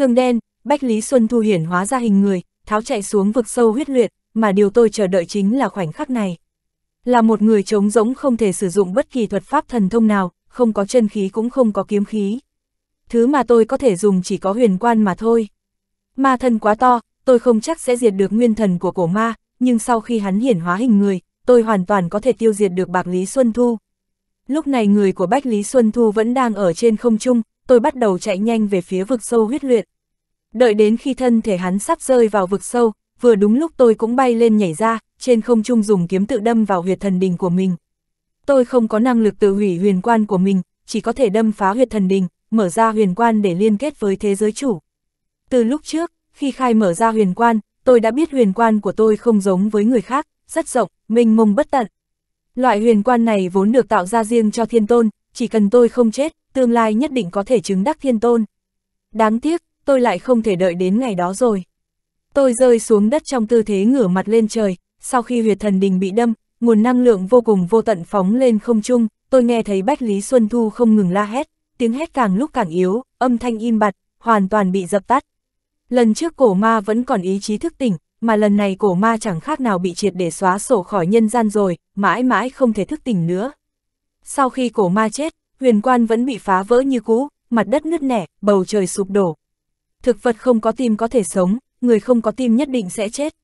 xương đen, Bách Lý Xuân Thu hiển hóa ra hình người, tháo chạy xuống vực sâu huyết luyện, mà điều tôi chờ đợi chính là khoảnh khắc này. Là một người trống rỗng không thể sử dụng bất kỳ thuật pháp thần thông nào, không có chân khí cũng không có kiếm khí. Thứ mà tôi có thể dùng chỉ có huyền quan mà thôi. Ma thân quá to, tôi không chắc sẽ diệt được nguyên thần của cổ ma, nhưng sau khi hắn hiển hóa hình người, tôi hoàn toàn có thể tiêu diệt được bạc Lý Xuân Thu. Lúc này người của Bách Lý Xuân Thu vẫn đang ở trên không trung, tôi bắt đầu chạy nhanh về phía vực sâu huyết luyện, đợi đến khi thân thể hắn sắp rơi vào vực sâu, vừa đúng lúc tôi cũng bay lên nhảy ra, trên không trung dùng kiếm tự đâm vào huyệt thần đình của mình. Tôi không có năng lực tự hủy huyền quan của mình, chỉ có thể đâm phá huyệt thần đình, mở ra huyền quan để liên kết với thế giới chủ. Từ lúc trước, khi khai mở ra huyền quan, tôi đã biết huyền quan của tôi không giống với người khác, rất rộng, mênh mông bất tận. Loại huyền quan này vốn được tạo ra riêng cho thiên tôn, chỉ cần tôi không chết, tương lai nhất định có thể chứng đắc thiên tôn. Đáng tiếc, tôi lại không thể đợi đến ngày đó rồi. Tôi rơi xuống đất trong tư thế ngửa mặt lên trời, sau khi huyệt thần đình bị đâm, nguồn năng lượng vô cùng vô tận phóng lên không trung, tôi nghe thấy Bách Lý Xuân Thu không ngừng la hét, tiếng hét càng lúc càng yếu, âm thanh im bặt, hoàn toàn bị dập tắt. Lần trước cổ ma vẫn còn ý chí thức tỉnh, mà lần này cổ ma chẳng khác nào bị triệt để xóa sổ khỏi nhân gian rồi, mãi mãi không thể thức tỉnh nữa. Sau khi cổ ma chết, huyền quan vẫn bị phá vỡ như cũ, mặt đất nứt nẻ, bầu trời sụp đổ, Thực vật không có tim có thể sống, người không có tim nhất định sẽ chết.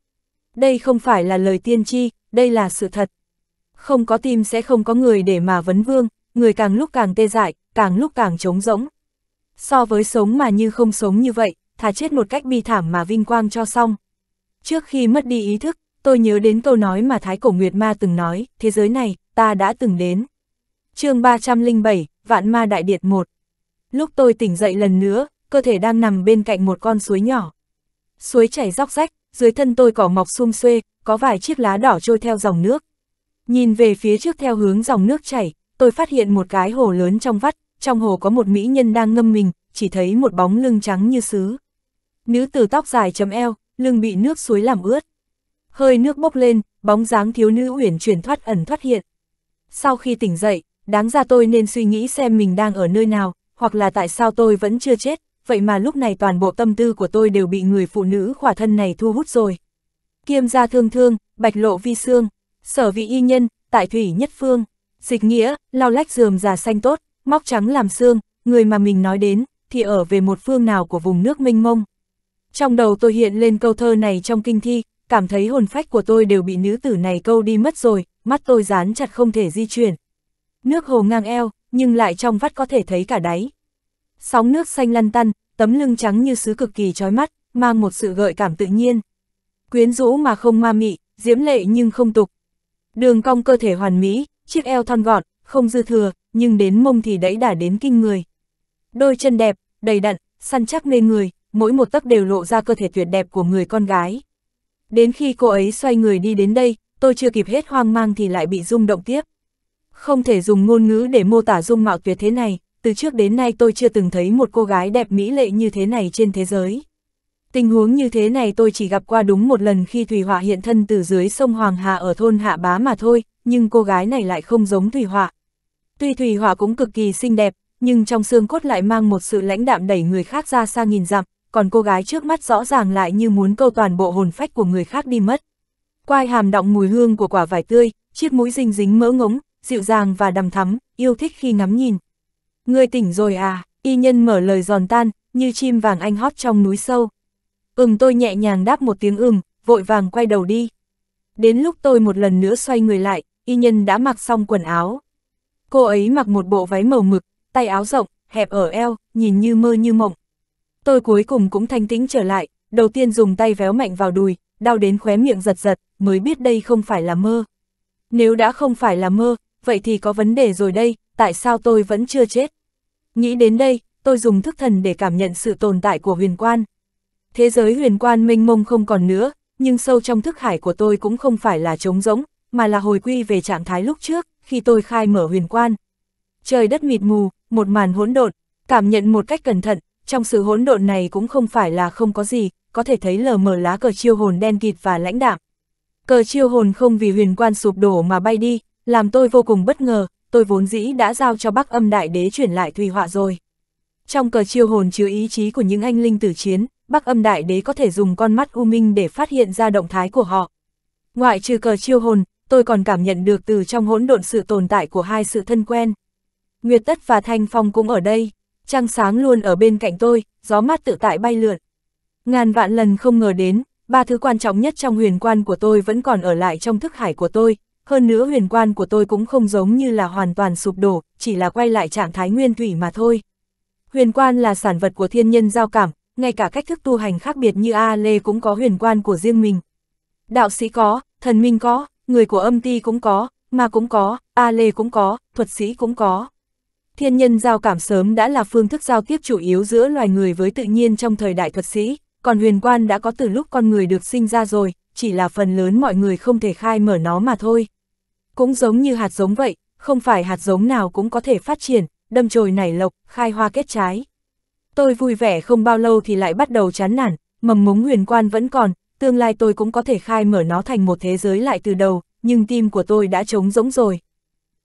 Đây không phải là lời tiên tri, đây là sự thật. Không có tim sẽ không có người để mà vấn vương, người càng lúc càng tê dại, càng lúc càng trống rỗng. So với sống mà như không sống như vậy, thà chết một cách bi thảm mà vinh quang cho xong. Trước khi mất đi ý thức, tôi nhớ đến câu nói mà Thái Cổ Nguyệt Ma từng nói, thế giới này, ta đã từng đến. chương 307, Vạn Ma Đại Điệt 1 Lúc tôi tỉnh dậy lần nữa, cơ thể đang nằm bên cạnh một con suối nhỏ. Suối chảy róc rách, dưới thân tôi cỏ mọc sum xuê, có vài chiếc lá đỏ trôi theo dòng nước. Nhìn về phía trước theo hướng dòng nước chảy, tôi phát hiện một cái hồ lớn trong vắt, trong hồ có một mỹ nhân đang ngâm mình, chỉ thấy một bóng lưng trắng như sứ. Nữ tử tóc dài chấm eo, lưng bị nước suối làm ướt. Hơi nước bốc lên, bóng dáng thiếu nữ uyển chuyển thoát ẩn thoát hiện. Sau khi tỉnh dậy, đáng ra tôi nên suy nghĩ xem mình đang ở nơi nào, hoặc là tại sao tôi vẫn chưa chết, vậy mà lúc này toàn bộ tâm tư của tôi đều bị người phụ nữ khỏa thân này thu hút rồi. Kiêm gia thương thương, bạch lộ vi xương, sở vị y nhân, tại thủy nhất phương, dịch nghĩa, lau lách dườm già xanh tốt, móc trắng làm xương, người mà mình nói đến, thì ở về một phương nào của vùng nước minh mông. Trong đầu tôi hiện lên câu thơ này trong kinh thi, cảm thấy hồn phách của tôi đều bị nữ tử này câu đi mất rồi, mắt tôi dán chặt không thể di chuyển. Nước hồ ngang eo, nhưng lại trong vắt có thể thấy cả đáy sóng nước xanh lăn tăn, tấm lưng trắng như sứ cực kỳ trói mắt, mang một sự gợi cảm tự nhiên. Quyến rũ mà không ma mị, diễm lệ nhưng không tục. Đường cong cơ thể hoàn mỹ, chiếc eo thon gọn, không dư thừa, nhưng đến mông thì đẫy đả đến kinh người. Đôi chân đẹp, đầy đặn, săn chắc mê người, mỗi một tấc đều lộ ra cơ thể tuyệt đẹp của người con gái. Đến khi cô ấy xoay người đi đến đây, tôi chưa kịp hết hoang mang thì lại bị rung động tiếp. Không thể dùng ngôn ngữ để mô tả dung mạo tuyệt thế này, từ trước đến nay tôi chưa từng thấy một cô gái đẹp mỹ lệ như thế này trên thế giới. Tình huống như thế này tôi chỉ gặp qua đúng một lần khi Thủy Họa hiện thân từ dưới sông Hoàng Hà ở thôn Hạ Bá mà thôi, nhưng cô gái này lại không giống Thủy Họa. Tuy Thủy Họa cũng cực kỳ xinh đẹp, nhưng trong xương cốt lại mang một sự lãnh đạm đẩy người khác ra xa nghìn dặm, còn cô gái trước mắt rõ ràng lại như muốn câu toàn bộ hồn phách của người khác đi mất. Quai hàm động mùi hương của quả vải tươi, chiếc mũi dinh dính mỡ ngống, dịu dàng và đầm thắm, yêu thích khi ngắm nhìn. Ngươi tỉnh rồi à, y nhân mở lời giòn tan, như chim vàng anh hót trong núi sâu. Ừm tôi nhẹ nhàng đáp một tiếng ừm, vội vàng quay đầu đi. Đến lúc tôi một lần nữa xoay người lại, y nhân đã mặc xong quần áo. Cô ấy mặc một bộ váy màu mực, tay áo rộng, hẹp ở eo, nhìn như mơ như mộng. Tôi cuối cùng cũng thanh tĩnh trở lại, đầu tiên dùng tay véo mạnh vào đùi, đau đến khóe miệng giật giật, mới biết đây không phải là mơ. Nếu đã không phải là mơ, vậy thì có vấn đề rồi đây, tại sao tôi vẫn chưa chết? Nghĩ đến đây, tôi dùng thức thần để cảm nhận sự tồn tại của huyền quan. Thế giới huyền quan mênh mông không còn nữa, nhưng sâu trong thức hải của tôi cũng không phải là trống rỗng, mà là hồi quy về trạng thái lúc trước, khi tôi khai mở huyền quan. Trời đất mịt mù, một màn hỗn độn, cảm nhận một cách cẩn thận, trong sự hỗn độn này cũng không phải là không có gì, có thể thấy lờ mờ lá cờ chiêu hồn đen kịt và lãnh đạm. Cờ chiêu hồn không vì huyền quan sụp đổ mà bay đi, làm tôi vô cùng bất ngờ, tôi vốn dĩ đã giao cho Bắc Âm Đại Đế chuyển lại Thùy Họa rồi. Trong cờ chiêu hồn chứa ý chí của những anh linh tử chiến, Bắc Âm Đại Đế có thể dùng con mắt u minh để phát hiện ra động thái của họ. Ngoại trừ cờ chiêu hồn, tôi còn cảm nhận được từ trong hỗn độn sự tồn tại của hai sự thân quen. Nguyệt Tất và Thanh Phong cũng ở đây, trăng sáng luôn ở bên cạnh tôi, gió mát tự tại bay lượn. Ngàn vạn lần không ngờ đến, ba thứ quan trọng nhất trong huyền quan của tôi vẫn còn ở lại trong thức hải của tôi, hơn nữa huyền quan của tôi cũng không giống như là hoàn toàn sụp đổ, chỉ là quay lại trạng thái nguyên thủy mà thôi. Huyền quan là sản vật của thiên nhân giao cảm, ngay cả cách thức tu hành khác biệt như A Lê cũng có huyền quan của riêng mình. Đạo sĩ có, thần minh có, người của âm ti cũng có, ma cũng có, A Lê cũng có, thuật sĩ cũng có. Thiên nhân giao cảm sớm đã là phương thức giao tiếp chủ yếu giữa loài người với tự nhiên trong thời đại thuật sĩ, còn huyền quan đã có từ lúc con người được sinh ra rồi, chỉ là phần lớn mọi người không thể khai mở nó mà thôi. Cũng giống như hạt giống vậy, không phải hạt giống nào cũng có thể phát triển, đâm chồi nảy lộc, khai hoa kết trái. Tôi vui vẻ không bao lâu thì lại bắt đầu chán nản, mầm mống huyền quan vẫn còn, tương lai tôi cũng có thể khai mở nó thành một thế giới lại từ đầu, nhưng tim của tôi đã trống rỗng rồi.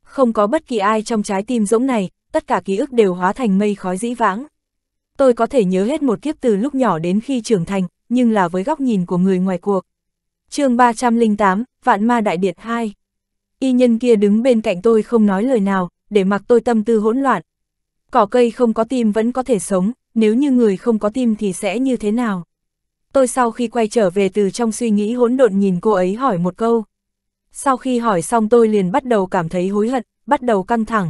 Không có bất kỳ ai trong trái tim rỗng này, tất cả ký ức đều hóa thành mây khói dĩ vãng. Tôi có thể nhớ hết một kiếp từ lúc nhỏ đến khi trưởng thành, nhưng là với góc nhìn của người ngoài cuộc. chương 308, Vạn Ma Đại Điện 2 y nhân kia đứng bên cạnh tôi không nói lời nào, để mặc tôi tâm tư hỗn loạn. Cỏ cây không có tim vẫn có thể sống, nếu như người không có tim thì sẽ như thế nào? Tôi sau khi quay trở về từ trong suy nghĩ hỗn độn nhìn cô ấy hỏi một câu. Sau khi hỏi xong tôi liền bắt đầu cảm thấy hối hận, bắt đầu căng thẳng.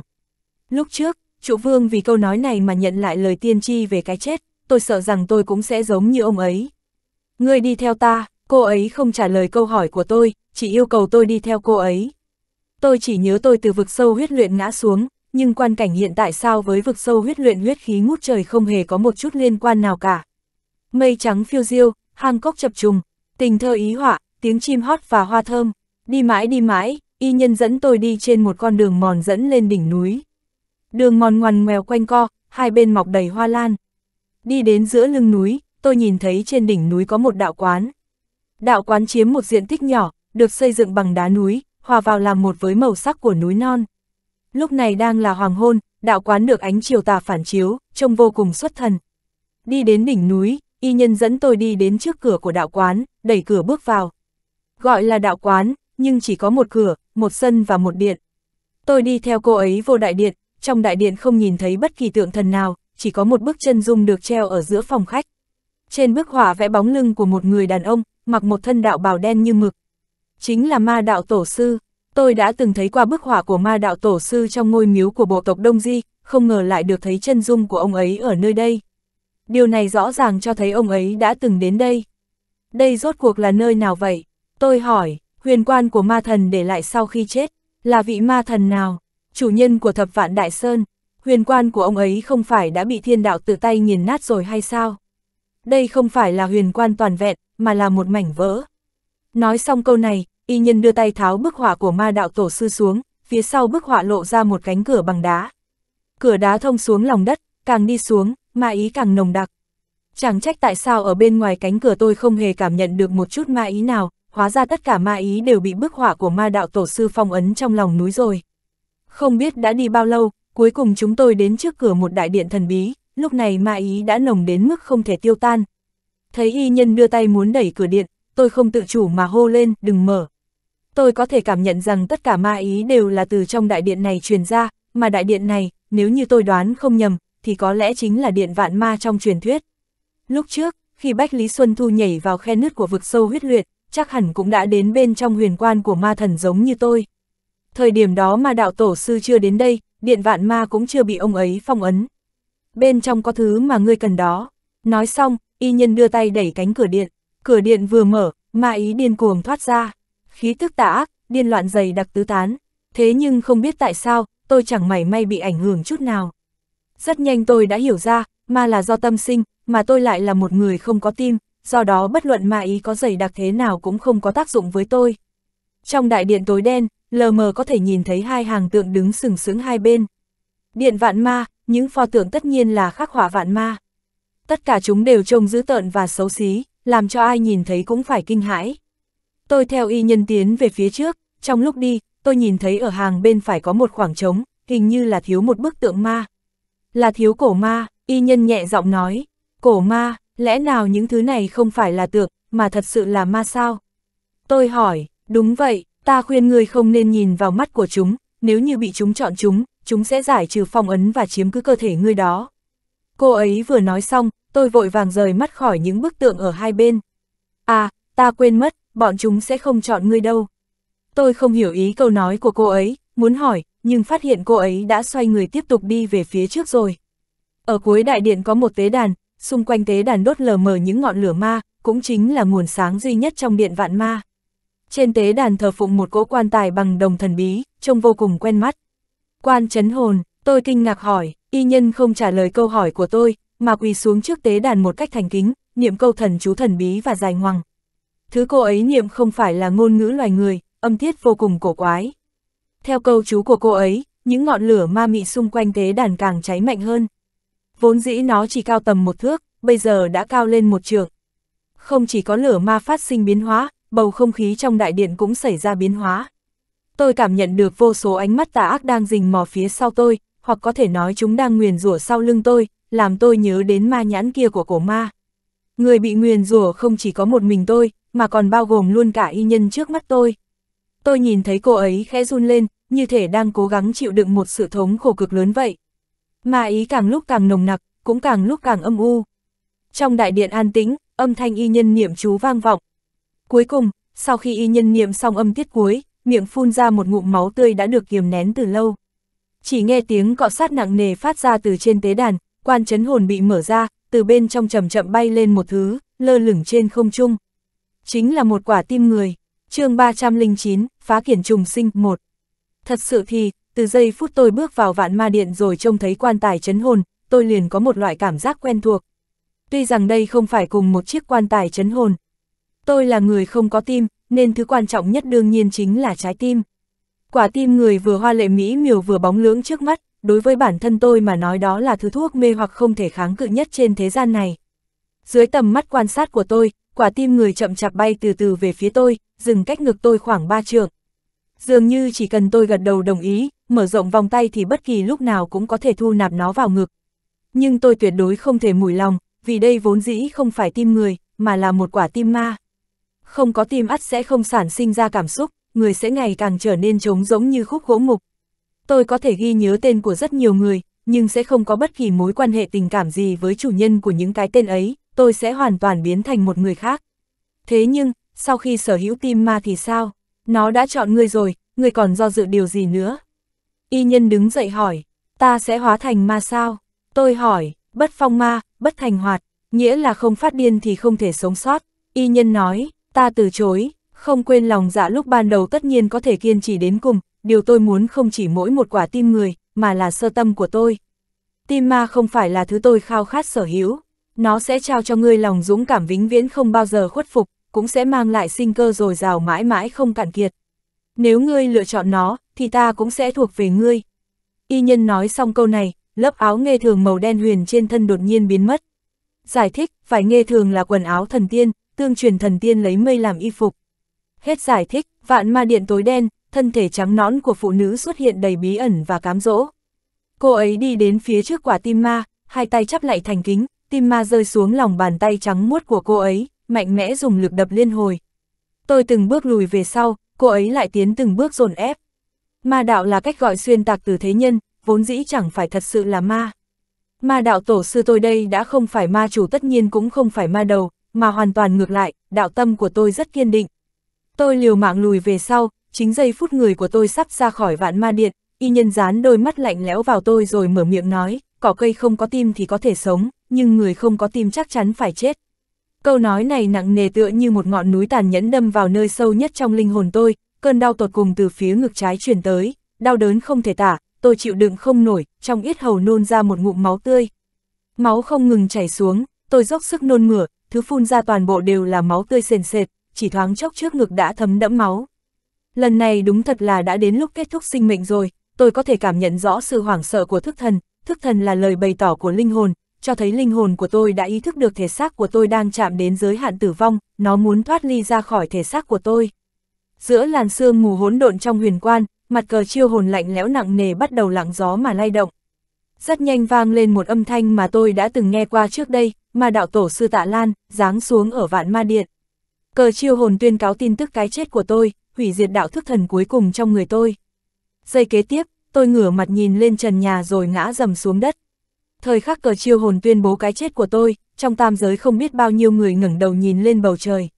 Lúc trước, trụ vương vì câu nói này mà nhận lại lời tiên tri về cái chết, tôi sợ rằng tôi cũng sẽ giống như ông ấy. Ngươi đi theo ta, cô ấy không trả lời câu hỏi của tôi, chỉ yêu cầu tôi đi theo cô ấy tôi chỉ nhớ tôi từ vực sâu huyết luyện ngã xuống, nhưng quan cảnh hiện tại sao với vực sâu huyết luyện huyết khí ngút trời không hề có một chút liên quan nào cả. Mây trắng phiêu diêu, hang cốc chập trùng, tình thơ ý họa, tiếng chim hót và hoa thơm, đi mãi đi mãi, y nhân dẫn tôi đi trên một con đường mòn dẫn lên đỉnh núi. Đường mòn ngoằn ngoèo quanh co, hai bên mọc đầy hoa lan. Đi đến giữa lưng núi, tôi nhìn thấy trên đỉnh núi có một đạo quán. Đạo quán chiếm một diện tích nhỏ, được xây dựng bằng đá núi, hòa vào làm một với màu sắc của núi non. Lúc này đang là hoàng hôn, đạo quán được ánh chiều tà phản chiếu, trông vô cùng xuất thần. Đi đến đỉnh núi, y nhân dẫn tôi đi đến trước cửa của đạo quán, đẩy cửa bước vào. Gọi là đạo quán, nhưng chỉ có một cửa, một sân và một điện. Tôi đi theo cô ấy vô đại điện, trong đại điện không nhìn thấy bất kỳ tượng thần nào, chỉ có một bức chân dung được treo ở giữa phòng khách. Trên bức họa vẽ bóng lưng của một người đàn ông, mặc một thân đạo bào đen như mực, chính là ma đạo tổ sư. Tôi đã từng thấy qua bức họa của ma đạo tổ sư trong ngôi miếu của bộ tộc Đông Di, không ngờ lại được thấy chân dung của ông ấy ở nơi đây. Điều này rõ ràng cho thấy ông ấy đã từng đến đây. Đây rốt cuộc là nơi nào vậy? Tôi hỏi, huyền quan của ma thần để lại sau khi chết, là vị ma thần nào? Chủ nhân của thập vạn Đại Sơn, huyền quan của ông ấy không phải đã bị thiên đạo tự tay nghiền nát rồi hay sao? Đây không phải là huyền quan toàn vẹn, mà là một mảnh vỡ. Nói xong câu này, y nhân đưa tay tháo bức họa của ma đạo tổ sư xuống, phía sau bức họa lộ ra một cánh cửa bằng đá. Cửa đá thông xuống lòng đất, càng đi xuống, ma ý càng nồng đặc. Chẳng trách tại sao ở bên ngoài cánh cửa tôi không hề cảm nhận được một chút ma ý nào, hóa ra tất cả ma ý đều bị bức họa của ma đạo tổ sư phong ấn trong lòng núi rồi. Không biết đã đi bao lâu, cuối cùng chúng tôi đến trước cửa một đại điện thần bí, lúc này ma ý đã nồng đến mức không thể tiêu tan. Thấy y nhân đưa tay muốn đẩy cửa điện, tôi không tự chủ mà hô lên, đừng mở. Tôi có thể cảm nhận rằng tất cả ma ý đều là từ trong đại điện này truyền ra, mà đại điện này, nếu như tôi đoán không nhầm, thì có lẽ chính là điện vạn ma trong truyền thuyết. Lúc trước, khi Bách Lý Xuân Thu nhảy vào khe nứt của vực sâu huyết luyện, chắc hẳn cũng đã đến bên trong huyền quan của ma thần giống như tôi. Thời điểm đó mà đạo tổ sư chưa đến đây, điện vạn ma cũng chưa bị ông ấy phong ấn. Bên trong có thứ mà ngươi cần đó. Nói xong, y nhân đưa tay đẩy cánh cửa điện. Cửa điện vừa mở, ma ý điên cuồng thoát ra. Khí tức tà ác, điên loạn dày đặc tứ tán. Thế nhưng không biết tại sao, tôi chẳng mảy may bị ảnh hưởng chút nào. Rất nhanh tôi đã hiểu ra, ma là do tâm sinh, mà tôi lại là một người không có tim, do đó bất luận ma ý có dày đặc thế nào cũng không có tác dụng với tôi. Trong đại điện tối đen, lờ mờ có thể nhìn thấy hai hàng tượng đứng sừng sững hai bên. Điện vạn ma, những pho tượng tất nhiên là khắc họa vạn ma. Tất cả chúng đều trông dữ tợn và xấu xí làm cho ai nhìn thấy cũng phải kinh hãi. Tôi theo y nhân tiến về phía trước, trong lúc đi, tôi nhìn thấy ở hàng bên phải có một khoảng trống, hình như là thiếu một bức tượng ma. Là thiếu cổ ma, y nhân nhẹ giọng nói, cổ ma, lẽ nào những thứ này không phải là tượng, mà thật sự là ma sao? Tôi hỏi, đúng vậy, ta khuyên người không nên nhìn vào mắt của chúng, nếu như bị chúng chọn chúng, chúng sẽ giải trừ phong ấn và chiếm cứ cơ thể ngươi đó. Cô ấy vừa nói xong, tôi vội vàng rời mắt khỏi những bức tượng ở hai bên. À, ta quên mất, bọn chúng sẽ không chọn ngươi đâu. Tôi không hiểu ý câu nói của cô ấy, muốn hỏi, nhưng phát hiện cô ấy đã xoay người tiếp tục đi về phía trước rồi. Ở cuối đại điện có một tế đàn, xung quanh tế đàn đốt lờ mờ những ngọn lửa ma, cũng chính là nguồn sáng duy nhất trong điện vạn ma. Trên tế đàn thờ phụng một cỗ quan tài bằng đồng thần bí, trông vô cùng quen mắt. Quan chấn hồn, tôi kinh ngạc hỏi, y nhân không trả lời câu hỏi của tôi, mà quỳ xuống trước tế đàn một cách thành kính, niệm câu thần chú thần bí và dài ngoằng. Thứ cô ấy niệm không phải là ngôn ngữ loài người, âm tiết vô cùng cổ quái. Theo câu chú của cô ấy, những ngọn lửa ma mị xung quanh tế đàn càng cháy mạnh hơn. Vốn dĩ nó chỉ cao tầm một thước, bây giờ đã cao lên một trường. Không chỉ có lửa ma phát sinh biến hóa, bầu không khí trong đại điện cũng xảy ra biến hóa. Tôi cảm nhận được vô số ánh mắt tà ác đang rình mò phía sau tôi, hoặc có thể nói chúng đang nguyền rủa sau lưng tôi, làm tôi nhớ đến ma nhãn kia của cổ ma. Người bị nguyền rủa không chỉ có một mình tôi, mà còn bao gồm luôn cả y nhân trước mắt tôi. Tôi nhìn thấy cô ấy khẽ run lên, như thể đang cố gắng chịu đựng một sự thống khổ cực lớn vậy. Ma ý càng lúc càng nồng nặc, cũng càng lúc càng âm u. Trong đại điện an tĩnh, âm thanh y nhân niệm chú vang vọng. Cuối cùng, sau khi y nhân niệm xong âm tiết cuối, miệng phun ra một ngụm máu tươi đã được kiềm nén từ lâu. Chỉ nghe tiếng cọ sát nặng nề phát ra từ trên tế đàn, quan chấn hồn bị mở ra, từ bên trong chậm chậm bay lên một thứ, lơ lửng trên không trung. Chính là một quả tim người, chương 309, phá kiển trùng sinh 1. Thật sự thì, từ giây phút tôi bước vào vạn ma điện rồi trông thấy quan tài chấn hồn, tôi liền có một loại cảm giác quen thuộc. Tuy rằng đây không phải cùng một chiếc quan tài chấn hồn. Tôi là người không có tim, nên thứ quan trọng nhất đương nhiên chính là trái tim. Quả tim người vừa hoa lệ mỹ miều vừa bóng lưỡng trước mắt, đối với bản thân tôi mà nói đó là thứ thuốc mê hoặc không thể kháng cự nhất trên thế gian này. Dưới tầm mắt quan sát của tôi, quả tim người chậm chạp bay từ từ về phía tôi, dừng cách ngực tôi khoảng 3 trượng. Dường như chỉ cần tôi gật đầu đồng ý, mở rộng vòng tay thì bất kỳ lúc nào cũng có thể thu nạp nó vào ngực. Nhưng tôi tuyệt đối không thể mùi lòng, vì đây vốn dĩ không phải tim người, mà là một quả tim ma. Không có tim ắt sẽ không sản sinh ra cảm xúc, người sẽ ngày càng trở nên trống rỗng như khúc gỗ mục. Tôi có thể ghi nhớ tên của rất nhiều người, nhưng sẽ không có bất kỳ mối quan hệ tình cảm gì với chủ nhân của những cái tên ấy, tôi sẽ hoàn toàn biến thành một người khác. Thế nhưng, sau khi sở hữu tim ma thì sao? Nó đã chọn ngươi rồi, ngươi còn do dự điều gì nữa? Y nhân đứng dậy hỏi, ta sẽ hóa thành ma sao? Tôi hỏi, bất phong ma, bất thành hoạt, nghĩa là không phát điên thì không thể sống sót. Y nhân nói, ta từ chối, không quên lòng dạ lúc ban đầu tất nhiên có thể kiên trì đến cùng, điều tôi muốn không chỉ mỗi một quả tim người, mà là sơ tâm của tôi. Tim ma không phải là thứ tôi khao khát sở hữu, nó sẽ trao cho ngươi lòng dũng cảm vĩnh viễn không bao giờ khuất phục, cũng sẽ mang lại sinh cơ dồi dào mãi mãi không cạn kiệt. Nếu ngươi lựa chọn nó, thì ta cũng sẽ thuộc về ngươi. Y nhân nói xong câu này, lớp áo nghe thường màu đen huyền trên thân đột nhiên biến mất. Giải thích, phải nghe thường là quần áo thần tiên, tương truyền thần tiên lấy mây làm y phục. Hết giải thích, vạn ma điện tối đen, thân thể trắng nõn của phụ nữ xuất hiện đầy bí ẩn và cám dỗ. Cô ấy đi đến phía trước quả tim ma, hai tay chắp lại thành kính, tim ma rơi xuống lòng bàn tay trắng muốt của cô ấy, mạnh mẽ dùng lực đập liên hồi. Tôi từng bước lùi về sau, cô ấy lại tiến từng bước dồn ép. Ma đạo là cách gọi xuyên tạc từ thế nhân, vốn dĩ chẳng phải thật sự là ma. Ma đạo tổ sư tôi đây đã không phải ma chủ tất nhiên cũng không phải ma đầu, mà hoàn toàn ngược lại, đạo tâm của tôi rất kiên định. Tôi liều mạng lùi về sau, chính giây phút người của tôi sắp ra khỏi vạn ma điện, y nhân dán đôi mắt lạnh lẽo vào tôi rồi mở miệng nói, cỏ cây không có tim thì có thể sống, nhưng người không có tim chắc chắn phải chết. Câu nói này nặng nề tựa như một ngọn núi tàn nhẫn đâm vào nơi sâu nhất trong linh hồn tôi, cơn đau tột cùng từ phía ngực trái chuyển tới, đau đớn không thể tả, tôi chịu đựng không nổi, trong yết hầu nôn ra một ngụm máu tươi. Máu không ngừng chảy xuống, tôi dốc sức nôn mửa, thứ phun ra toàn bộ đều là máu tươi sền sệt, chỉ thoáng chốc trước ngực đã thấm đẫm máu, Lần này đúng thật là đã đến lúc kết thúc sinh mệnh rồi, tôi có thể cảm nhận rõ sự hoảng sợ của thức thần, thức thần là lời bày tỏ của linh hồn, cho thấy linh hồn của tôi đã ý thức được thể xác của tôi đang chạm đến giới hạn tử vong, nó muốn thoát ly ra khỏi thể xác của tôi. Giữa làn sương mù hỗn độn trong huyền quan, mặt cờ chiêu hồn lạnh lẽo nặng nề bắt đầu lặng gió mà lay động. Rất nhanh vang lên một âm thanh mà tôi đã từng nghe qua trước đây, mà đạo tổ sư tạ lan, giáng xuống ở vạn ma điện. Cờ chiêu hồn tuyên cáo tin tức cái chết của tôi, hủy diệt đạo thức thần cuối cùng trong người tôi. Giây kế tiếp, tôi ngửa mặt nhìn lên trần nhà rồi ngã dầm xuống đất. Thời khắc cờ chiêu hồn tuyên bố cái chết của tôi, trong tam giới không biết bao nhiêu người ngẩng đầu nhìn lên bầu trời.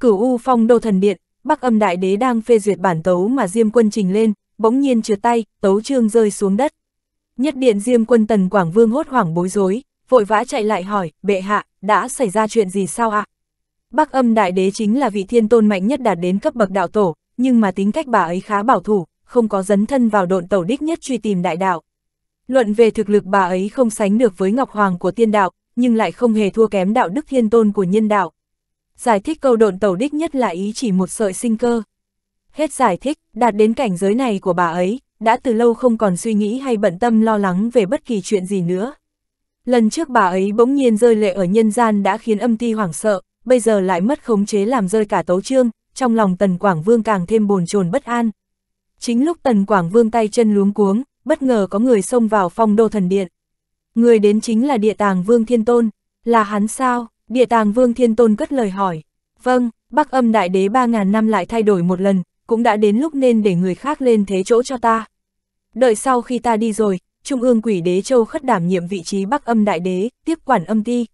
Cửu U phong đô thần điện, Bắc âm đại đế đang phê duyệt bản tấu mà Diêm quân trình lên, bỗng nhiên trượt tay, tấu chương rơi xuống đất. Nhất điện Diêm quân tần Quảng Vương hốt hoảng bối rối, vội vã chạy lại hỏi, bệ hạ, đã xảy ra chuyện gì sao ạ? À? Bắc âm đại đế chính là vị thiên tôn mạnh nhất đạt đến cấp bậc đạo tổ, nhưng mà tính cách bà ấy khá bảo thủ, không có dấn thân vào độn tẩu đích nhất truy tìm đại đạo. Luận về thực lực bà ấy không sánh được với Ngọc Hoàng của tiên đạo, nhưng lại không hề thua kém đạo đức thiên tôn của nhân đạo. Giải thích câu độn tẩu đích nhất là ý chỉ một sợi sinh cơ. Hết giải thích, đạt đến cảnh giới này của bà ấy, đã từ lâu không còn suy nghĩ hay bận tâm lo lắng về bất kỳ chuyện gì nữa. Lần trước bà ấy bỗng nhiên rơi lệ ở nhân gian đã khiến âm ti hoảng sợ, bây giờ lại mất khống chế làm rơi cả tấu trương, trong lòng Tần Quảng Vương càng thêm bồn chồn bất an. Chính lúc Tần Quảng Vương tay chân luống cuống, bất ngờ có người xông vào phong đô thần điện. Người đến chính là địa tàng Vương Thiên Tôn, là hắn sao? Địa tàng Vương Thiên Tôn cất lời hỏi. Vâng, Bắc âm đại đế 3.000 năm lại thay đổi một lần, cũng đã đến lúc nên để người khác lên thế chỗ cho ta. Đợi sau khi ta đi rồi, Trung ương quỷ đế châu khất đảm nhiệm vị trí Bắc âm đại đế, tiếp quản âm ti.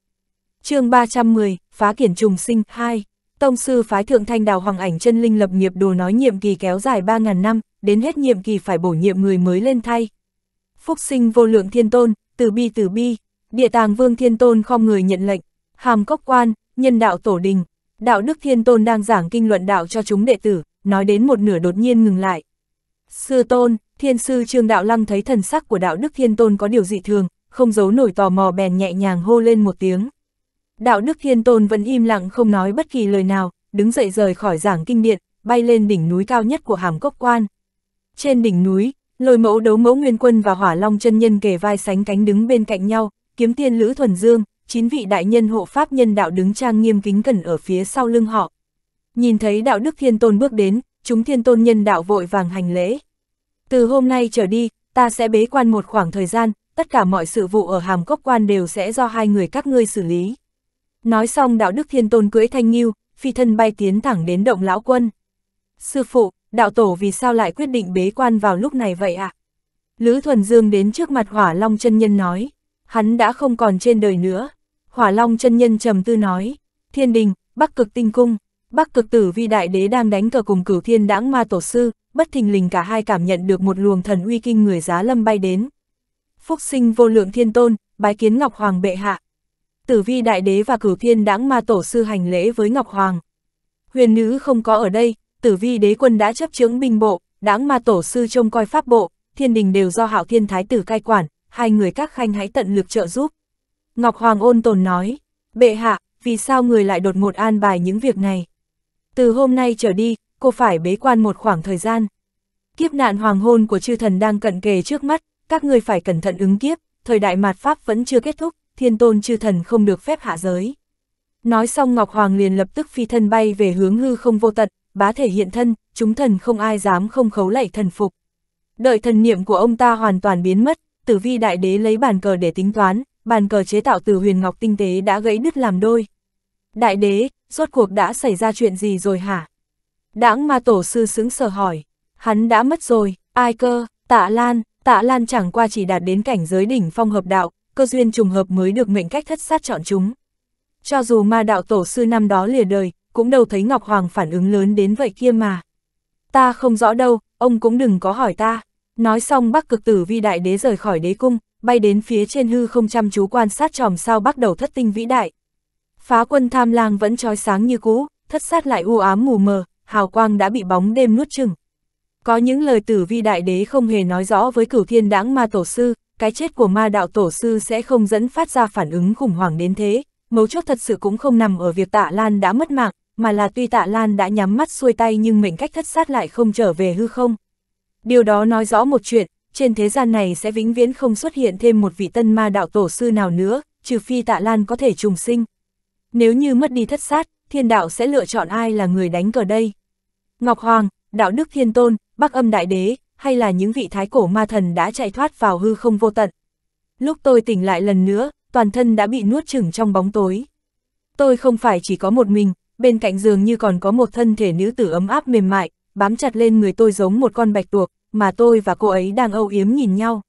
chương 310, phá kiển trùng sinh, 2. Tông sư phái thượng thanh đào hoàng ảnh chân linh lập nghiệp đồ nói nhiệm kỳ kéo dài 3.000 năm, đến hết nhiệm kỳ phải bổ nhiệm người mới lên thay. Phúc sinh vô lượng thiên tôn, từ bi từ bi, địa tàng vương thiên tôn không người nhận lệnh, hàm cốc quan, nhân đạo tổ đình, đạo đức thiên tôn đang giảng kinh luận đạo cho chúng đệ tử, nói đến một nửa đột nhiên ngừng lại. Sư tôn, thiên sư trương đạo lăng thấy thần sắc của đạo đức thiên tôn có điều dị thường, không giấu nổi tò mò bèn nhẹ nhàng hô lên một tiếng. Đạo đức thiên tôn vẫn im lặng không nói bất kỳ lời nào, đứng dậy rời khỏi giảng kinh điện, bay lên đỉnh núi cao nhất của hàm cốc quan. Trên đỉnh núi, lôi mẫu đấu mẫu nguyên quân và hỏa long chân nhân kề vai sánh cánh đứng bên cạnh nhau, kiếm tiên Lữ Thuần Dương, chín vị đại nhân hộ pháp nhân đạo đứng trang nghiêm kính cẩn ở phía sau lưng họ. Nhìn thấy đạo đức thiên tôn bước đến, chúng thiên tôn nhân đạo vội vàng hành lễ. Từ hôm nay trở đi, ta sẽ bế quan một khoảng thời gian, tất cả mọi sự vụ ở hàm cốc quan đều sẽ do hai người các ngươi xử lý. Nói xong đạo đức thiên tôn cưỡi thanh nghiêu, phi thân bay tiến thẳng đến động lão quân. Sư phụ, đạo tổ vì sao lại quyết định bế quan vào lúc này vậy ạ? À? Lữ Thuần Dương đến trước mặt hỏa long chân nhân nói, hắn đã không còn trên đời nữa. Hỏa long chân nhân trầm tư nói, thiên đình, bắc cực tinh cung, bắc cực tử vi đại đế đang đánh cờ cùng cửu thiên đãng ma tổ sư, bất thình lình cả hai cảm nhận được một luồng thần uy kinh người giá lâm bay đến. Phúc sinh vô lượng thiên tôn, bái kiến ngọc hoàng bệ hạ tử vi đại đế và Cử thiên đãng ma tổ sư hành lễ với Ngọc Hoàng. Huyền nữ không có ở đây, tử vi đế quân đã chấp chướng binh bộ, đãng ma tổ sư trông coi pháp bộ, thiên đình đều do hạo thiên thái tử cai quản, hai người các khanh hãy tận lực trợ giúp. Ngọc Hoàng ôn tồn nói, bệ hạ, vì sao người lại đột ngột an bài những việc này? Từ hôm nay trở đi, cô phải bế quan một khoảng thời gian. Kiếp nạn hoàng hôn của chư thần đang cận kề trước mắt, các người phải cẩn thận ứng kiếp, thời đại mạt Pháp vẫn chưa kết thúc, thiên tôn chư thần không được phép hạ giới. Nói xong Ngọc Hoàng liền lập tức phi thân bay về hướng hư không vô tận, bá thể hiện thân, chúng thần không ai dám không khấu lạy thần phục. Đợi thần niệm của ông ta hoàn toàn biến mất, tử vi đại đế lấy bàn cờ để tính toán, bàn cờ chế tạo từ huyền ngọc tinh tế đã gãy đứt làm đôi. Đại đế, rốt cuộc đã xảy ra chuyện gì rồi hả? Đãng ma tổ sư sững sờ hỏi, hắn đã mất rồi, ai cơ, tạ lan, tạ lan chẳng qua chỉ đạt đến cảnh giới đỉnh phong hợp đạo, cơ duyên trùng hợp mới được mệnh cách thất sát chọn chúng. Cho dù ma đạo tổ sư năm đó lìa đời, cũng đâu thấy Ngọc Hoàng phản ứng lớn đến vậy kia mà. Ta không rõ đâu, ông cũng đừng có hỏi ta. Nói xong bắc cực tử vi đại đế rời khỏi đế cung, bay đến phía trên hư không chăm chú quan sát tròm sao bắt đầu thất tinh vĩ đại. Phá quân tham lang vẫn trói sáng như cũ, thất sát lại u ám mù mờ, hào quang đã bị bóng đêm nuốt chừng. Có những lời tử vi đại đế không hề nói rõ với cửu thiên đãng ma tổ sư, cái chết của ma đạo tổ sư sẽ không dẫn phát ra phản ứng khủng hoảng đến thế, mấu chốt thật sự cũng không nằm ở việc tạ Lan đã mất mạng, mà là tuy tạ Lan đã nhắm mắt xuôi tay nhưng mệnh cách thất sát lại không trở về hư không. Điều đó nói rõ một chuyện, trên thế gian này sẽ vĩnh viễn không xuất hiện thêm một vị tân ma đạo tổ sư nào nữa, trừ phi tạ Lan có thể trùng sinh. Nếu như mất đi thất sát, thiên đạo sẽ lựa chọn ai là người đánh cờ đây. Ngọc Hoàng, đạo đức thiên tôn, bắc âm đại đế, hay là những vị thái cổ ma thần đã chạy thoát vào hư không vô tận. Lúc tôi tỉnh lại lần nữa, toàn thân đã bị nuốt chửng trong bóng tối. Tôi không phải chỉ có một mình, bên cạnh giường như còn có một thân thể nữ tử ấm áp mềm mại, bám chặt lên người tôi giống một con bạch tuộc, mà tôi và cô ấy đang âu yếm nhìn nhau.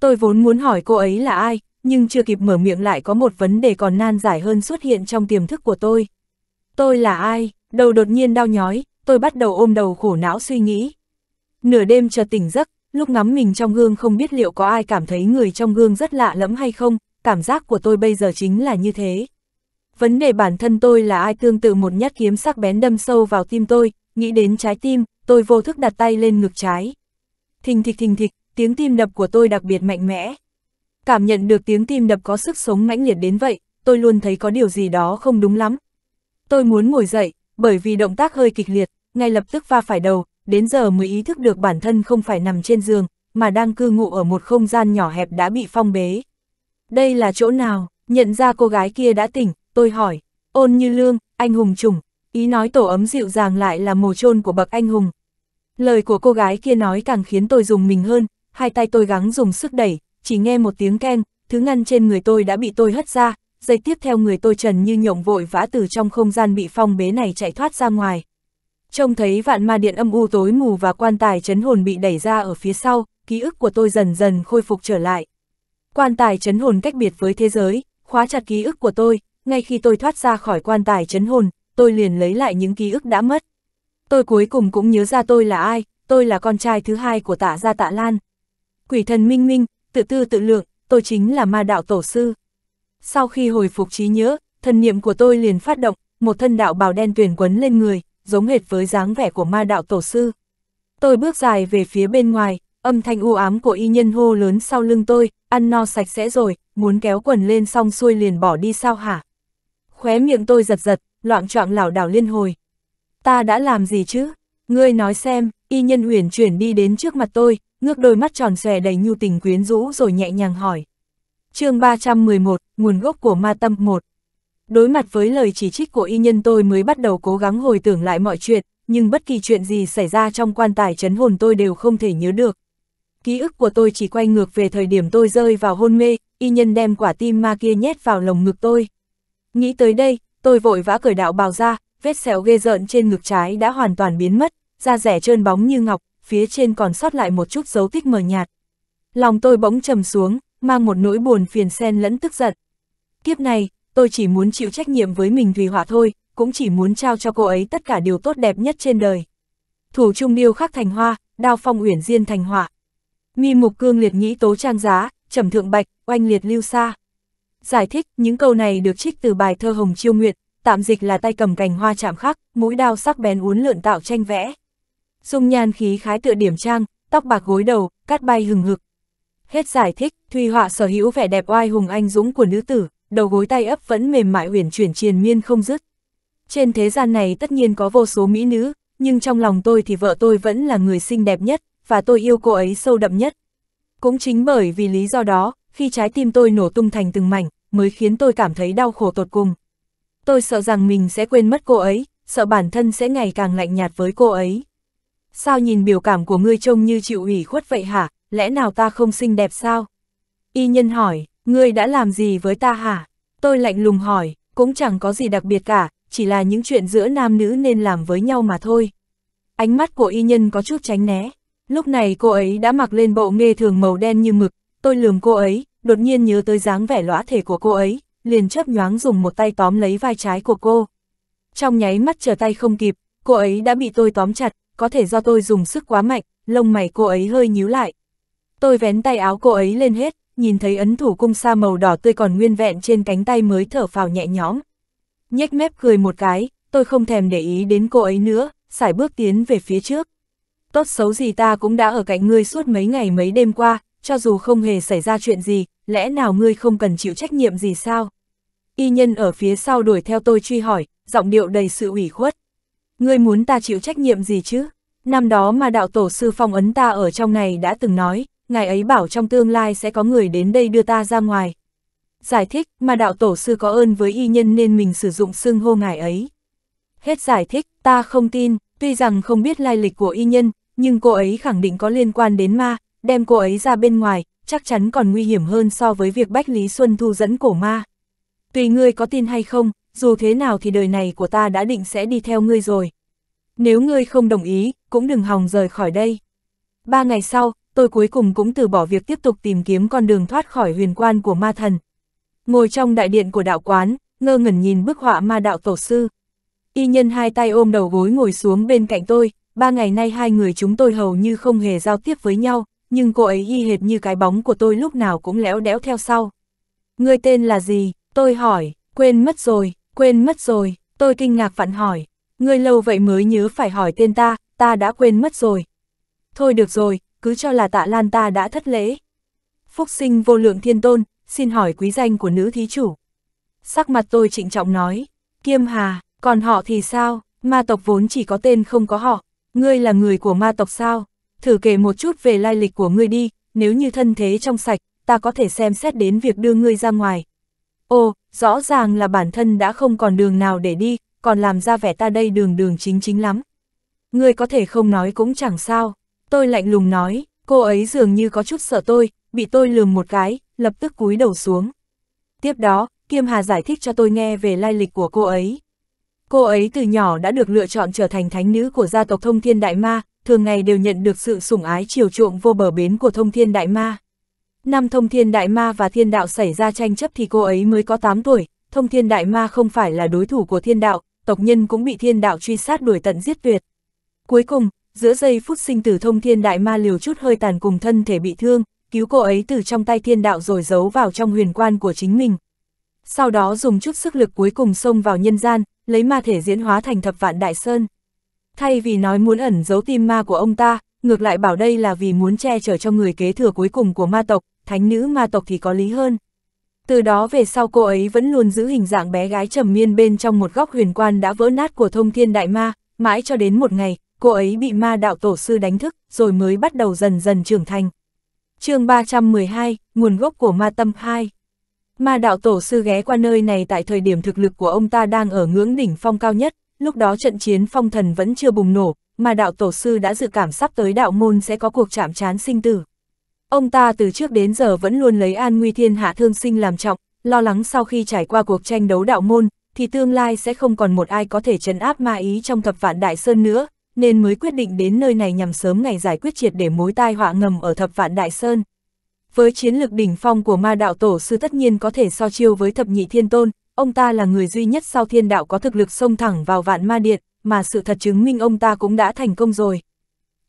Tôi vốn muốn hỏi cô ấy là ai, nhưng chưa kịp mở miệng lại có một vấn đề còn nan giải hơn xuất hiện trong tiềm thức của tôi. Tôi là ai? Đầu đột nhiên đau nhói, tôi bắt đầu ôm đầu khổ não suy nghĩ. Nửa đêm chờ tỉnh giấc, lúc ngắm mình trong gương không biết liệu có ai cảm thấy người trong gương rất lạ lẫm hay không, cảm giác của tôi bây giờ chính là như thế. Vấn đề bản thân tôi là ai tương tự một nhát kiếm sắc bén đâm sâu vào tim tôi, nghĩ đến trái tim, tôi vô thức đặt tay lên ngực trái. Thình thịch thình thịch, tiếng tim đập của tôi đặc biệt mạnh mẽ. Cảm nhận được tiếng tim đập có sức sống mãnh liệt đến vậy, tôi luôn thấy có điều gì đó không đúng lắm. Tôi muốn ngồi dậy, bởi vì động tác hơi kịch liệt, ngay lập tức va phải đầu, đến giờ mới ý thức được bản thân không phải nằm trên giường, mà đang cư ngụ ở một không gian nhỏ hẹp đã bị phong bế. Đây là chỗ nào? Nhận ra cô gái kia đã tỉnh, tôi hỏi, ôn như lương, anh hùng trùng, ý nói tổ ấm dịu dàng lại là mồ chôn của bậc anh hùng. Lời của cô gái kia nói càng khiến tôi dùng mình hơn, hai tay tôi gắng dùng sức đẩy, chỉ nghe một tiếng keng, thứ ngăn trên người tôi đã bị tôi hất ra, dây tiếp theo người tôi trần như nhộng vội vã từ trong không gian bị phong bế này chạy thoát ra ngoài, Trông thấy vạn ma điện âm u tối mù và quan tài chấn hồn bị đẩy ra ở phía sau, ký ức của tôi dần dần khôi phục trở lại. Quan tài chấn hồn cách biệt với thế giới, khóa chặt ký ức của tôi, ngay khi tôi thoát ra khỏi quan tài chấn hồn, tôi liền lấy lại những ký ức đã mất. Tôi cuối cùng cũng nhớ ra tôi là ai, tôi là con trai thứ hai của tạ gia tạ Lan. Quỷ thần minh minh, tự tư tự lượng, tôi chính là ma đạo tổ sư. Sau khi hồi phục trí nhớ, thần niệm của tôi liền phát động, một thân đạo bào đen tuyển quấn lên người, giống hệt với dáng vẻ của ma đạo tổ sư. Tôi bước dài về phía bên ngoài, âm thanh u ám của y nhân hô lớn sau lưng tôi, ăn no sạch sẽ rồi, muốn kéo quần lên xong xuôi liền bỏ đi sao hả? Khóe miệng tôi giật giật, loạn trọng lảo đảo liên hồi. Ta đã làm gì chứ? Ngươi nói xem, y nhân uyển chuyển đi đến trước mặt tôi, ngước đôi mắt tròn xòe đầy nhu tình quyến rũ rồi nhẹ nhàng hỏi. chương 311, nguồn gốc của ma tâm 1 Đối mặt với lời chỉ trích của y nhân tôi mới bắt đầu cố gắng hồi tưởng lại mọi chuyện, nhưng bất kỳ chuyện gì xảy ra trong quan tài chấn hồn tôi đều không thể nhớ được. Ký ức của tôi chỉ quay ngược về thời điểm tôi rơi vào hôn mê, y nhân đem quả tim ma kia nhét vào lồng ngực tôi. Nghĩ tới đây, tôi vội vã cởi đạo bào ra, vết sẹo ghê rợn trên ngực trái đã hoàn toàn biến mất, da rẻ trơn bóng như ngọc, phía trên còn sót lại một chút dấu tích mờ nhạt. Lòng tôi bỗng trầm xuống, mang một nỗi buồn phiền xen lẫn tức giận. Kiếp này, tôi chỉ muốn chịu trách nhiệm với mình Thùy Hỏa thôi, cũng chỉ muốn trao cho cô ấy tất cả điều tốt đẹp nhất trên đời. Thủ trung điêu khắc thành hoa, đao phong uyển diên thành hỏa. Mi mục cương liệt nghĩ tố trang giá, trầm thượng bạch, oanh liệt lưu xa. Giải thích, những câu này được trích từ bài thơ Hồng Chiêu Nguyệt, tạm dịch là tay cầm cành hoa chạm khắc, mũi đao sắc bén uốn lượn tạo tranh vẽ. Dung nhan khí khái tựa điểm trang, tóc bạc gối đầu, cát bay hừng hực. Hết giải thích, Thùy Họa sở hữu vẻ đẹp oai hùng anh dũng của nữ tử, đầu gối tay ấp vẫn mềm mại uyển chuyển triền miên không dứt. Trên thế gian này tất nhiên có vô số mỹ nữ, nhưng trong lòng tôi thì vợ tôi vẫn là người xinh đẹp nhất, và tôi yêu cô ấy sâu đậm nhất. Cũng chính bởi vì lý do đó, khi trái tim tôi nổ tung thành từng mảnh, mới khiến tôi cảm thấy đau khổ tột cùng. Tôi sợ rằng mình sẽ quên mất cô ấy, sợ bản thân sẽ ngày càng lạnh nhạt với cô ấy. Sao nhìn biểu cảm của ngươi trông như chịu ủy khuất vậy hả, lẽ nào ta không xinh đẹp sao? Y nhân hỏi. Ngươi đã làm gì với ta hả? Tôi lạnh lùng hỏi, cũng chẳng có gì đặc biệt cả, chỉ là những chuyện giữa nam nữ nên làm với nhau mà thôi. Ánh mắt của y nhân có chút tránh né. Lúc này cô ấy đã mặc lên bộ nghề thường màu đen như mực, tôi lườm cô ấy, đột nhiên nhớ tới dáng vẻ lõa thể của cô ấy, liền chấp nhoáng dùng một tay tóm lấy vai trái của cô. Trong nháy mắt trở tay không kịp, cô ấy đã bị tôi tóm chặt, có thể do tôi dùng sức quá mạnh, lông mày cô ấy hơi nhíu lại. Tôi vén tay áo cô ấy lên hết, nhìn thấy ấn thủ cung sa màu đỏ tươi còn nguyên vẹn trên cánh tay mới thở phào nhẹ nhõm. Nhếch mép cười một cái, tôi không thèm để ý đến cô ấy nữa, sải bước tiến về phía trước. Tốt xấu gì ta cũng đã ở cạnh ngươi suốt mấy ngày mấy đêm qua, cho dù không hề xảy ra chuyện gì, lẽ nào ngươi không cần chịu trách nhiệm gì sao? Y nhân ở phía sau đuổi theo tôi truy hỏi, giọng điệu đầy sự ủy khuất. Ngươi muốn ta chịu trách nhiệm gì chứ? Năm đó mà đạo tổ sư phong ấn ta ở trong này đã từng nói, ngài ấy bảo trong tương lai sẽ có người đến đây đưa ta ra ngoài. Giải thích mà đạo tổ sư có ơn với y nhân nên mình sử dụng xưng hô ngài ấy. Hết giải thích, ta không tin, tuy rằng không biết lai lịch của y nhân, nhưng cô ấy khẳng định có liên quan đến ma, đem cô ấy ra bên ngoài, chắc chắn còn nguy hiểm hơn so với việc Bách Lý Xuân Thu dẫn cổ ma. Tùy ngươi có tin hay không, dù thế nào thì đời này của ta đã định sẽ đi theo ngươi rồi. Nếu ngươi không đồng ý, cũng đừng hòng rời khỏi đây. Ba ngày sau, tôi cuối cùng cũng từ bỏ việc tiếp tục tìm kiếm con đường thoát khỏi huyền quan của ma thần. Ngồi trong đại điện của đạo quán, ngơ ngẩn nhìn bức họa ma đạo tổ sư. Y nhân hai tay ôm đầu gối ngồi xuống bên cạnh tôi, ba ngày nay hai người chúng tôi hầu như không hề giao tiếp với nhau, nhưng cô ấy y hệt như cái bóng của tôi lúc nào cũng léo đéo theo sau. Người tên là gì? Tôi hỏi, quên mất rồi, quên mất rồi, tôi kinh ngạc phản hỏi. người lâu vậy mới nhớ phải hỏi tên ta, ta đã quên mất rồi. Thôi được rồi, cứ cho là tạ lan ta đã thất lễ. Phúc sinh vô lượng thiên tôn, xin hỏi quý danh của nữ thí chủ. Sắc mặt tôi trịnh trọng nói, kiêm hà, còn họ thì sao, ma tộc vốn chỉ có tên không có họ, ngươi là người của ma tộc sao, thử kể một chút về lai lịch của ngươi đi, nếu như thân thế trong sạch, ta có thể xem xét đến việc đưa ngươi ra ngoài. Ồ, rõ ràng là bản thân đã không còn đường nào để đi, còn làm ra vẻ ta đây đường đường chính chính lắm. Ngươi có thể không nói cũng chẳng sao, Tôi lạnh lùng nói, cô ấy dường như có chút sợ tôi, bị tôi lường một cái, lập tức cúi đầu xuống. Tiếp đó, Kiêm Hà giải thích cho tôi nghe về lai lịch của cô ấy. Cô ấy từ nhỏ đã được lựa chọn trở thành thánh nữ của gia tộc Thông Thiên Đại Ma, thường ngày đều nhận được sự sủng ái chiều chuộng vô bờ bến của Thông Thiên Đại Ma. Năm Thông Thiên Đại Ma và Thiên Đạo xảy ra tranh chấp thì cô ấy mới có 8 tuổi, Thông Thiên Đại Ma không phải là đối thủ của Thiên Đạo, tộc nhân cũng bị Thiên Đạo truy sát đuổi tận giết tuyệt. Cuối cùng, Giữa giây phút sinh tử thông thiên đại ma liều chút hơi tàn cùng thân thể bị thương, cứu cô ấy từ trong tay thiên đạo rồi giấu vào trong huyền quan của chính mình. Sau đó dùng chút sức lực cuối cùng xông vào nhân gian, lấy ma thể diễn hóa thành thập vạn đại sơn. Thay vì nói muốn ẩn giấu tim ma của ông ta, ngược lại bảo đây là vì muốn che chở cho người kế thừa cuối cùng của ma tộc, thánh nữ ma tộc thì có lý hơn. Từ đó về sau cô ấy vẫn luôn giữ hình dạng bé gái trầm miên bên trong một góc huyền quan đã vỡ nát của thông thiên đại ma, mãi cho đến một ngày, cô ấy bị ma đạo tổ sư đánh thức, rồi mới bắt đầu dần dần trưởng thành. chương 312, nguồn gốc của ma tâm 2 Ma đạo tổ sư ghé qua nơi này tại thời điểm thực lực của ông ta đang ở ngưỡng đỉnh phong cao nhất, lúc đó trận chiến phong thần vẫn chưa bùng nổ, ma đạo tổ sư đã dự cảm sắp tới đạo môn sẽ có cuộc chạm trán sinh tử. Ông ta từ trước đến giờ vẫn luôn lấy an nguy thiên hạ thương sinh làm trọng, lo lắng sau khi trải qua cuộc tranh đấu đạo môn, thì tương lai sẽ không còn một ai có thể chấn áp ma ý trong thập vạn đại sơn nữa, nên mới quyết định đến nơi này nhằm sớm ngày giải quyết triệt để mối tai họa ngầm ở thập vạn Đại Sơn. Với chiến lược đỉnh phong của ma đạo tổ sư tất nhiên có thể so chiêu với thập nhị thiên tôn, ông ta là người duy nhất sau thiên đạo có thực lực xông thẳng vào vạn ma điện, mà sự thật chứng minh ông ta cũng đã thành công rồi.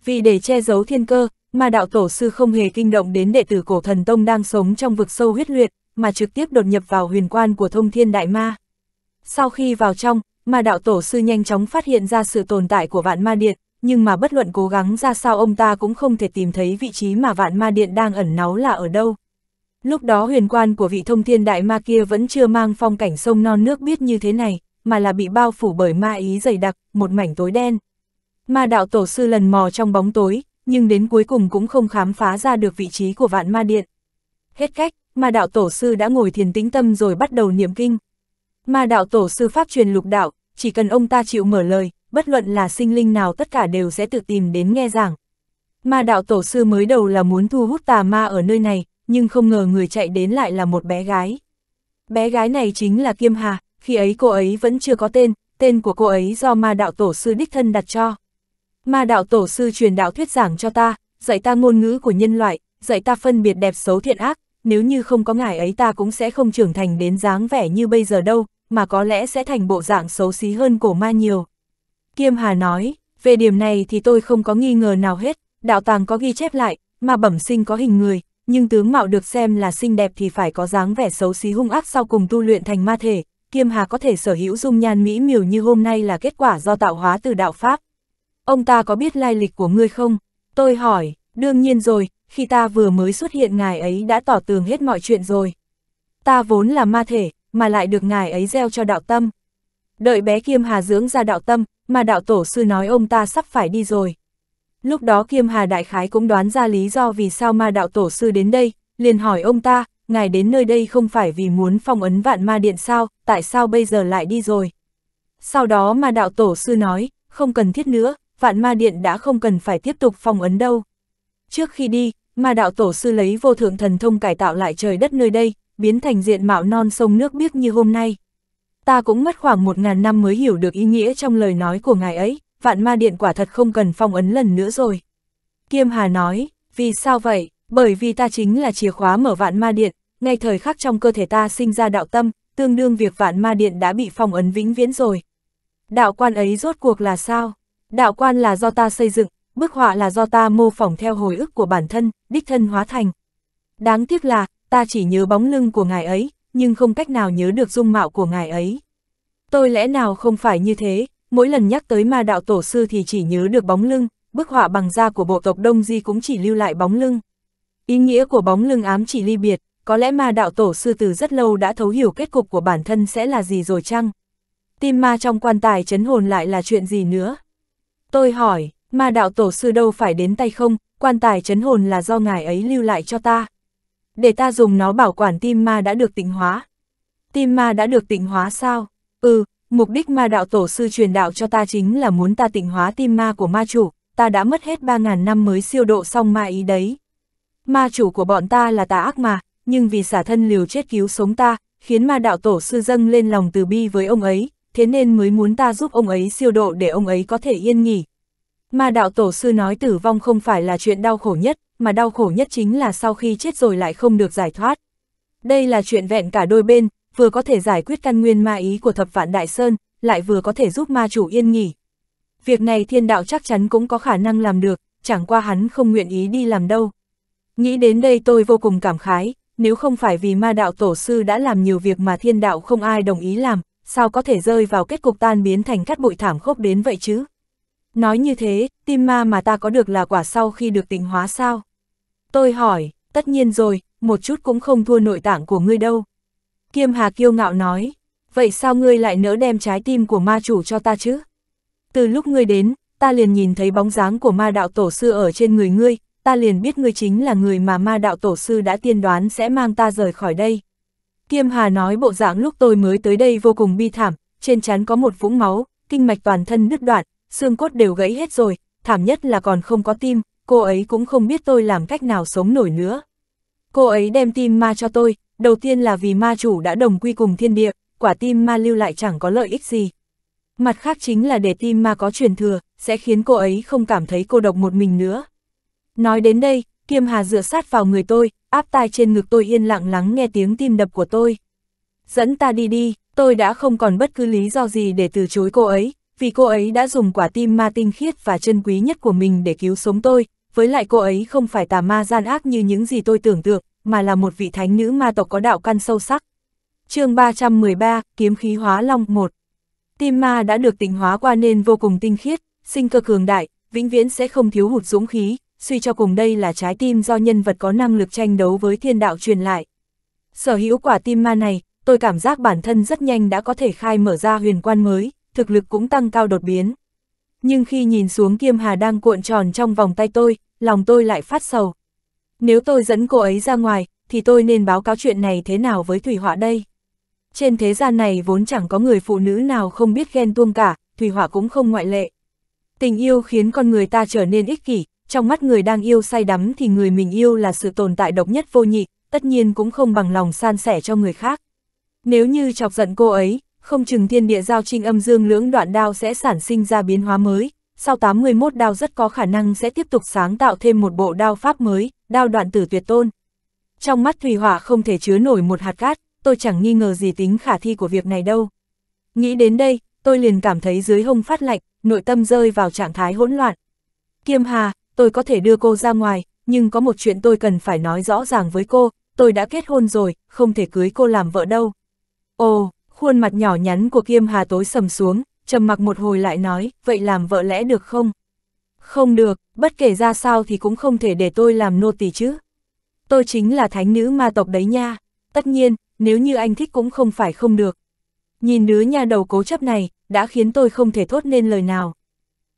Vì để che giấu thiên cơ, ma đạo tổ sư không hề kinh động đến đệ tử cổ thần tông đang sống trong vực sâu huyết luyện, mà trực tiếp đột nhập vào huyền quan của thông thiên đại ma. Sau khi vào trong, mà đạo tổ sư nhanh chóng phát hiện ra sự tồn tại của vạn ma điện, nhưng mà bất luận cố gắng ra sao ông ta cũng không thể tìm thấy vị trí mà vạn ma điện đang ẩn náu là ở đâu. Lúc đó huyền quan của vị thông thiên đại ma kia vẫn chưa mang phong cảnh sông non nước biết như thế này, mà là bị bao phủ bởi ma ý dày đặc, một mảnh tối đen. Ma đạo tổ sư lần mò trong bóng tối, nhưng đến cuối cùng cũng không khám phá ra được vị trí của vạn ma điện. Hết cách, ma đạo tổ sư đã ngồi thiền tĩnh tâm rồi bắt đầu niệm kinh. Ma đạo tổ sư pháp truyền lục đạo, chỉ cần ông ta chịu mở lời, bất luận là sinh linh nào tất cả đều sẽ tự tìm đến nghe giảng. Ma đạo tổ sư mới đầu là muốn thu hút tà ma ở nơi này, nhưng không ngờ người chạy đến lại là một bé gái. Bé gái này chính là Kiêm Hà, khi ấy cô ấy vẫn chưa có tên, tên của cô ấy do ma đạo tổ sư đích thân đặt cho. Ma đạo tổ sư truyền đạo thuyết giảng cho ta, dạy ta ngôn ngữ của nhân loại, dạy ta phân biệt đẹp xấu thiện ác, nếu như không có ngài ấy ta cũng sẽ không trưởng thành đến dáng vẻ như bây giờ đâu, mà có lẽ sẽ thành bộ dạng xấu xí hơn cổ ma nhiều. Kiêm Hà nói, về điểm này thì tôi không có nghi ngờ nào hết, đạo tàng có ghi chép lại, mà bẩm sinh có hình người, nhưng tướng mạo được xem là xinh đẹp thì phải có dáng vẻ xấu xí hung ác sau cùng tu luyện thành ma thể, Kiêm Hà có thể sở hữu dung nhan mỹ miều như hôm nay là kết quả do tạo hóa từ đạo Pháp. Ông ta có biết lai lịch của ngươi không? Tôi hỏi, đương nhiên rồi, khi ta vừa mới xuất hiện ngài ấy đã tỏ tường hết mọi chuyện rồi. Ta vốn là ma thể, mà lại được ngài ấy gieo cho đạo tâm. Đợi bé Kiêm Hà dưỡng ra đạo tâm, mà đạo tổ sư nói ông ta sắp phải đi rồi. Lúc đó Kiêm Hà đại khái cũng đoán ra lý do vì sao ma đạo tổ sư đến đây, liền hỏi ông ta, ngài đến nơi đây không phải vì muốn phong ấn vạn ma điện sao, tại sao bây giờ lại đi rồi. Sau đó ma đạo tổ sư nói, không cần thiết nữa, vạn ma điện đã không cần phải tiếp tục phong ấn đâu. Trước khi đi, ma đạo tổ sư lấy vô thượng thần thông cải tạo lại trời đất nơi đây, biến thành diện mạo non sông nước biếc như hôm nay. Ta cũng mất khoảng một ngàn năm mới hiểu được ý nghĩa trong lời nói của ngài ấy, vạn ma điện quả thật không cần phong ấn lần nữa rồi. Kiêm Hà nói, vì sao vậy? Bởi vì ta chính là chìa khóa mở vạn ma điện, ngay thời khắc trong cơ thể ta sinh ra đạo tâm, tương đương việc vạn ma điện đã bị phong ấn vĩnh viễn rồi. Đạo quan ấy rốt cuộc là sao? Đạo quan là do ta xây dựng, bức họa là do ta mô phỏng theo hồi ức của bản thân, đích thân hóa thành. Đáng tiếc là, ta chỉ nhớ bóng lưng của ngài ấy, nhưng không cách nào nhớ được dung mạo của ngài ấy. Tôi lẽ nào không phải như thế, mỗi lần nhắc tới ma đạo tổ sư thì chỉ nhớ được bóng lưng, bức họa bằng da của bộ tộc Đông Di cũng chỉ lưu lại bóng lưng. Ý nghĩa của bóng lưng ám chỉ ly biệt, có lẽ ma đạo tổ sư từ rất lâu đã thấu hiểu kết cục của bản thân sẽ là gì rồi chăng? Tim ma trong quan tài chấn hồn lại là chuyện gì nữa? Tôi hỏi, ma đạo tổ sư đâu phải đến tay không, quan tài chấn hồn là do ngài ấy lưu lại cho ta để ta dùng nó bảo quản tim ma đã được tịnh hóa. Tim ma đã được tịnh hóa sao? Ừ, mục đích ma đạo tổ sư truyền đạo cho ta chính là muốn ta tịnh hóa tim ma của ma chủ, ta đã mất hết 3.000 năm mới siêu độ xong ma ý đấy. Ma chủ của bọn ta là tà ác mà, nhưng vì xả thân liều chết cứu sống ta, khiến ma đạo tổ sư dâng lên lòng từ bi với ông ấy, thế nên mới muốn ta giúp ông ấy siêu độ để ông ấy có thể yên nghỉ. Ma đạo tổ sư nói tử vong không phải là chuyện đau khổ nhất, mà đau khổ nhất chính là sau khi chết rồi lại không được giải thoát. Đây là chuyện vẹn cả đôi bên, vừa có thể giải quyết căn nguyên ma ý của thập vạn Đại Sơn, lại vừa có thể giúp ma chủ yên nghỉ. Việc này thiên đạo chắc chắn cũng có khả năng làm được, chẳng qua hắn không nguyện ý đi làm đâu. Nghĩ đến đây tôi vô cùng cảm khái, nếu không phải vì ma đạo tổ sư đã làm nhiều việc mà thiên đạo không ai đồng ý làm, sao có thể rơi vào kết cục tan biến thành cát bụi thảm khốc đến vậy chứ? Nói như thế, tim ma mà ta có được là quả sau khi được tịnh hóa sao? Tôi hỏi, tất nhiên rồi, một chút cũng không thua nội tạng của ngươi đâu. Kiêm Hà kiêu ngạo nói, vậy sao ngươi lại nỡ đem trái tim của ma chủ cho ta chứ? Từ lúc ngươi đến, ta liền nhìn thấy bóng dáng của ma đạo tổ sư ở trên người ngươi, ta liền biết ngươi chính là người mà ma đạo tổ sư đã tiên đoán sẽ mang ta rời khỏi đây. Kiêm Hà nói bộ dạng lúc tôi mới tới đây vô cùng bi thảm, trên trán có một vũng máu, kinh mạch toàn thân nứt đoạn, xương cốt đều gãy hết rồi, thảm nhất là còn không có tim, cô ấy cũng không biết tôi làm cách nào sống nổi nữa. Cô ấy đem tim ma cho tôi, đầu tiên là vì ma chủ đã đồng quy cùng thiên địa, quả tim ma lưu lại chẳng có lợi ích gì. Mặt khác chính là để tim ma có truyền thừa, sẽ khiến cô ấy không cảm thấy cô độc một mình nữa. Nói đến đây, Kiêm Hà dựa sát vào người tôi, áp tai trên ngực tôi yên lặng lắng nghe tiếng tim đập của tôi. Dẫn ta đi đi, tôi đã không còn bất cứ lý do gì để từ chối cô ấy, vì cô ấy đã dùng quả tim ma tinh khiết và chân quý nhất của mình để cứu sống tôi, với lại cô ấy không phải tà ma gian ác như những gì tôi tưởng tượng, mà là một vị thánh nữ ma tộc có đạo căn sâu sắc. chương 313, Kiếm khí hóa long 1 Tim ma đã được tịnh hóa qua nên vô cùng tinh khiết, sinh cơ cường đại, vĩnh viễn sẽ không thiếu hụt dũng khí, suy cho cùng đây là trái tim do nhân vật có năng lực tranh đấu với thiên đạo truyền lại. Sở hữu quả tim ma này, tôi cảm giác bản thân rất nhanh đã có thể khai mở ra huyền quan mới, thực lực cũng tăng cao đột biến nhưng khi nhìn xuống Kiêm Hà đang cuộn tròn trong vòng tay tôi, lòng tôi lại phát sầu. Nếu tôi dẫn cô ấy ra ngoài, thì tôi nên báo cáo chuyện này thế nào với Thủy Họa đây? Trên thế gian này vốn chẳng có người phụ nữ nào không biết ghen tuông cả, Thủy Họa cũng không ngoại lệ. Tình yêu khiến con người ta trở nên ích kỷ, trong mắt người đang yêu say đắm thì người mình yêu là sự tồn tại độc nhất vô nhị, tất nhiên cũng không bằng lòng san sẻ cho người khác. Nếu như chọc giận cô ấy, không chừng thiên địa giao trinh âm dương lưỡng đoạn đao sẽ sản sinh ra biến hóa mới, sau 81 đao rất có khả năng sẽ tiếp tục sáng tạo thêm một bộ đao pháp mới, đao đoạn tử tuyệt tôn. Trong mắt Thủy Hỏa không thể chứa nổi một hạt cát, tôi chẳng nghi ngờ gì tính khả thi của việc này đâu. Nghĩ đến đây, tôi liền cảm thấy dưới hông phát lạnh, nội tâm rơi vào trạng thái hỗn loạn. Kiêm Hà, tôi có thể đưa cô ra ngoài, nhưng có một chuyện tôi cần phải nói rõ ràng với cô, tôi đã kết hôn rồi, không thể cưới cô làm vợ đâu. Ồ, Khuôn mặt nhỏ nhắn của Kiêm Hà tối sầm xuống, trầm mặc một hồi lại nói, vậy làm vợ lẽ được không? Không được, bất kể ra sao thì cũng không thể để tôi làm nô tỳ chứ. Tôi chính là thánh nữ ma tộc đấy nha. Tất nhiên, nếu như anh thích cũng không phải không được. Nhìn đứa nhà đầu cố chấp này, đã khiến tôi không thể thốt nên lời nào.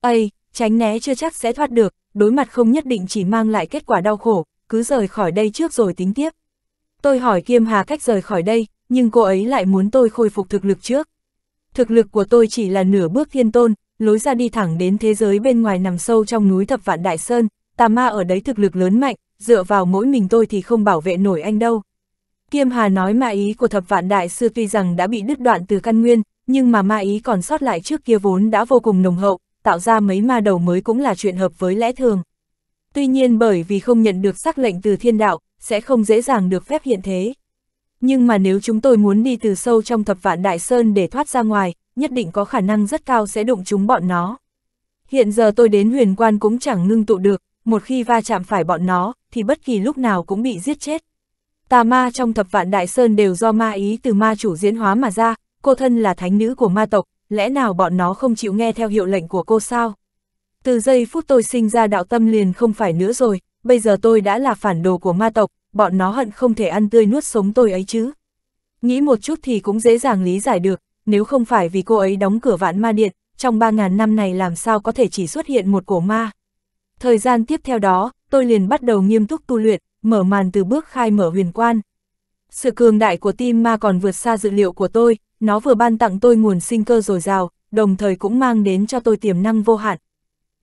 Ây, tránh né chưa chắc sẽ thoát được, đối mặt không nhất định chỉ mang lại kết quả đau khổ, cứ rời khỏi đây trước rồi tính tiếp. Tôi hỏi Kiêm Hà cách rời khỏi đây, nhưng cô ấy lại muốn tôi khôi phục thực lực trước. Thực lực của tôi chỉ là nửa bước thiên tôn, lối ra đi thẳng đến thế giới bên ngoài nằm sâu trong núi thập vạn đại sơn, tà ma ở đấy thực lực lớn mạnh, dựa vào mỗi mình tôi thì không bảo vệ nổi anh đâu. Kiêm Hà nói ma ý của thập vạn đại sư tuy rằng đã bị đứt đoạn từ căn nguyên, nhưng mà ma ý còn sót lại trước kia vốn đã vô cùng nồng hậu, tạo ra mấy ma đầu mới cũng là chuyện hợp với lẽ thường. Tuy nhiên bởi vì không nhận được sắc lệnh từ thiên đạo, sẽ không dễ dàng được phép hiện thế. Nhưng mà nếu chúng tôi muốn đi từ sâu trong thập vạn đại sơn để thoát ra ngoài, nhất định có khả năng rất cao sẽ đụng chúng bọn nó. Hiện giờ tôi đến huyền quan cũng chẳng ngưng tụ được, một khi va chạm phải bọn nó, thì bất kỳ lúc nào cũng bị giết chết. Tà ma trong thập vạn đại sơn đều do ma ý từ ma chủ diễn hóa mà ra, cô thân là thánh nữ của ma tộc, lẽ nào bọn nó không chịu nghe theo hiệu lệnh của cô sao? Từ giây phút tôi sinh ra đạo tâm liền không phải nữa rồi, bây giờ tôi đã là phản đồ của ma tộc, bọn nó hận không thể ăn tươi nuốt sống tôi ấy chứ. Nghĩ một chút thì cũng dễ dàng lý giải được, nếu không phải vì cô ấy đóng cửa vạn ma điện, trong 3.000 năm này làm sao có thể chỉ xuất hiện một cổ ma. Thời gian tiếp theo đó, tôi liền bắt đầu nghiêm túc tu luyện, mở màn từ bước khai mở huyền quan. Sự cường đại của tim ma còn vượt xa dự liệu của tôi, nó vừa ban tặng tôi nguồn sinh cơ dồi dào, đồng thời cũng mang đến cho tôi tiềm năng vô hạn.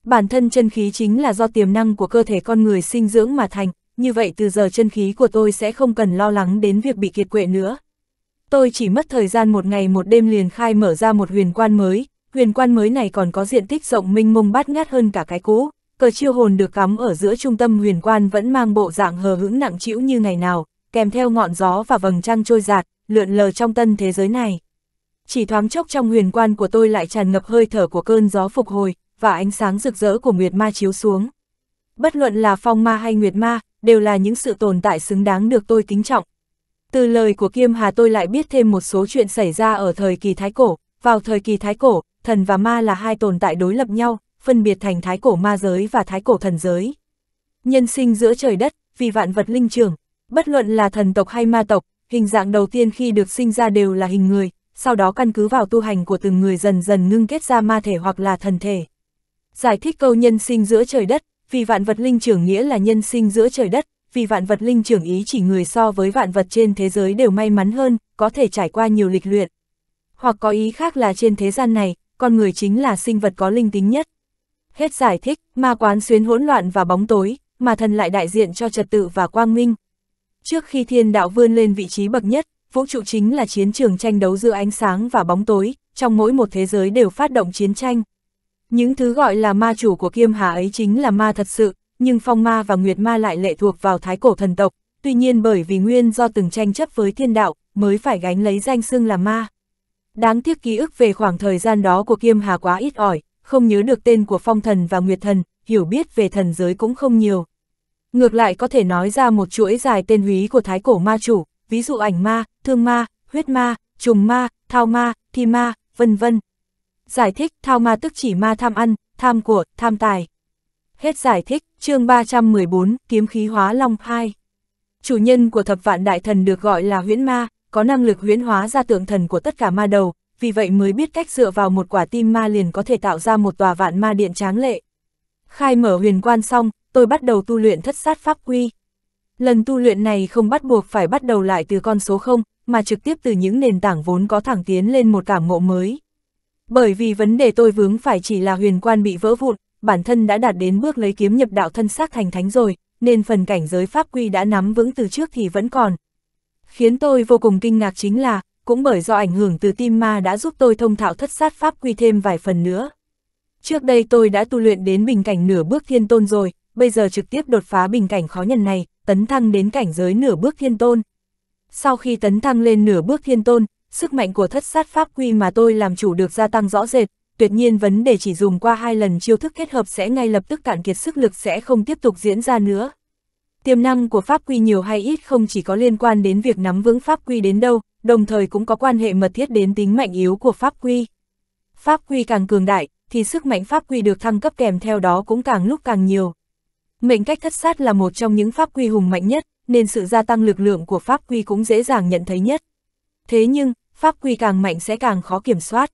Bản thân chân khí chính là do tiềm năng của cơ thể con người sinh dưỡng mà thành, như vậy từ giờ chân khí của tôi sẽ không cần lo lắng đến việc bị kiệt quệ nữa. Tôi chỉ mất thời gian một ngày một đêm liền khai mở ra một huyền quan mới, huyền quan mới này còn có diện tích rộng minh mông bát ngát hơn cả cái cũ, cờ chiêu hồn được cắm ở giữa trung tâm huyền quan vẫn mang bộ dạng hờ hững nặng trĩu như ngày nào, kèm theo ngọn gió và vầng trăng trôi giạt, lượn lờ trong tân thế giới này. Chỉ thoáng chốc trong huyền quan của tôi lại tràn ngập hơi thở của cơn gió phục hồi, và ánh sáng rực rỡ của Nguyệt Ma chiếu xuống. Bất luận là phong ma hay Nguyệt Ma, đều là những sự tồn tại xứng đáng được tôi kính trọng. Từ lời của Kiêm Hà tôi lại biết thêm một số chuyện xảy ra ở thời kỳ Thái Cổ, vào thời kỳ Thái Cổ, thần và ma là hai tồn tại đối lập nhau, phân biệt thành Thái Cổ ma giới và Thái Cổ thần giới. Nhân sinh giữa trời đất, vì vạn vật linh trường, bất luận là thần tộc hay ma tộc, hình dạng đầu tiên khi được sinh ra đều là hình người, sau đó căn cứ vào tu hành của từng người dần dần ngưng kết ra ma thể hoặc là thần thể. Giải thích câu nhân sinh giữa trời đất, vì vạn vật linh trưởng nghĩa là nhân sinh giữa trời đất, vì vạn vật linh trưởng ý chỉ người so với vạn vật trên thế giới đều may mắn hơn, có thể trải qua nhiều lịch luyện. Hoặc có ý khác là trên thế gian này, con người chính là sinh vật có linh tính nhất. Hết giải thích, ma quán xuyến hỗn loạn và bóng tối, mà thần lại đại diện cho trật tự và quang minh. Trước khi thiên đạo vươn lên vị trí bậc nhất, vũ trụ chính là chiến trường tranh đấu giữa ánh sáng và bóng tối, trong mỗi một thế giới đều phát động chiến tranh. Những thứ gọi là ma chủ của Kiêm Hà ấy chính là ma thật sự, nhưng phong ma và nguyệt ma lại lệ thuộc vào thái cổ thần tộc, tuy nhiên bởi vì nguyên do từng tranh chấp với thiên đạo, mới phải gánh lấy danh xưng là ma. Đáng tiếc ký ức về khoảng thời gian đó của Kiêm Hà quá ít ỏi, không nhớ được tên của phong thần và nguyệt thần, hiểu biết về thần giới cũng không nhiều. Ngược lại có thể nói ra một chuỗi dài tên húy của thái cổ ma chủ, ví dụ ảnh ma, thương ma, huyết ma, trùng ma, thao ma, thi ma, vân vân giải thích thao ma tức chỉ ma tham ăn, tham của, tham tài. Hết giải thích, chương 314, kiếm khí hóa long hai. Chủ nhân của thập vạn đại thần được gọi là huyễn ma, có năng lực huyễn hóa ra tượng thần của tất cả ma đầu, vì vậy mới biết cách dựa vào một quả tim ma liền có thể tạo ra một tòa vạn ma điện tráng lệ. Khai mở huyền quan xong, tôi bắt đầu tu luyện thất sát pháp quy. Lần tu luyện này không bắt buộc phải bắt đầu lại từ con số 0, mà trực tiếp từ những nền tảng vốn có thẳng tiến lên một cảm ngộ mới. Bởi vì vấn đề tôi vướng phải chỉ là huyền quan bị vỡ vụn, bản thân đã đạt đến bước lấy kiếm nhập đạo thân xác thành thánh rồi, nên phần cảnh giới pháp quy đã nắm vững từ trước thì vẫn còn. Khiến tôi vô cùng kinh ngạc chính là, cũng bởi do ảnh hưởng từ tim ma đã giúp tôi thông thạo thất sát pháp quy thêm vài phần nữa. Trước đây tôi đã tu luyện đến bình cảnh nửa bước thiên tôn rồi, bây giờ trực tiếp đột phá bình cảnh khó nhận này, tấn thăng đến cảnh giới nửa bước thiên tôn. Sau khi tấn thăng lên nửa bước thiên tôn, sức mạnh của thất sát pháp quy mà tôi làm chủ được gia tăng rõ rệt, tuyệt nhiên vấn đề chỉ dùng qua hai lần chiêu thức kết hợp sẽ ngay lập tức cạn kiệt sức lực sẽ không tiếp tục diễn ra nữa. Tiềm năng của pháp quy nhiều hay ít không chỉ có liên quan đến việc nắm vững pháp quy đến đâu, đồng thời cũng có quan hệ mật thiết đến tính mạnh yếu của pháp quy. Pháp quy càng cường đại, thì sức mạnh pháp quy được thăng cấp kèm theo đó cũng càng lúc càng nhiều. Mệnh cách thất sát là một trong những pháp quy hùng mạnh nhất, nên sự gia tăng lực lượng của pháp quy cũng dễ dàng nhận thấy nhất. Thế nhưng, pháp quy càng mạnh sẽ càng khó kiểm soát.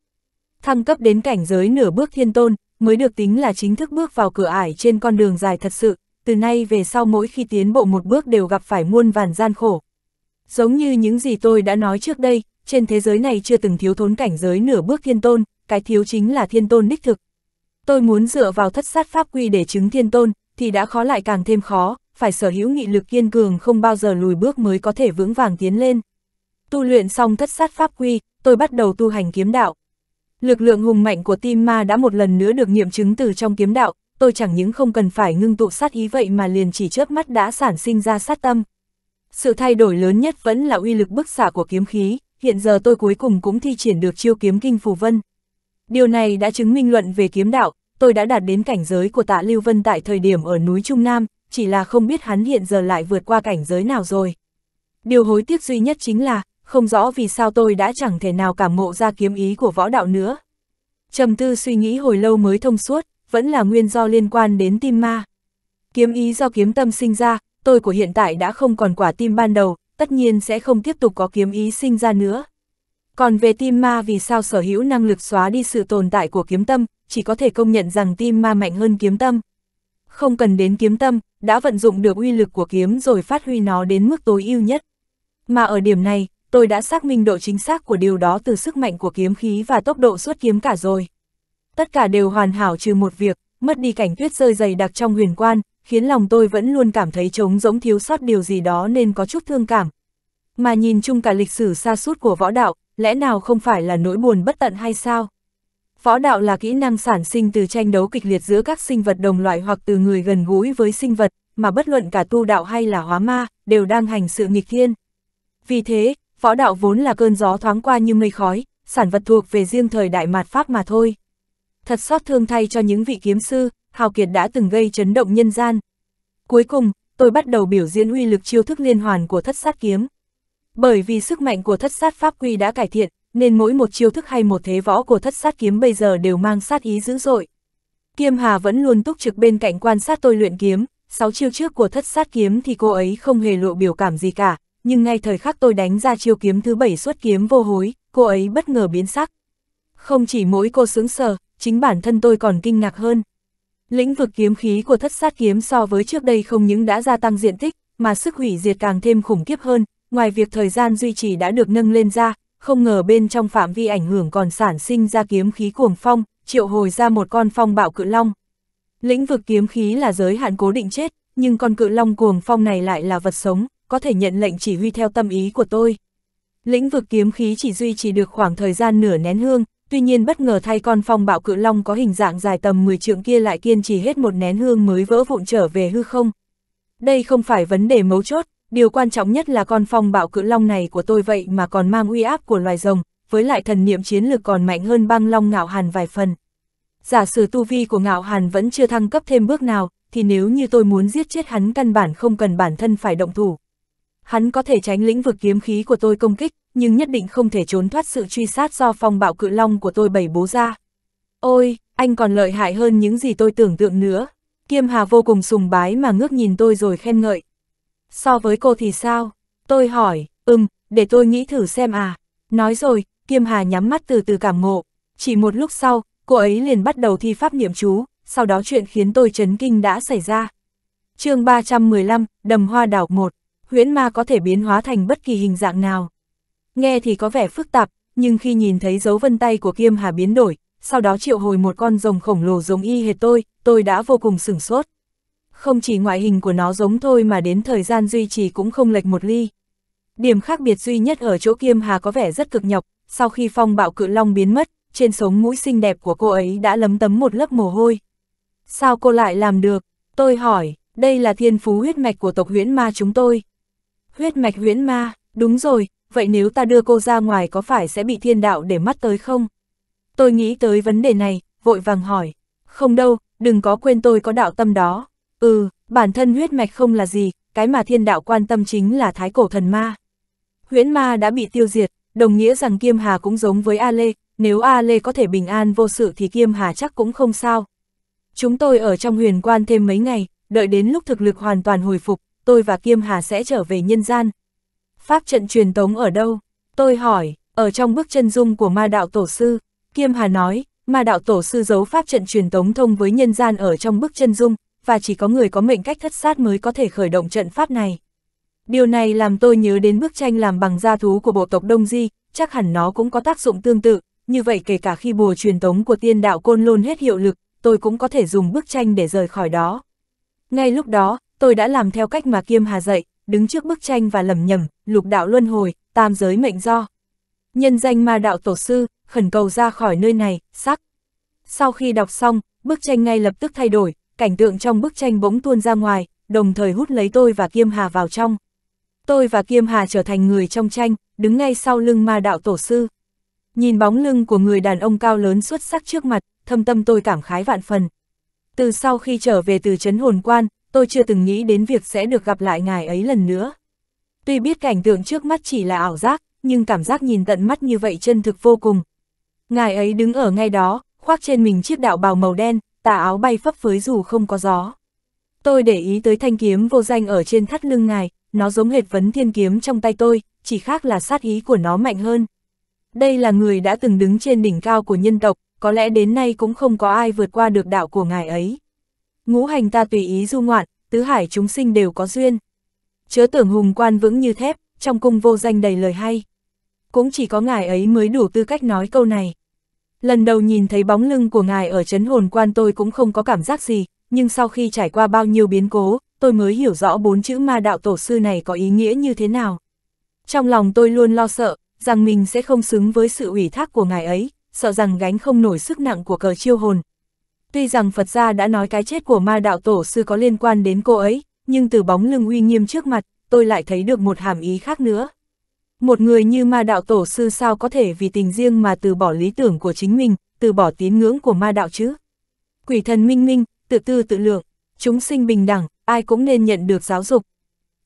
Thăng cấp đến cảnh giới nửa bước thiên tôn, mới được tính là chính thức bước vào cửa ải trên con đường dài thật sự, từ nay về sau mỗi khi tiến bộ một bước đều gặp phải muôn vàn gian khổ. Giống như những gì tôi đã nói trước đây, trên thế giới này chưa từng thiếu thốn cảnh giới nửa bước thiên tôn, cái thiếu chính là thiên tôn đích thực. Tôi muốn dựa vào thất sát pháp quy để chứng thiên tôn, thì đã khó lại càng thêm khó, phải sở hữu nghị lực kiên cường không bao giờ lùi bước mới có thể vững vàng tiến lên. Tu luyện xong thất sát pháp quy, tôi bắt đầu tu hành kiếm đạo. Lực lượng hùng mạnh của tim ma đã một lần nữa được nghiệm chứng từ trong kiếm đạo, tôi chẳng những không cần phải ngưng tụ sát ý vậy mà liền chỉ chớp mắt đã sản sinh ra sát tâm. Sự thay đổi lớn nhất vẫn là uy lực bức xạ của kiếm khí, hiện giờ tôi cuối cùng cũng thi triển được chiêu kiếm kinh phù vân. Điều này đã chứng minh luận về kiếm đạo, tôi đã đạt đến cảnh giới của tạ Lưu Vân tại thời điểm ở núi Trung Nam, chỉ là không biết hắn hiện giờ lại vượt qua cảnh giới nào rồi. Điều hối tiếc duy nhất chính là, không rõ vì sao tôi đã chẳng thể nào cảm ngộ ra kiếm ý của võ đạo nữa. trầm tư suy nghĩ hồi lâu mới thông suốt, vẫn là nguyên do liên quan đến tim ma. Kiếm ý do kiếm tâm sinh ra, tôi của hiện tại đã không còn quả tim ban đầu, tất nhiên sẽ không tiếp tục có kiếm ý sinh ra nữa. Còn về tim ma vì sao sở hữu năng lực xóa đi sự tồn tại của kiếm tâm, chỉ có thể công nhận rằng tim ma mạnh hơn kiếm tâm. Không cần đến kiếm tâm, đã vận dụng được uy lực của kiếm rồi phát huy nó đến mức tối ưu nhất. Mà ở điểm này, tôi đã xác minh độ chính xác của điều đó từ sức mạnh của kiếm khí và tốc độ xuất kiếm cả rồi. Tất cả đều hoàn hảo trừ một việc, mất đi cảnh tuyết rơi dày đặc trong huyền quan, khiến lòng tôi vẫn luôn cảm thấy trống rỗng thiếu sót điều gì đó nên có chút thương cảm. Mà nhìn chung cả lịch sử xa suốt của võ đạo, lẽ nào không phải là nỗi buồn bất tận hay sao? Võ đạo là kỹ năng sản sinh từ tranh đấu kịch liệt giữa các sinh vật đồng loại hoặc từ người gần gũi với sinh vật, mà bất luận cả tu đạo hay là hóa ma, đều đang hành sự nghịch thiên. Vì thế, võ đạo vốn là cơn gió thoáng qua như mây khói, sản vật thuộc về riêng thời đại mạt Pháp mà thôi. Thật xót thương thay cho những vị kiếm sư, Hào Kiệt đã từng gây chấn động nhân gian. Cuối cùng, tôi bắt đầu biểu diễn uy lực chiêu thức liên hoàn của thất sát kiếm. Bởi vì sức mạnh của thất sát pháp quy đã cải thiện, nên mỗi một chiêu thức hay một thế võ của thất sát kiếm bây giờ đều mang sát ý dữ dội. Kiêm Hà vẫn luôn túc trực bên cạnh quan sát tôi luyện kiếm, sáu chiêu trước của thất sát kiếm thì cô ấy không hề lộ biểu cảm gì cả, nhưng ngay thời khắc tôi đánh ra chiêu kiếm thứ bảy xuất kiếm vô hối, cô ấy bất ngờ biến sắc. Không chỉ mỗi cô sướng sờ, chính bản thân tôi còn kinh ngạc hơn. Lĩnh vực kiếm khí của thất sát kiếm so với trước đây không những đã gia tăng diện tích, mà sức hủy diệt càng thêm khủng khiếp hơn, ngoài việc thời gian duy trì đã được nâng lên ra, không ngờ bên trong phạm vi ảnh hưởng còn sản sinh ra kiếm khí cuồng phong, triệu hồi ra một con phong bạo cự long. Lĩnh vực kiếm khí là giới hạn cố định chết, nhưng con cự long cuồng phong này lại là vật sống, có thể nhận lệnh chỉ huy theo tâm ý của tôi. Lĩnh vực kiếm khí chỉ duy trì được khoảng thời gian nửa nén hương, tuy nhiên bất ngờ thay con phong bạo cự long có hình dạng dài tầm 10 trượng kia lại kiên trì hết một nén hương mới vỡ vụn trở về hư không. Đây không phải vấn đề mấu chốt, điều quan trọng nhất là con phong bạo cự long này của tôi vậy mà còn mang uy áp của loài rồng, với lại thần niệm chiến lực còn mạnh hơn băng long ngạo hàn vài phần. Giả sử tu vi của ngạo hàn vẫn chưa thăng cấp thêm bước nào, thì nếu như tôi muốn giết chết hắn căn bản không cần bản thân phải động thủ, hắn có thể tránh lĩnh vực kiếm khí của tôi công kích, nhưng nhất định không thể trốn thoát sự truy sát do phong bạo cự long của tôi bày bố ra. Ôi, anh còn lợi hại hơn những gì tôi tưởng tượng nữa. Kiêm Hà vô cùng sùng bái mà ngước nhìn tôi rồi khen ngợi. So với cô thì sao? Tôi hỏi, ừm, để tôi nghĩ thử xem à. Nói rồi, Kiêm Hà nhắm mắt từ từ cảm ngộ. Chỉ một lúc sau, cô ấy liền bắt đầu thi pháp niệm chú, sau đó chuyện khiến tôi chấn kinh đã xảy ra. chương 315, Đầm Hoa Đảo 1 huyễn ma có thể biến hóa thành bất kỳ hình dạng nào. Nghe thì có vẻ phức tạp, nhưng khi nhìn thấy dấu vân tay của Kiêm Hà biến đổi, sau đó triệu hồi một con rồng khổng lồ giống y hệt tôi, tôi đã vô cùng sửng sốt. Không chỉ ngoại hình của nó giống thôi mà đến thời gian duy trì cũng không lệch một ly. Điểm khác biệt duy nhất ở chỗ Kiêm Hà có vẻ rất cực nhọc, sau khi phong bạo cự long biến mất, trên sống mũi xinh đẹp của cô ấy đã lấm tấm một lớp mồ hôi. Sao cô lại làm được? Tôi hỏi, đây là thiên phú huyết mạch của tộc huyễn ma chúng tôi. Huyết mạch huyễn ma, đúng rồi, vậy nếu ta đưa cô ra ngoài có phải sẽ bị thiên đạo để mắt tới không? Tôi nghĩ tới vấn đề này, vội vàng hỏi. Không đâu, đừng có quên tôi có đạo tâm đó. Ừ, bản thân huyết mạch không là gì, cái mà thiên đạo quan tâm chính là thái cổ thần ma. Huyễn ma đã bị tiêu diệt, đồng nghĩa rằng Kiêm Hà cũng giống với A Lê, nếu A Lê có thể bình an vô sự thì Kiêm Hà chắc cũng không sao. Chúng tôi ở trong huyền quan thêm mấy ngày, đợi đến lúc thực lực hoàn toàn hồi phục, tôi và Kiêm Hà sẽ trở về nhân gian. Pháp trận truyền tống ở đâu? Tôi hỏi, ở trong bước chân dung của ma đạo tổ sư, Kiêm Hà nói, ma đạo tổ sư giấu pháp trận truyền tống thông với nhân gian ở trong bước chân dung, và chỉ có người có mệnh cách thất sát mới có thể khởi động trận pháp này. Điều này làm tôi nhớ đến bức tranh làm bằng da thú của bộ tộc Đông Di, chắc hẳn nó cũng có tác dụng tương tự, như vậy kể cả khi bùa truyền tống của tiên đạo Côn Lôn hết hiệu lực, tôi cũng có thể dùng bức tranh để rời khỏi đó. Ngay lúc đó, tôi đã làm theo cách mà Kiêm Hà dạy, đứng trước bức tranh và lẩm nhẩm lục đạo luân hồi, tam giới mệnh do. Nhân danh ma đạo tổ sư, khẩn cầu ra khỏi nơi này, sắc. Sau khi đọc xong, bức tranh ngay lập tức thay đổi, cảnh tượng trong bức tranh bỗng tuôn ra ngoài, đồng thời hút lấy tôi và Kiêm Hà vào trong. Tôi và Kiêm Hà trở thành người trong tranh, đứng ngay sau lưng ma đạo tổ sư. Nhìn bóng lưng của người đàn ông cao lớn xuất sắc trước mặt, thâm tâm tôi cảm khái vạn phần. Từ sau khi trở về từ chấn hồn quan, tôi chưa từng nghĩ đến việc sẽ được gặp lại ngài ấy lần nữa. Tuy biết cảnh tượng trước mắt chỉ là ảo giác, nhưng cảm giác nhìn tận mắt như vậy chân thực vô cùng. Ngài ấy đứng ở ngay đó, khoác trên mình chiếc đạo bào màu đen, tà áo bay phấp phới dù không có gió. Tôi để ý tới thanh kiếm vô danh ở trên thắt lưng ngài, nó giống hệt vấn thiên kiếm trong tay tôi, chỉ khác là sát ý của nó mạnh hơn. Đây là người đã từng đứng trên đỉnh cao của nhân tộc, có lẽ đến nay cũng không có ai vượt qua được đạo của ngài ấy. Ngũ hành ta tùy ý du ngoạn, tứ hải chúng sinh đều có duyên. Chớ tưởng hùng quan vững như thép, trong cung vô danh đầy lời hay. Cũng chỉ có ngài ấy mới đủ tư cách nói câu này. Lần đầu nhìn thấy bóng lưng của ngài ở chấn hồn quan tôi cũng không có cảm giác gì, nhưng sau khi trải qua bao nhiêu biến cố, tôi mới hiểu rõ bốn chữ ma đạo tổ sư này có ý nghĩa như thế nào. Trong lòng tôi luôn lo sợ, rằng mình sẽ không xứng với sự ủy thác của ngài ấy, sợ rằng gánh không nổi sức nặng của cờ chiêu hồn, Tuy rằng Phật gia đã nói cái chết của ma đạo tổ sư có liên quan đến cô ấy, nhưng từ bóng lưng uy nghiêm trước mặt, tôi lại thấy được một hàm ý khác nữa. Một người như ma đạo tổ sư sao có thể vì tình riêng mà từ bỏ lý tưởng của chính mình, từ bỏ tín ngưỡng của ma đạo chứ? Quỷ thần minh minh, tự tư tự lượng, chúng sinh bình đẳng, ai cũng nên nhận được giáo dục.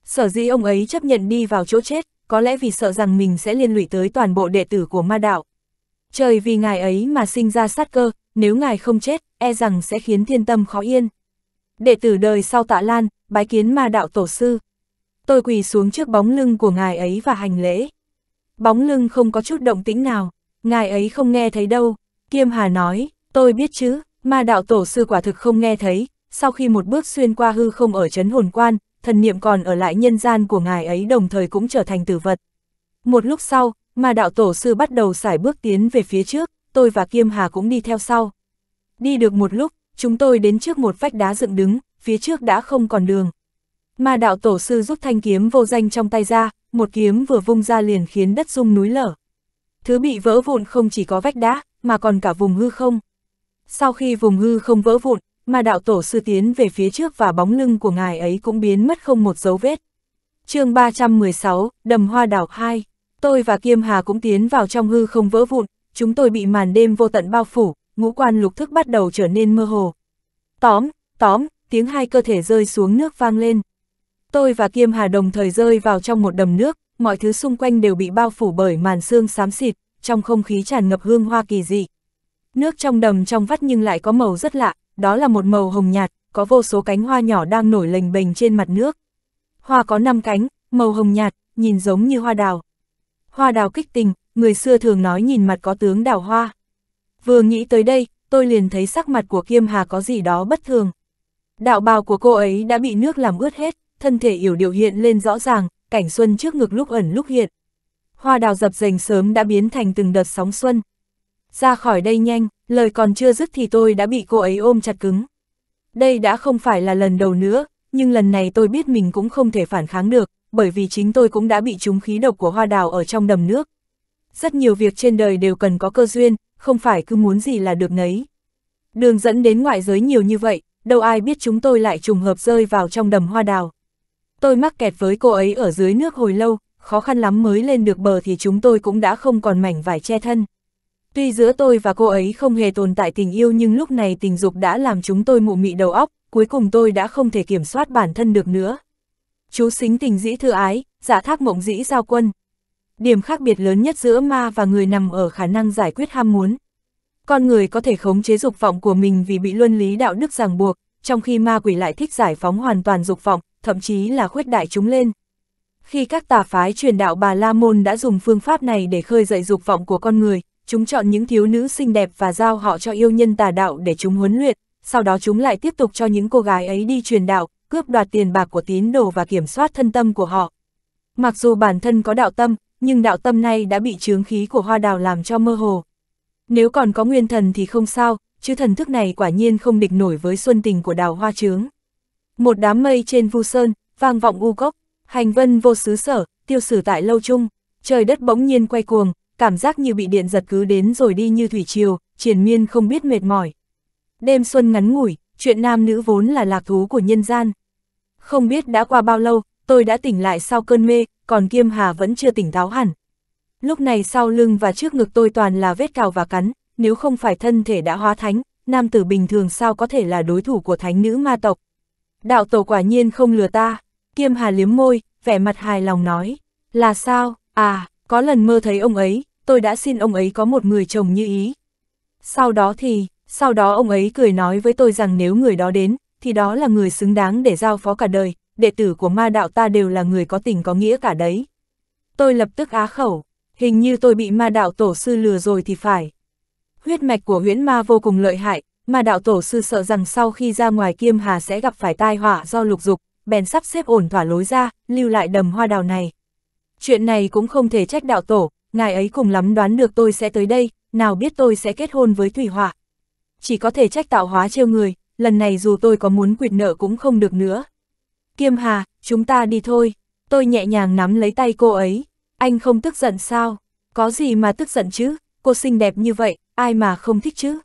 Sở dĩ ông ấy chấp nhận đi vào chỗ chết, có lẽ vì sợ rằng mình sẽ liên lụy tới toàn bộ đệ tử của ma đạo. Trời vì ngài ấy mà sinh ra sát cơ, nếu ngài không chết, e rằng sẽ khiến thiên tâm khó yên. Đệ tử đời sau tạ lan, bái kiến ma đạo tổ sư. Tôi quỳ xuống trước bóng lưng của ngài ấy và hành lễ. Bóng lưng không có chút động tĩnh nào, ngài ấy không nghe thấy đâu. Kiêm Hà nói, tôi biết chứ, ma đạo tổ sư quả thực không nghe thấy, sau khi một bước xuyên qua hư không ở chấn hồn quan, thần niệm còn ở lại nhân gian của ngài ấy đồng thời cũng trở thành tử vật. Một lúc sau, mà đạo tổ sư bắt đầu xài bước tiến về phía trước, tôi và Kiêm Hà cũng đi theo sau. Đi được một lúc, chúng tôi đến trước một vách đá dựng đứng, phía trước đã không còn đường. Mà đạo tổ sư rút thanh kiếm vô danh trong tay ra, một kiếm vừa vung ra liền khiến đất rung núi lở. Thứ bị vỡ vụn không chỉ có vách đá, mà còn cả vùng hư không. Sau khi vùng hư không vỡ vụn, mà đạo tổ sư tiến về phía trước và bóng lưng của ngài ấy cũng biến mất không một dấu vết. chương 316, Đầm Hoa Đảo 2 Tôi và Kiêm Hà cũng tiến vào trong hư không vỡ vụn, chúng tôi bị màn đêm vô tận bao phủ, ngũ quan lục thức bắt đầu trở nên mơ hồ. Tóm, tóm, tiếng hai cơ thể rơi xuống nước vang lên. Tôi và Kiêm Hà đồng thời rơi vào trong một đầm nước, mọi thứ xung quanh đều bị bao phủ bởi màn sương xám xịt, trong không khí tràn ngập hương hoa kỳ dị. Nước trong đầm trong vắt nhưng lại có màu rất lạ, đó là một màu hồng nhạt, có vô số cánh hoa nhỏ đang nổi lềnh bềnh trên mặt nước. Hoa có 5 cánh, màu hồng nhạt, nhìn giống như hoa đào hoa đào kích tình, người xưa thường nói nhìn mặt có tướng đào hoa. Vừa nghĩ tới đây, tôi liền thấy sắc mặt của Kiêm Hà có gì đó bất thường. Đạo bào của cô ấy đã bị nước làm ướt hết, thân thể yểu điều hiện lên rõ ràng, cảnh xuân trước ngực lúc ẩn lúc hiện. Hoa đào dập dềnh sớm đã biến thành từng đợt sóng xuân. Ra khỏi đây nhanh, lời còn chưa dứt thì tôi đã bị cô ấy ôm chặt cứng. Đây đã không phải là lần đầu nữa, nhưng lần này tôi biết mình cũng không thể phản kháng được, bởi vì chính tôi cũng đã bị trúng khí độc của hoa đào ở trong đầm nước. Rất nhiều việc trên đời đều cần có cơ duyên, không phải cứ muốn gì là được nấy. Đường dẫn đến ngoại giới nhiều như vậy, đâu ai biết chúng tôi lại trùng hợp rơi vào trong đầm hoa đào. Tôi mắc kẹt với cô ấy ở dưới nước hồi lâu, khó khăn lắm mới lên được bờ thì chúng tôi cũng đã không còn mảnh vải che thân. Tuy giữa tôi và cô ấy không hề tồn tại tình yêu nhưng lúc này tình dục đã làm chúng tôi mụ mị đầu óc, cuối cùng tôi đã không thể kiểm soát bản thân được nữa. Chú xính tình dĩ thư ái, giả dạ thác mộng dĩ giao quân. Điểm khác biệt lớn nhất giữa ma và người nằm ở khả năng giải quyết ham muốn. Con người có thể khống chế dục vọng của mình vì bị luân lý đạo đức ràng buộc, trong khi ma quỷ lại thích giải phóng hoàn toàn dục vọng, thậm chí là khuếch đại chúng lên. Khi các tà phái truyền đạo bà La Môn đã dùng phương pháp này để khơi dậy dục vọng của con người, chúng chọn những thiếu nữ xinh đẹp và giao họ cho yêu nhân tà đạo để chúng huấn luyện, sau đó chúng lại tiếp tục cho những cô gái ấy đi truyền đạo, cướp đoạt tiền bạc của tín đồ và kiểm soát thân tâm của họ. Mặc dù bản thân có đạo tâm, nhưng đạo tâm này đã bị chướng khí của hoa đào làm cho mơ hồ. Nếu còn có nguyên thần thì không sao, chứ thần thức này quả nhiên không địch nổi với xuân tình của đào hoa chướng. Một đám mây trên vu sơn, vang vọng u cốc, hành vân vô xứ sở, tiêu sử tại lâu trung, trời đất bỗng nhiên quay cuồng, cảm giác như bị điện giật cứ đến rồi đi như thủy triều, triền miên không biết mệt mỏi. Đêm xuân ngắn ngủi, chuyện nam nữ vốn là lạc thú của nhân gian, không biết đã qua bao lâu, tôi đã tỉnh lại sau cơn mê, còn Kiêm Hà vẫn chưa tỉnh táo hẳn. Lúc này sau lưng và trước ngực tôi toàn là vết cào và cắn, nếu không phải thân thể đã hóa thánh, nam tử bình thường sao có thể là đối thủ của thánh nữ ma tộc. Đạo tổ quả nhiên không lừa ta, Kiêm Hà liếm môi, vẻ mặt hài lòng nói, là sao, à, có lần mơ thấy ông ấy, tôi đã xin ông ấy có một người chồng như ý. Sau đó thì, sau đó ông ấy cười nói với tôi rằng nếu người đó đến, thì đó là người xứng đáng để giao phó cả đời, đệ tử của ma đạo ta đều là người có tình có nghĩa cả đấy. Tôi lập tức á khẩu, hình như tôi bị ma đạo tổ sư lừa rồi thì phải. Huyết mạch của huyễn ma vô cùng lợi hại, ma đạo tổ sư sợ rằng sau khi ra ngoài kiêm hà sẽ gặp phải tai họa do lục dục, bèn sắp xếp ổn thỏa lối ra, lưu lại đầm hoa đào này. Chuyện này cũng không thể trách đạo tổ, ngài ấy cùng lắm đoán được tôi sẽ tới đây, nào biết tôi sẽ kết hôn với Thủy hỏa Chỉ có thể trách tạo hóa trêu người, lần này dù tôi có muốn quyệt nợ cũng không được nữa. Kiêm Hà, chúng ta đi thôi. Tôi nhẹ nhàng nắm lấy tay cô ấy. Anh không tức giận sao? Có gì mà tức giận chứ? Cô xinh đẹp như vậy, ai mà không thích chứ?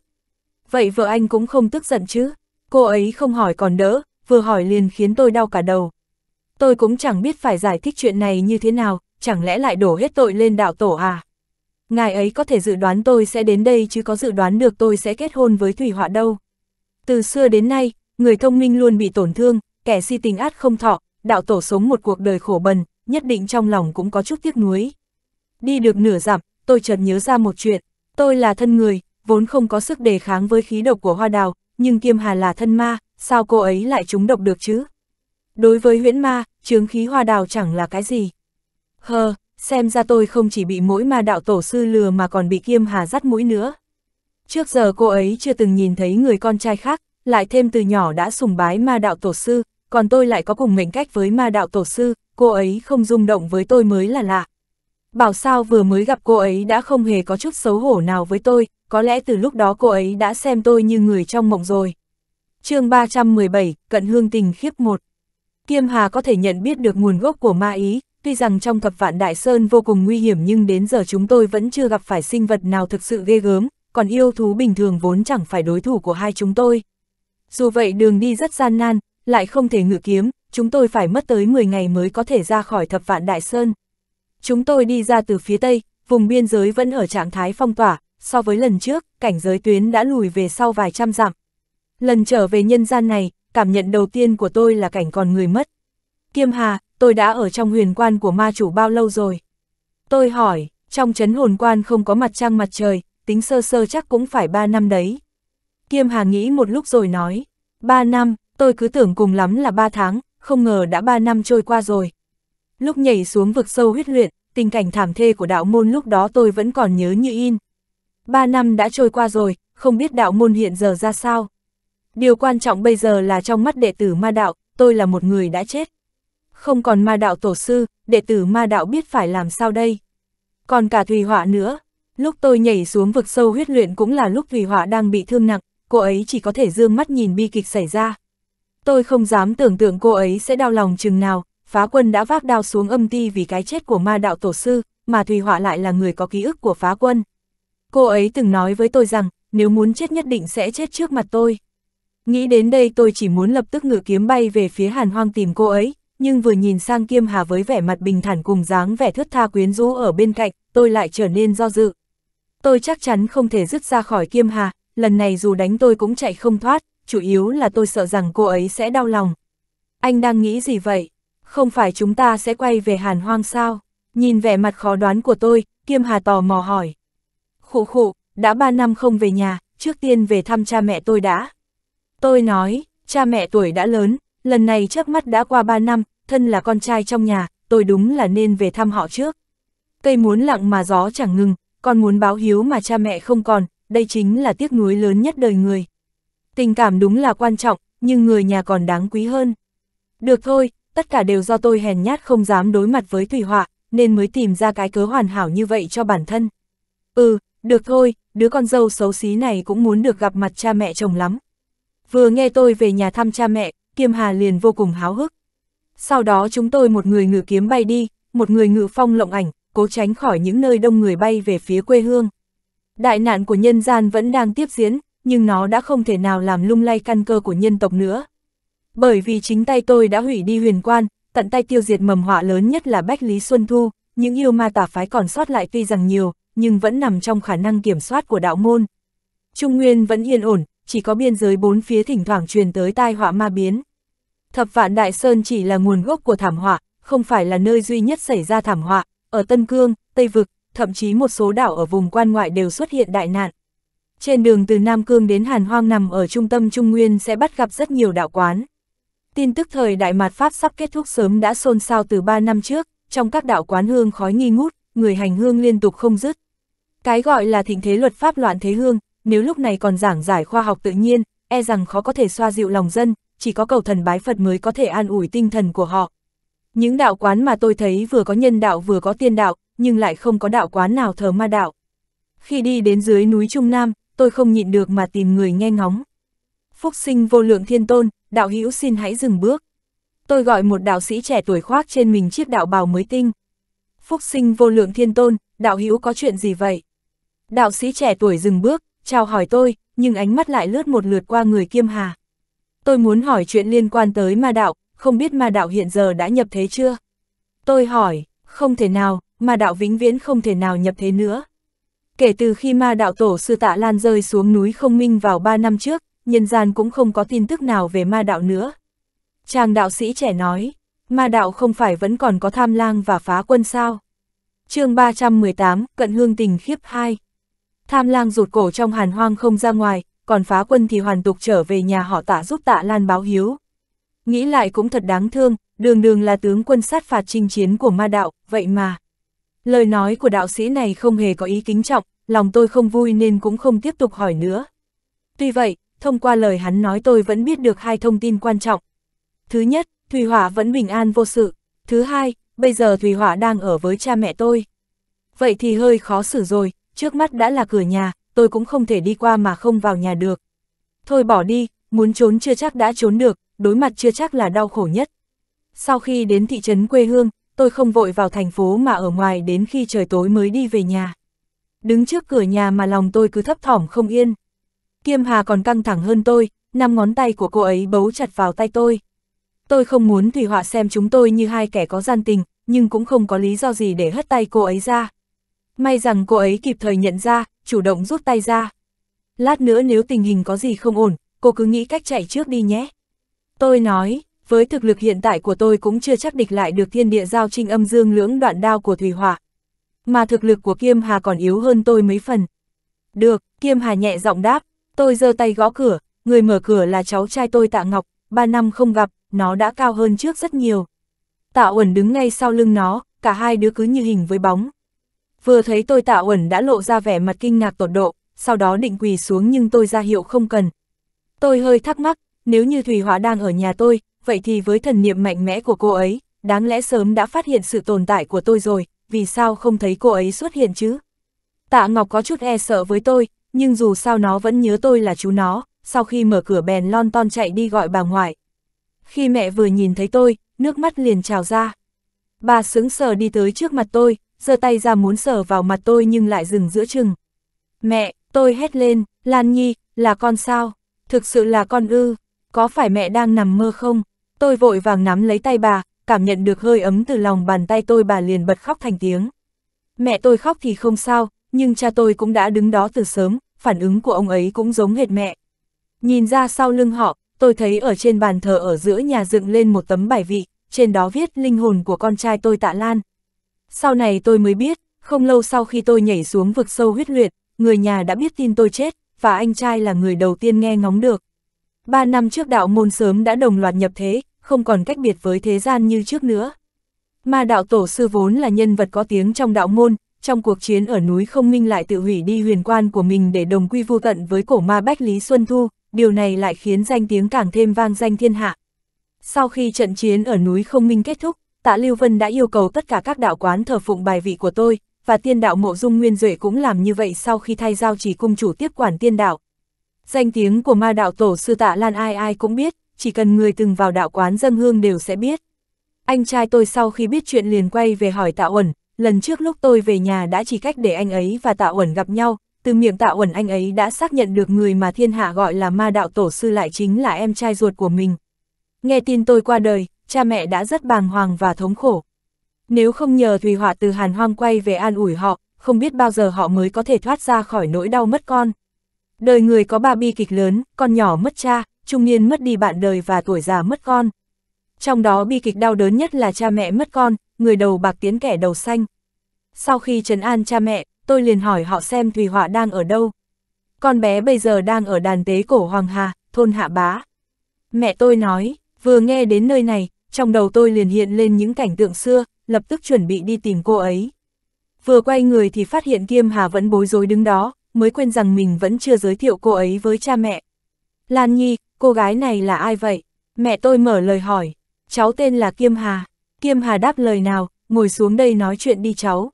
Vậy vợ anh cũng không tức giận chứ? Cô ấy không hỏi còn đỡ, vừa hỏi liền khiến tôi đau cả đầu. Tôi cũng chẳng biết phải giải thích chuyện này như thế nào, chẳng lẽ lại đổ hết tội lên đạo tổ à? Ngài ấy có thể dự đoán tôi sẽ đến đây chứ có dự đoán được tôi sẽ kết hôn với Thủy Họa đâu. Từ xưa đến nay, người thông minh luôn bị tổn thương, kẻ si tình át không thọ, đạo tổ sống một cuộc đời khổ bần, nhất định trong lòng cũng có chút tiếc nuối. Đi được nửa dặm, tôi chợt nhớ ra một chuyện, tôi là thân người, vốn không có sức đề kháng với khí độc của hoa đào, nhưng Kiêm Hà là thân ma, sao cô ấy lại trúng độc được chứ? Đối với huyễn ma, chướng khí hoa đào chẳng là cái gì. Hờ, xem ra tôi không chỉ bị mỗi ma đạo tổ sư lừa mà còn bị Kiêm Hà dắt mũi nữa. Trước giờ cô ấy chưa từng nhìn thấy người con trai khác, lại thêm từ nhỏ đã sùng bái ma đạo tổ sư, còn tôi lại có cùng mệnh cách với ma đạo tổ sư, cô ấy không rung động với tôi mới là lạ. Bảo sao vừa mới gặp cô ấy đã không hề có chút xấu hổ nào với tôi, có lẽ từ lúc đó cô ấy đã xem tôi như người trong mộng rồi. chương 317, Cận Hương Tình khiếp một Kiêm Hà có thể nhận biết được nguồn gốc của ma ý, tuy rằng trong thập vạn Đại Sơn vô cùng nguy hiểm nhưng đến giờ chúng tôi vẫn chưa gặp phải sinh vật nào thực sự ghê gớm, còn yêu thú bình thường vốn chẳng phải đối thủ của hai chúng tôi. Dù vậy đường đi rất gian nan, lại không thể ngự kiếm, chúng tôi phải mất tới 10 ngày mới có thể ra khỏi thập vạn Đại Sơn. Chúng tôi đi ra từ phía Tây, vùng biên giới vẫn ở trạng thái phong tỏa, so với lần trước, cảnh giới tuyến đã lùi về sau vài trăm dặm. Lần trở về nhân gian này, cảm nhận đầu tiên của tôi là cảnh còn người mất. Kiêm Hà, tôi đã ở trong huyền quan của ma chủ bao lâu rồi? Tôi hỏi, trong chấn hồn quan không có mặt trăng mặt trời, tính sơ sơ chắc cũng phải 3 năm đấy. Kiêm Hà nghĩ một lúc rồi nói, 3 năm, tôi cứ tưởng cùng lắm là 3 tháng, không ngờ đã 3 năm trôi qua rồi. Lúc nhảy xuống vực sâu huyết luyện, tình cảnh thảm thê của đạo môn lúc đó tôi vẫn còn nhớ như in. 3 năm đã trôi qua rồi, không biết đạo môn hiện giờ ra sao. Điều quan trọng bây giờ là trong mắt đệ tử ma đạo, tôi là một người đã chết. Không còn ma đạo tổ sư, đệ tử ma đạo biết phải làm sao đây. Còn cả Thùy Họa nữa, Lúc tôi nhảy xuống vực sâu huyết luyện cũng là lúc Thủy Họa đang bị thương nặng, cô ấy chỉ có thể dương mắt nhìn bi kịch xảy ra. Tôi không dám tưởng tượng cô ấy sẽ đau lòng chừng nào, phá quân đã vác đao xuống âm ti vì cái chết của ma đạo tổ sư, mà Thùy Họa lại là người có ký ức của phá quân. Cô ấy từng nói với tôi rằng, nếu muốn chết nhất định sẽ chết trước mặt tôi. Nghĩ đến đây tôi chỉ muốn lập tức ngự kiếm bay về phía hàn hoang tìm cô ấy, nhưng vừa nhìn sang Kiêm Hà với vẻ mặt bình thản cùng dáng vẻ thướt tha quyến rũ ở bên cạnh, tôi lại trở nên do dự tôi chắc chắn không thể dứt ra khỏi Kiêm Hà, lần này dù đánh tôi cũng chạy không thoát, chủ yếu là tôi sợ rằng cô ấy sẽ đau lòng. Anh đang nghĩ gì vậy? Không phải chúng ta sẽ quay về Hàn Hoang sao? Nhìn vẻ mặt khó đoán của tôi, Kiêm Hà tò mò hỏi. Khụ khụ, đã ba năm không về nhà, trước tiên về thăm cha mẹ tôi đã. Tôi nói, cha mẹ tuổi đã lớn, lần này trước mắt đã qua ba năm, thân là con trai trong nhà, tôi đúng là nên về thăm họ trước. Cây muốn lặng mà gió chẳng ngừng, con muốn báo hiếu mà cha mẹ không còn, đây chính là tiếc nuối lớn nhất đời người. Tình cảm đúng là quan trọng, nhưng người nhà còn đáng quý hơn. Được thôi, tất cả đều do tôi hèn nhát không dám đối mặt với Thủy Họa, nên mới tìm ra cái cớ hoàn hảo như vậy cho bản thân. Ừ, được thôi, đứa con dâu xấu xí này cũng muốn được gặp mặt cha mẹ chồng lắm. Vừa nghe tôi về nhà thăm cha mẹ, Kiêm Hà liền vô cùng háo hức. Sau đó chúng tôi một người ngự kiếm bay đi, một người ngự phong lộng ảnh, cố tránh khỏi những nơi đông người bay về phía quê hương. Đại nạn của nhân gian vẫn đang tiếp diễn, nhưng nó đã không thể nào làm lung lay căn cơ của nhân tộc nữa. Bởi vì chính tay tôi đã hủy đi huyền quan, tận tay tiêu diệt mầm họa lớn nhất là Bách Lý Xuân Thu, những yêu ma tà phái còn sót lại tuy rằng nhiều, nhưng vẫn nằm trong khả năng kiểm soát của đạo môn. Trung Nguyên vẫn yên ổn, chỉ có biên giới bốn phía thỉnh thoảng truyền tới tai họa ma biến. Thập vạn Đại Sơn chỉ là nguồn gốc của thảm họa, không phải là nơi duy nhất xảy ra thảm họa, ở Tân Cương, Tây Vực, thậm chí một số đảo ở vùng quan ngoại đều xuất hiện đại nạn. Trên đường từ Nam Cương đến Hàn Hoang nằm ở trung tâm Trung Nguyên sẽ bắt gặp rất nhiều đạo quán. Tin tức thời Đại Mạt Pháp sắp kết thúc sớm đã xôn xao từ 3 năm trước, trong các đạo quán hương khói nghi ngút, người hành hương liên tục không dứt. Cái gọi là thịnh thế luật pháp loạn thế hương, nếu lúc này còn giảng giải khoa học tự nhiên, e rằng khó có thể xoa dịu lòng dân, chỉ có cầu thần bái Phật mới có thể an ủi tinh thần của họ. Những đạo quán mà tôi thấy vừa có nhân đạo vừa có tiên đạo, nhưng lại không có đạo quán nào thờ ma đạo. Khi đi đến dưới núi Trung Nam, tôi không nhịn được mà tìm người nghe ngóng. Phúc sinh vô lượng thiên tôn, đạo hữu xin hãy dừng bước. Tôi gọi một đạo sĩ trẻ tuổi khoác trên mình chiếc đạo bào mới tinh. Phúc sinh vô lượng thiên tôn, đạo hữu có chuyện gì vậy? Đạo sĩ trẻ tuổi dừng bước, chào hỏi tôi, nhưng ánh mắt lại lướt một lượt qua người kiêm hà. Tôi muốn hỏi chuyện liên quan tới ma đạo, không biết ma đạo hiện giờ đã nhập thế chưa? Tôi hỏi, không thể nào, ma đạo vĩnh viễn không thể nào nhập thế nữa. Kể từ khi ma đạo tổ sư tạ lan rơi xuống núi không minh vào 3 năm trước, nhân gian cũng không có tin tức nào về ma đạo nữa. Chàng đạo sĩ trẻ nói, ma đạo không phải vẫn còn có tham lang và phá quân sao? chương 318, Cận Hương Tình khiếp 2 Tham lang rụt cổ trong hàn hoang không ra ngoài, còn phá quân thì hoàn tục trở về nhà họ tạ giúp tạ lan báo hiếu nghĩ lại cũng thật đáng thương, đường đường là tướng quân sát phạt chinh chiến của ma đạo, vậy mà. Lời nói của đạo sĩ này không hề có ý kính trọng, lòng tôi không vui nên cũng không tiếp tục hỏi nữa. Tuy vậy, thông qua lời hắn nói tôi vẫn biết được hai thông tin quan trọng. Thứ nhất, Thùy Hỏa vẫn bình an vô sự. Thứ hai, bây giờ Thùy Hỏa đang ở với cha mẹ tôi. Vậy thì hơi khó xử rồi, trước mắt đã là cửa nhà, tôi cũng không thể đi qua mà không vào nhà được. Thôi bỏ đi, muốn trốn chưa chắc đã trốn được, đối mặt chưa chắc là đau khổ nhất. Sau khi đến thị trấn quê hương, tôi không vội vào thành phố mà ở ngoài đến khi trời tối mới đi về nhà. Đứng trước cửa nhà mà lòng tôi cứ thấp thỏm không yên. Kiêm Hà còn căng thẳng hơn tôi, năm ngón tay của cô ấy bấu chặt vào tay tôi. Tôi không muốn Thủy Họa xem chúng tôi như hai kẻ có gian tình, nhưng cũng không có lý do gì để hất tay cô ấy ra. May rằng cô ấy kịp thời nhận ra, chủ động rút tay ra. Lát nữa nếu tình hình có gì không ổn, cô cứ nghĩ cách chạy trước đi nhé. Tôi nói, với thực lực hiện tại của tôi cũng chưa chắc địch lại được thiên địa giao trinh âm dương lưỡng đoạn đao của Thủy Hỏa. Mà thực lực của Kiêm Hà còn yếu hơn tôi mấy phần. Được, Kiêm Hà nhẹ giọng đáp, tôi giơ tay gõ cửa, người mở cửa là cháu trai tôi Tạ Ngọc, ba năm không gặp, nó đã cao hơn trước rất nhiều. Tạ Uẩn đứng ngay sau lưng nó, cả hai đứa cứ như hình với bóng. Vừa thấy tôi Tạ Uẩn đã lộ ra vẻ mặt kinh ngạc tột độ, sau đó định quỳ xuống nhưng tôi ra hiệu không cần. Tôi hơi thắc mắc, nếu như Thủy Họa đang ở nhà tôi, vậy thì với thần niệm mạnh mẽ của cô ấy, đáng lẽ sớm đã phát hiện sự tồn tại của tôi rồi, vì sao không thấy cô ấy xuất hiện chứ? Tạ Ngọc có chút e sợ với tôi, nhưng dù sao nó vẫn nhớ tôi là chú nó, sau khi mở cửa bèn lon ton chạy đi gọi bà ngoại. Khi mẹ vừa nhìn thấy tôi, nước mắt liền trào ra. Bà sững sờ đi tới trước mặt tôi, giơ tay ra muốn sờ vào mặt tôi nhưng lại dừng giữa chừng. Mẹ, tôi hét lên, Lan Nhi, là con sao? Thực sự là con ư, có phải mẹ đang nằm mơ không? Tôi vội vàng nắm lấy tay bà, cảm nhận được hơi ấm từ lòng bàn tay tôi bà liền bật khóc thành tiếng. Mẹ tôi khóc thì không sao, nhưng cha tôi cũng đã đứng đó từ sớm, phản ứng của ông ấy cũng giống hệt mẹ. Nhìn ra sau lưng họ, tôi thấy ở trên bàn thờ ở giữa nhà dựng lên một tấm bài vị, trên đó viết linh hồn của con trai tôi tạ lan. Sau này tôi mới biết, không lâu sau khi tôi nhảy xuống vực sâu huyết luyện, người nhà đã biết tin tôi chết, và anh trai là người đầu tiên nghe ngóng được. Ba năm trước đạo môn sớm đã đồng loạt nhập thế, không còn cách biệt với thế gian như trước nữa. Ma đạo tổ sư vốn là nhân vật có tiếng trong đạo môn, trong cuộc chiến ở núi không minh lại tự hủy đi huyền quan của mình để đồng quy vô tận với cổ ma Bách Lý Xuân Thu, điều này lại khiến danh tiếng càng thêm vang danh thiên hạ. Sau khi trận chiến ở núi không minh kết thúc, tạ Lưu Vân đã yêu cầu tất cả các đạo quán thờ phụng bài vị của tôi, và tiên đạo mộ dung nguyên duệ cũng làm như vậy sau khi thay giao chỉ cung chủ tiếp quản tiên đạo, Danh tiếng của ma đạo tổ sư tạ Lan ai ai cũng biết, chỉ cần người từng vào đạo quán dân hương đều sẽ biết. Anh trai tôi sau khi biết chuyện liền quay về hỏi tạ Uẩn, lần trước lúc tôi về nhà đã chỉ cách để anh ấy và tạ Uẩn gặp nhau, từ miệng tạ Uẩn anh ấy đã xác nhận được người mà thiên hạ gọi là ma đạo tổ sư lại chính là em trai ruột của mình. Nghe tin tôi qua đời, cha mẹ đã rất bàng hoàng và thống khổ. Nếu không nhờ Thùy Họa từ Hàn Hoang quay về an ủi họ, không biết bao giờ họ mới có thể thoát ra khỏi nỗi đau mất con. Đời người có ba bi kịch lớn, con nhỏ mất cha, trung niên mất đi bạn đời và tuổi già mất con. Trong đó bi kịch đau đớn nhất là cha mẹ mất con, người đầu bạc tiến kẻ đầu xanh. Sau khi trấn an cha mẹ, tôi liền hỏi họ xem Thùy Họa đang ở đâu. Con bé bây giờ đang ở đàn tế cổ Hoàng Hà, thôn Hạ Bá. Mẹ tôi nói, vừa nghe đến nơi này, trong đầu tôi liền hiện lên những cảnh tượng xưa, lập tức chuẩn bị đi tìm cô ấy. Vừa quay người thì phát hiện Kiêm Hà vẫn bối rối đứng đó, mới quên rằng mình vẫn chưa giới thiệu cô ấy với cha mẹ. Lan Nhi, cô gái này là ai vậy? Mẹ tôi mở lời hỏi, cháu tên là Kiêm Hà. Kiêm Hà đáp lời nào, ngồi xuống đây nói chuyện đi cháu.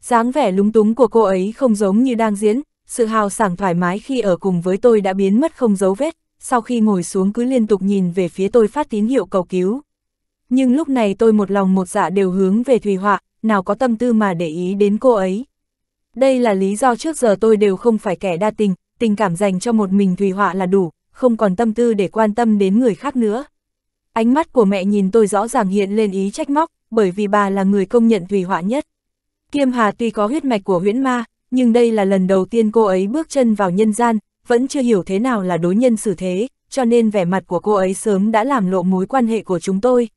dáng vẻ lúng túng của cô ấy không giống như đang diễn, sự hào sảng thoải mái khi ở cùng với tôi đã biến mất không dấu vết, sau khi ngồi xuống cứ liên tục nhìn về phía tôi phát tín hiệu cầu cứu. Nhưng lúc này tôi một lòng một dạ đều hướng về Thùy Họa, nào có tâm tư mà để ý đến cô ấy. Đây là lý do trước giờ tôi đều không phải kẻ đa tình, tình cảm dành cho một mình Thùy Họa là đủ, không còn tâm tư để quan tâm đến người khác nữa. Ánh mắt của mẹ nhìn tôi rõ ràng hiện lên ý trách móc, bởi vì bà là người công nhận Thùy Họa nhất. Kiêm Hà tuy có huyết mạch của huyễn ma, nhưng đây là lần đầu tiên cô ấy bước chân vào nhân gian, vẫn chưa hiểu thế nào là đối nhân xử thế, cho nên vẻ mặt của cô ấy sớm đã làm lộ mối quan hệ của chúng tôi.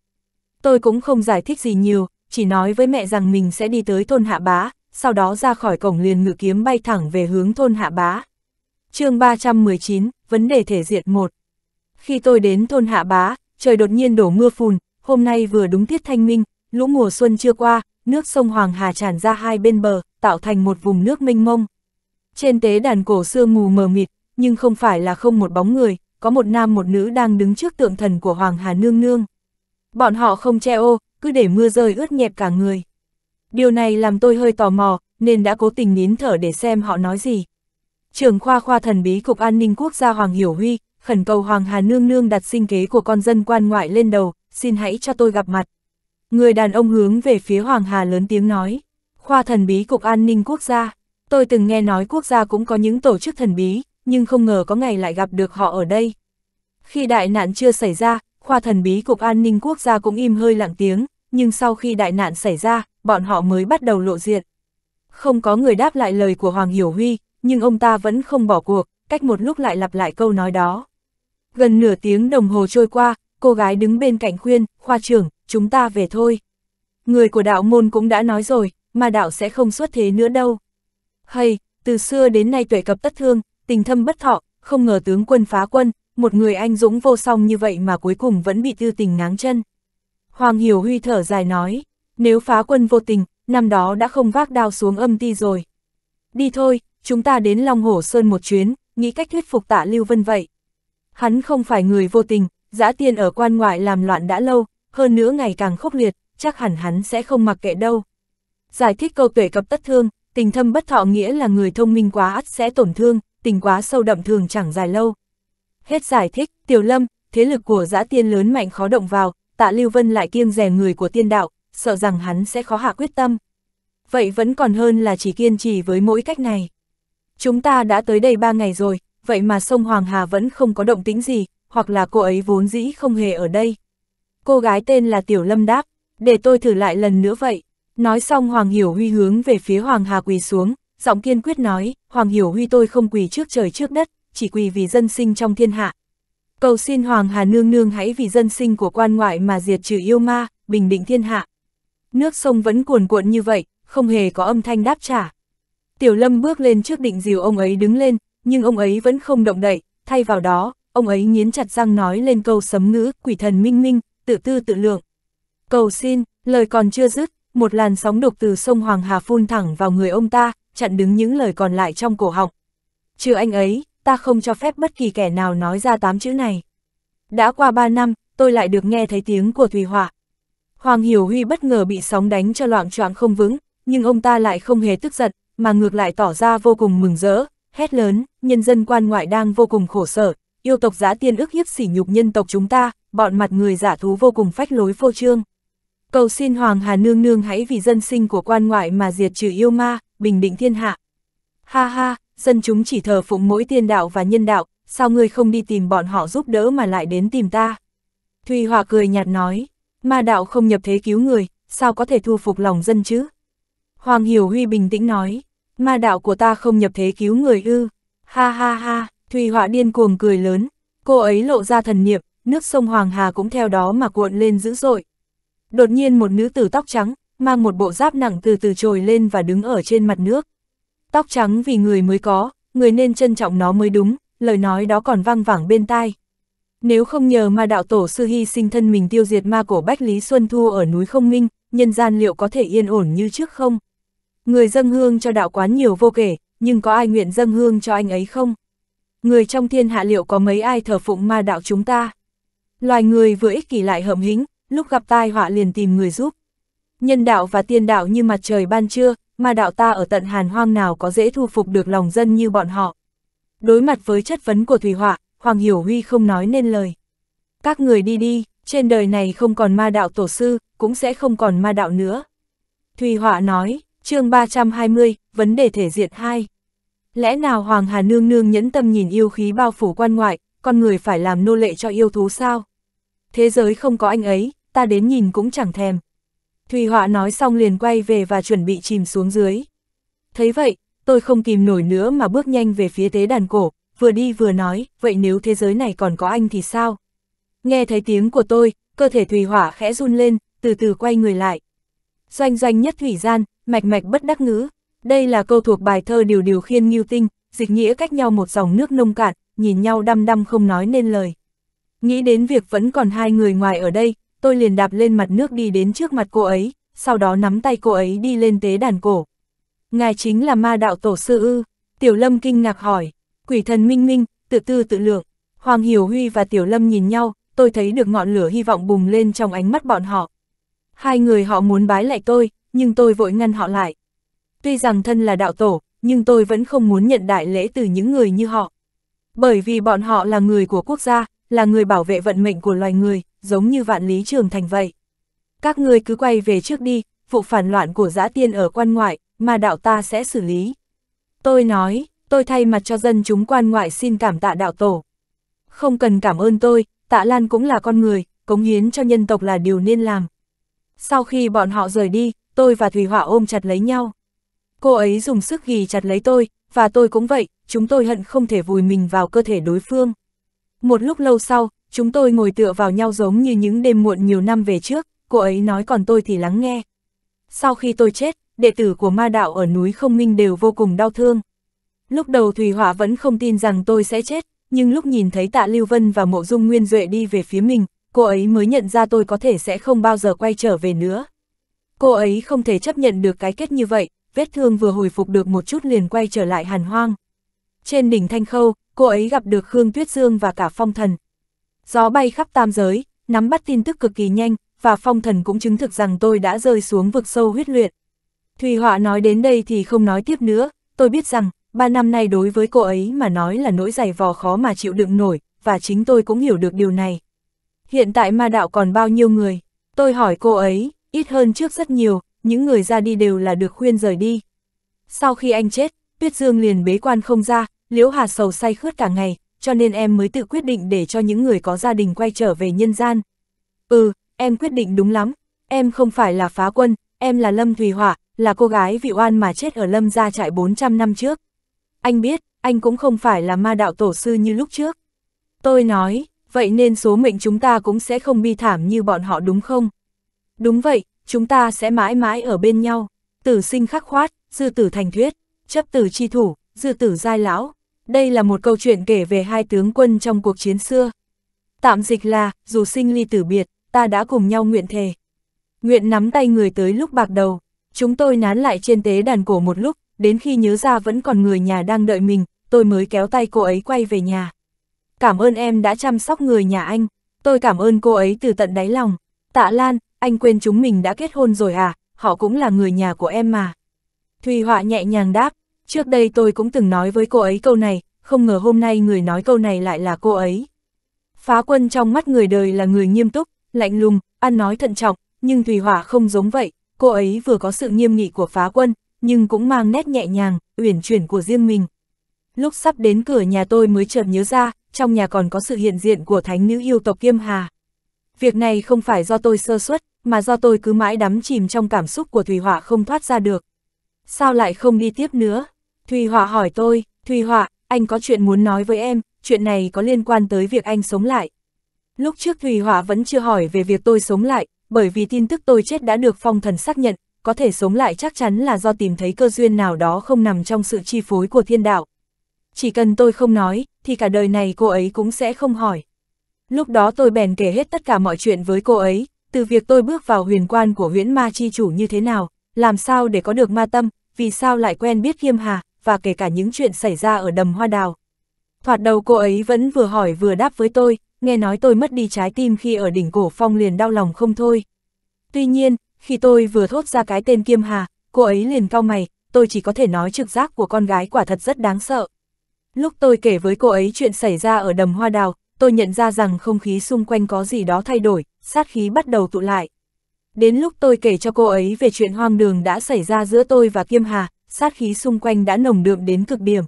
Tôi cũng không giải thích gì nhiều, chỉ nói với mẹ rằng mình sẽ đi tới thôn Hạ Bá, sau đó ra khỏi cổng liền ngự kiếm bay thẳng về hướng thôn hạ bá. chương 319, vấn đề thể diện 1. Khi tôi đến thôn hạ bá, trời đột nhiên đổ mưa phùn, hôm nay vừa đúng tiết thanh minh, lũ mùa xuân chưa qua, nước sông Hoàng Hà tràn ra hai bên bờ, tạo thành một vùng nước mênh mông. Trên tế đàn cổ xưa mù mờ mịt, nhưng không phải là không một bóng người, có một nam một nữ đang đứng trước tượng thần của Hoàng Hà Nương Nương. Bọn họ không che ô, cứ để mưa rơi ướt nhẹp cả người. Điều này làm tôi hơi tò mò, nên đã cố tình nín thở để xem họ nói gì. Trường khoa khoa thần bí Cục An ninh Quốc gia Hoàng Hiểu Huy, khẩn cầu Hoàng Hà Nương Nương đặt sinh kế của con dân quan ngoại lên đầu, xin hãy cho tôi gặp mặt. Người đàn ông hướng về phía Hoàng Hà lớn tiếng nói, khoa thần bí Cục An ninh Quốc gia, tôi từng nghe nói quốc gia cũng có những tổ chức thần bí, nhưng không ngờ có ngày lại gặp được họ ở đây. Khi đại nạn chưa xảy ra, khoa thần bí Cục An ninh Quốc gia cũng im hơi lặng tiếng, nhưng sau khi đại nạn xảy ra, bọn họ mới bắt đầu lộ diện. Không có người đáp lại lời của Hoàng Hiểu Huy, nhưng ông ta vẫn không bỏ cuộc, cách một lúc lại lặp lại câu nói đó. Gần nửa tiếng đồng hồ trôi qua, cô gái đứng bên cạnh khuyên, khoa trưởng, chúng ta về thôi. Người của đạo môn cũng đã nói rồi, mà đạo sẽ không xuất thế nữa đâu. Hay, từ xưa đến nay tuệ cập tất thương, tình thâm bất thọ, không ngờ tướng quân phá quân, một người anh dũng vô song như vậy mà cuối cùng vẫn bị tư tình ngáng chân. Hoàng Hiểu Huy thở dài nói, nếu phá quân vô tình, năm đó đã không vác đao xuống âm ti rồi. Đi thôi, chúng ta đến Long Hổ Sơn một chuyến, nghĩ cách thuyết phục tạ Lưu Vân vậy. Hắn không phải người vô tình, giã tiên ở quan ngoại làm loạn đã lâu, hơn nữa ngày càng khốc liệt, chắc hẳn hắn sẽ không mặc kệ đâu. Giải thích câu tuệ cập tất thương, tình thâm bất thọ nghĩa là người thông minh quá ắt sẽ tổn thương, tình quá sâu đậm thường chẳng dài lâu. Hết giải thích, Tiểu Lâm, thế lực của giã tiên lớn mạnh khó động vào, tạ Lưu Vân lại kiêng rè người của tiên đạo, sợ rằng hắn sẽ khó hạ quyết tâm. Vậy vẫn còn hơn là chỉ kiên trì với mỗi cách này. Chúng ta đã tới đây ba ngày rồi, vậy mà sông Hoàng Hà vẫn không có động tĩnh gì, hoặc là cô ấy vốn dĩ không hề ở đây. Cô gái tên là Tiểu Lâm đáp, để tôi thử lại lần nữa vậy. Nói xong Hoàng Hiểu Huy hướng về phía Hoàng Hà quỳ xuống, giọng kiên quyết nói, Hoàng Hiểu Huy tôi không quỳ trước trời trước đất, chỉ quỳ vì dân sinh trong thiên hạ. Cầu xin Hoàng Hà nương nương hãy vì dân sinh của quan ngoại mà diệt trừ yêu ma, bình định thiên hạ. Nước sông vẫn cuồn cuộn như vậy, không hề có âm thanh đáp trả. Tiểu Lâm bước lên trước định dìu ông ấy đứng lên, nhưng ông ấy vẫn không động đậy, thay vào đó, ông ấy nghiến chặt răng nói lên câu sấm ngữ, quỷ thần minh minh, tự tư tự lượng. Cầu xin, lời còn chưa dứt, một làn sóng độc từ sông Hoàng Hà phun thẳng vào người ông ta, chặn đứng những lời còn lại trong cổ họng. Trừ anh ấy, ta không cho phép bất kỳ kẻ nào nói ra tám chữ này. Đã qua ba năm, tôi lại được nghe thấy tiếng của Thùy Hỏa, Hoàng Hiểu Huy bất ngờ bị sóng đánh cho loạn choạng không vững, nhưng ông ta lại không hề tức giận, mà ngược lại tỏ ra vô cùng mừng rỡ, hét lớn, nhân dân quan ngoại đang vô cùng khổ sở, yêu tộc giá tiên ức hiếp sỉ nhục nhân tộc chúng ta, bọn mặt người giả thú vô cùng phách lối phô trương. Cầu xin Hoàng Hà Nương Nương hãy vì dân sinh của quan ngoại mà diệt trừ yêu ma, bình định thiên hạ. Ha ha, dân chúng chỉ thờ phụng mỗi tiên đạo và nhân đạo, sao ngươi không đi tìm bọn họ giúp đỡ mà lại đến tìm ta? Thùy Hòa cười nhạt nói. Ma đạo không nhập thế cứu người, sao có thể thu phục lòng dân chứ? Hoàng Hiểu Huy bình tĩnh nói, ma đạo của ta không nhập thế cứu người ư. Ha ha ha, Thùy Họa điên cuồng cười lớn, cô ấy lộ ra thần niệm, nước sông Hoàng Hà cũng theo đó mà cuộn lên dữ dội. Đột nhiên một nữ tử tóc trắng, mang một bộ giáp nặng từ từ trồi lên và đứng ở trên mặt nước. Tóc trắng vì người mới có, người nên trân trọng nó mới đúng, lời nói đó còn vang vẳng bên tai, nếu không nhờ ma đạo tổ sư hy sinh thân mình tiêu diệt ma cổ Bách Lý Xuân Thu ở núi không minh, nhân gian liệu có thể yên ổn như trước không? Người dâng hương cho đạo quán nhiều vô kể, nhưng có ai nguyện dâng hương cho anh ấy không? Người trong thiên hạ liệu có mấy ai thờ phụng ma đạo chúng ta? Loài người vừa ích kỷ lại hậm hính, lúc gặp tai họa liền tìm người giúp. Nhân đạo và tiên đạo như mặt trời ban trưa, ma đạo ta ở tận hàn hoang nào có dễ thu phục được lòng dân như bọn họ. Đối mặt với chất vấn của Thủy Họa, Hoàng Hiểu Huy không nói nên lời. Các người đi đi, trên đời này không còn ma đạo tổ sư, cũng sẽ không còn ma đạo nữa. Thùy Họa nói, chương 320, vấn đề thể diệt 2. Lẽ nào Hoàng Hà Nương Nương nhẫn tâm nhìn yêu khí bao phủ quan ngoại, con người phải làm nô lệ cho yêu thú sao? Thế giới không có anh ấy, ta đến nhìn cũng chẳng thèm. Thùy Họa nói xong liền quay về và chuẩn bị chìm xuống dưới. Thấy vậy, tôi không kìm nổi nữa mà bước nhanh về phía tế đàn cổ, vừa đi vừa nói, vậy nếu thế giới này còn có anh thì sao? Nghe thấy tiếng của tôi, cơ thể Thùy Hỏa khẽ run lên, từ từ quay người lại. Doanh doanh nhất thủy gian, mạch mạch bất đắc ngữ. Đây là câu thuộc bài thơ Điều Điều Khiên Nghiêu Tinh, dịch nghĩa cách nhau một dòng nước nông cạn, nhìn nhau đăm đăm không nói nên lời. Nghĩ đến việc vẫn còn hai người ngoài ở đây, tôi liền đạp lên mặt nước đi đến trước mặt cô ấy, sau đó nắm tay cô ấy đi lên tế đàn cổ. Ngài chính là ma đạo tổ sư ư, Tiểu Lâm kinh ngạc hỏi quỷ thần minh minh, tự tư tự lượng. Hoàng Hiểu Huy và Tiểu Lâm nhìn nhau, tôi thấy được ngọn lửa hy vọng bùng lên trong ánh mắt bọn họ. Hai người họ muốn bái lại tôi, nhưng tôi vội ngăn họ lại. Tuy rằng thân là đạo tổ, nhưng tôi vẫn không muốn nhận đại lễ từ những người như họ. Bởi vì bọn họ là người của quốc gia, là người bảo vệ vận mệnh của loài người, giống như vạn lý trường thành vậy. Các ngươi cứ quay về trước đi, vụ phản loạn của giã tiên ở quan ngoại, mà đạo ta sẽ xử lý. Tôi nói, tôi thay mặt cho dân chúng quan ngoại xin cảm tạ đạo tổ. Không cần cảm ơn tôi, tạ Lan cũng là con người, cống hiến cho nhân tộc là điều nên làm. Sau khi bọn họ rời đi, tôi và Thùy Hỏa ôm chặt lấy nhau. Cô ấy dùng sức ghì chặt lấy tôi, và tôi cũng vậy, chúng tôi hận không thể vùi mình vào cơ thể đối phương. Một lúc lâu sau, chúng tôi ngồi tựa vào nhau giống như những đêm muộn nhiều năm về trước, cô ấy nói còn tôi thì lắng nghe. Sau khi tôi chết, đệ tử của ma đạo ở núi không minh đều vô cùng đau thương. Lúc đầu Thùy Họa vẫn không tin rằng tôi sẽ chết, nhưng lúc nhìn thấy tạ Lưu Vân và mộ dung nguyên duệ đi về phía mình, cô ấy mới nhận ra tôi có thể sẽ không bao giờ quay trở về nữa. Cô ấy không thể chấp nhận được cái kết như vậy, vết thương vừa hồi phục được một chút liền quay trở lại hàn hoang. Trên đỉnh Thanh Khâu, cô ấy gặp được Khương Tuyết Dương và cả phong thần. Gió bay khắp tam giới, nắm bắt tin tức cực kỳ nhanh, và phong thần cũng chứng thực rằng tôi đã rơi xuống vực sâu huyết luyện. Thùy Họa nói đến đây thì không nói tiếp nữa, tôi biết rằng ba năm nay đối với cô ấy mà nói là nỗi dày vò khó mà chịu đựng nổi, và chính tôi cũng hiểu được điều này. Hiện tại ma đạo còn bao nhiêu người? Tôi hỏi cô ấy, ít hơn trước rất nhiều, những người ra đi đều là được khuyên rời đi. Sau khi anh chết, Tuyết Dương liền bế quan không ra, Liễu Hà sầu say khướt cả ngày, cho nên em mới tự quyết định để cho những người có gia đình quay trở về nhân gian. Ừ, em quyết định đúng lắm, em không phải là phá quân, em là Lâm Thùy Hỏa, là cô gái vị oan mà chết ở Lâm gia trại 400 năm trước anh biết, anh cũng không phải là ma đạo tổ sư như lúc trước. Tôi nói, vậy nên số mệnh chúng ta cũng sẽ không bi thảm như bọn họ đúng không? Đúng vậy, chúng ta sẽ mãi mãi ở bên nhau. Tử sinh khắc khoát, dư tử thành thuyết, chấp tử chi thủ, dư tử giai lão. Đây là một câu chuyện kể về hai tướng quân trong cuộc chiến xưa. Tạm dịch là, dù sinh ly tử biệt, ta đã cùng nhau nguyện thề. Nguyện nắm tay người tới lúc bạc đầu. Chúng tôi nán lại trên tế đàn cổ một lúc, đến khi nhớ ra vẫn còn người nhà đang đợi mình, tôi mới kéo tay cô ấy quay về nhà. Cảm ơn em đã chăm sóc người nhà anh, tôi cảm ơn cô ấy từ tận đáy lòng. Tạ Lan, anh quên chúng mình đã kết hôn rồi à, họ cũng là người nhà của em mà. Thùy Họa nhẹ nhàng đáp, trước đây tôi cũng từng nói với cô ấy câu này, không ngờ hôm nay người nói câu này lại là cô ấy. Phá quân trong mắt người đời là người nghiêm túc, lạnh lùng, ăn nói thận trọng, nhưng Thùy Họa không giống vậy, cô ấy vừa có sự nghiêm nghị của phá quân, nhưng cũng mang nét nhẹ nhàng, uyển chuyển của riêng mình. Lúc sắp đến cửa nhà tôi mới chợt nhớ ra, trong nhà còn có sự hiện diện của thánh nữ yêu tộc Kiêm Hà. Việc này không phải do tôi sơ suất, mà do tôi cứ mãi đắm chìm trong cảm xúc của Thùy Họa không thoát ra được. Sao lại không đi tiếp nữa? Thùy Họa hỏi tôi, Thùy Họa, anh có chuyện muốn nói với em, chuyện này có liên quan tới việc anh sống lại. Lúc trước Thùy Họa vẫn chưa hỏi về việc tôi sống lại, bởi vì tin tức tôi chết đã được phong thần xác nhận, có thể sống lại chắc chắn là do tìm thấy cơ duyên nào đó không nằm trong sự chi phối của thiên đạo. Chỉ cần tôi không nói, thì cả đời này cô ấy cũng sẽ không hỏi. Lúc đó tôi bèn kể hết tất cả mọi chuyện với cô ấy, từ việc tôi bước vào huyền quan của huyễn ma chi chủ như thế nào, làm sao để có được ma tâm, vì sao lại quen biết Kiêm Hà, và kể cả những chuyện xảy ra ở đầm hoa đào. Thoạt đầu cô ấy vẫn vừa hỏi vừa đáp với tôi, nghe nói tôi mất đi trái tim khi ở đỉnh cổ phong liền đau lòng không thôi. Tuy nhiên, khi tôi vừa thốt ra cái tên Kiêm Hà, cô ấy liền cau mày, tôi chỉ có thể nói trực giác của con gái quả thật rất đáng sợ. Lúc tôi kể với cô ấy chuyện xảy ra ở đầm hoa đào, tôi nhận ra rằng không khí xung quanh có gì đó thay đổi, sát khí bắt đầu tụ lại. Đến lúc tôi kể cho cô ấy về chuyện hoang đường đã xảy ra giữa tôi và Kiêm Hà, sát khí xung quanh đã nồng đượm đến cực điểm.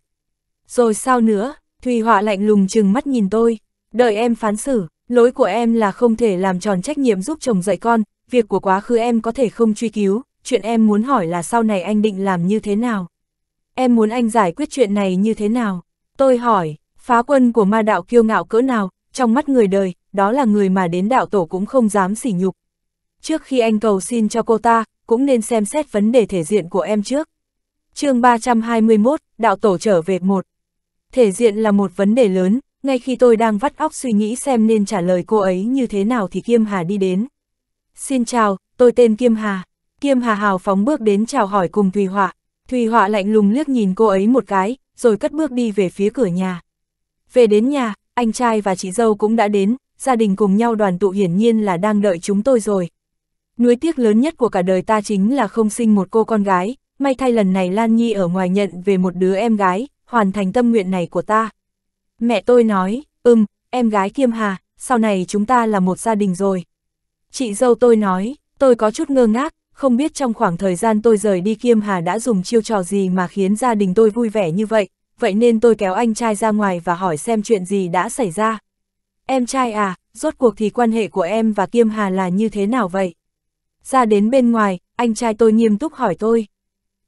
Rồi sao nữa, Thùy Họa lạnh lùng chừng mắt nhìn tôi, đợi em phán xử, lỗi của em là không thể làm tròn trách nhiệm giúp chồng dạy con, việc của quá khứ em có thể không truy cứu, chuyện em muốn hỏi là sau này anh định làm như thế nào. Em muốn anh giải quyết chuyện này như thế nào? Tôi hỏi, phá quân của ma đạo kiêu ngạo cỡ nào, trong mắt người đời, đó là người mà đến đạo tổ cũng không dám sỉ nhục. Trước khi anh cầu xin cho cô ta, cũng nên xem xét vấn đề thể diện của em trước. chương 321, đạo tổ trở về một. Thể diện là một vấn đề lớn, ngay khi tôi đang vắt óc suy nghĩ xem nên trả lời cô ấy như thế nào thì Kiêm Hà đi đến. Xin chào, tôi tên Kiêm Hà. Kiêm Hà hào phóng bước đến chào hỏi cùng Thùy Họa. Thùy Họa lạnh lùng liếc nhìn cô ấy một cái, rồi cất bước đi về phía cửa nhà. Về đến nhà, anh trai và chị dâu cũng đã đến, gia đình cùng nhau đoàn tụ hiển nhiên là đang đợi chúng tôi rồi. Nuối tiếc lớn nhất của cả đời ta chính là không sinh một cô con gái, may thay lần này Lan Nhi ở ngoài nhận về một đứa em gái, hoàn thành tâm nguyện này của ta. Mẹ tôi nói, ừm, em gái Kiêm Hà, sau này chúng ta là một gia đình rồi. Chị dâu tôi nói, tôi có chút ngơ ngác, không biết trong khoảng thời gian tôi rời đi Kiêm Hà đã dùng chiêu trò gì mà khiến gia đình tôi vui vẻ như vậy, vậy nên tôi kéo anh trai ra ngoài và hỏi xem chuyện gì đã xảy ra. Em trai à, rốt cuộc thì quan hệ của em và Kiêm Hà là như thế nào vậy? Ra đến bên ngoài, anh trai tôi nghiêm túc hỏi tôi.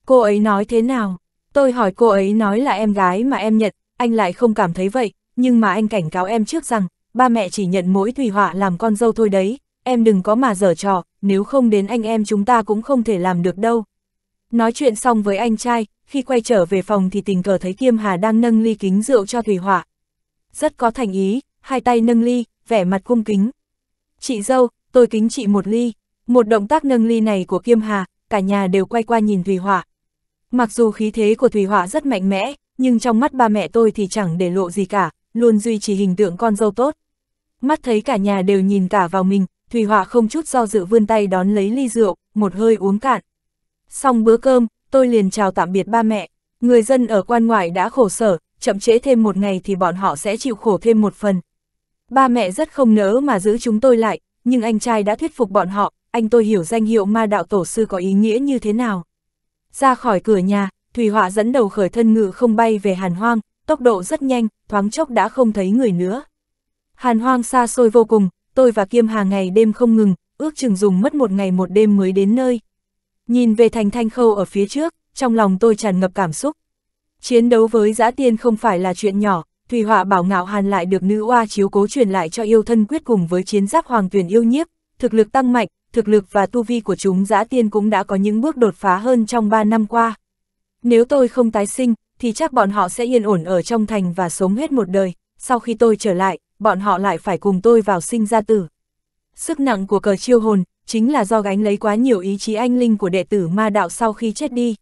Cô ấy nói thế nào? Tôi hỏi cô ấy nói là em gái mà em nhận, anh lại không cảm thấy vậy, nhưng mà anh cảnh cáo em trước rằng, ba mẹ chỉ nhận mỗi Thùy Họa làm con dâu thôi đấy, em đừng có mà dở trò, nếu không đến anh em chúng ta cũng không thể làm được đâu. Nói chuyện xong với anh trai, khi quay trở về phòng thì tình cờ thấy Kiêm Hà đang nâng ly kính rượu cho Thủy Hỏa. Rất có thành ý, hai tay nâng ly, vẻ mặt cung kính. Chị dâu, tôi kính chị một ly. Một động tác nâng ly này của Kiêm Hà, cả nhà đều quay qua nhìn Thủy Hỏa. Mặc dù khí thế của Thủy Hỏa rất mạnh mẽ, nhưng trong mắt ba mẹ tôi thì chẳng để lộ gì cả, luôn duy trì hình tượng con dâu tốt. Mắt thấy cả nhà đều nhìn cả vào mình, Thùy Họa không chút do dự vươn tay đón lấy ly rượu, một hơi uống cạn. Xong bữa cơm, tôi liền chào tạm biệt ba mẹ. Người dân ở quan ngoại đã khổ sở, chậm trễ thêm một ngày thì bọn họ sẽ chịu khổ thêm một phần. Ba mẹ rất không nỡ mà giữ chúng tôi lại, nhưng anh trai đã thuyết phục bọn họ, anh tôi hiểu danh hiệu ma đạo tổ sư có ý nghĩa như thế nào. Ra khỏi cửa nhà, Thùy Họa dẫn đầu khởi thân ngự không bay về hàn hoang, tốc độ rất nhanh, thoáng chốc đã không thấy người nữa. Hàn hoang xa xôi vô cùng, tôi và Kiêm Hà ngày đêm không ngừng, ước chừng dùng mất một ngày một đêm mới đến nơi. Nhìn về thành thanh khâu ở phía trước, trong lòng tôi tràn ngập cảm xúc. Chiến đấu với giã tiên không phải là chuyện nhỏ, thùy Họa bảo ngạo hàn lại được nữ oa chiếu cố truyền lại cho yêu thân quyết cùng với chiến giáp hoàng tuyển yêu nhiếp, thực lực tăng mạnh, thực lực và tu vi của chúng giã tiên cũng đã có những bước đột phá hơn trong 3 năm qua. Nếu tôi không tái sinh, thì chắc bọn họ sẽ yên ổn ở trong thành và sống hết một đời, sau khi tôi trở lại, bọn họ lại phải cùng tôi vào sinh ra tử. Sức nặng của cờ chiêu hồn, chính là do gánh lấy quá nhiều ý chí anh linh của đệ tử ma đạo sau khi chết đi.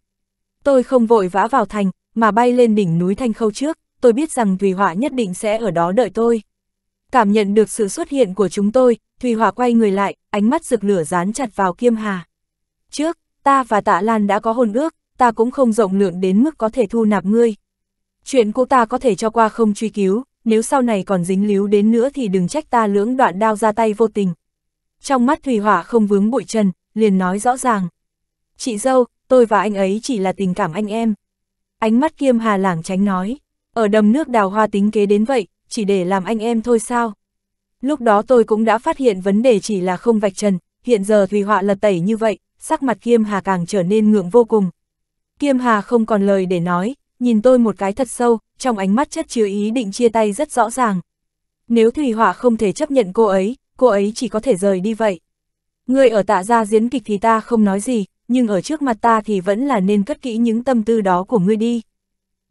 Tôi không vội vã vào thành, mà bay lên đỉnh núi Thanh Khâu trước, tôi biết rằng Thùy Họa nhất định sẽ ở đó đợi tôi. Cảm nhận được sự xuất hiện của chúng tôi, Thùy Họa quay người lại, ánh mắt rực lửa dán chặt vào Kiêm Hà. Trước, ta và Tạ Lan đã có hôn ước, ta cũng không rộng lượng đến mức có thể thu nạp ngươi. Chuyện cô ta có thể cho qua không truy cứu, nếu sau này còn dính líu đến nữa thì đừng trách ta lưỡng đoạn đao ra tay vô tình. Trong mắt Thùy Hỏa không vướng bụi trần, liền nói rõ ràng. Chị dâu, tôi và anh ấy chỉ là tình cảm anh em. Ánh mắt kiêm hà lảng tránh nói, ở đầm nước đào hoa tính kế đến vậy, chỉ để làm anh em thôi sao. Lúc đó tôi cũng đã phát hiện vấn đề chỉ là không vạch trần, hiện giờ Thùy Họa lật tẩy như vậy, sắc mặt Kiêm Hà càng trở nên ngượng vô cùng. Kiêm Hà không còn lời để nói, nhìn tôi một cái thật sâu, trong ánh mắt chất chứa ý định chia tay rất rõ ràng. Nếu Thủy Hỏa không thể chấp nhận cô ấy, cô ấy chỉ có thể rời đi vậy. Người ở tạ gia diễn kịch thì ta không nói gì, nhưng ở trước mặt ta thì vẫn là nên cất kỹ những tâm tư đó của ngươi đi.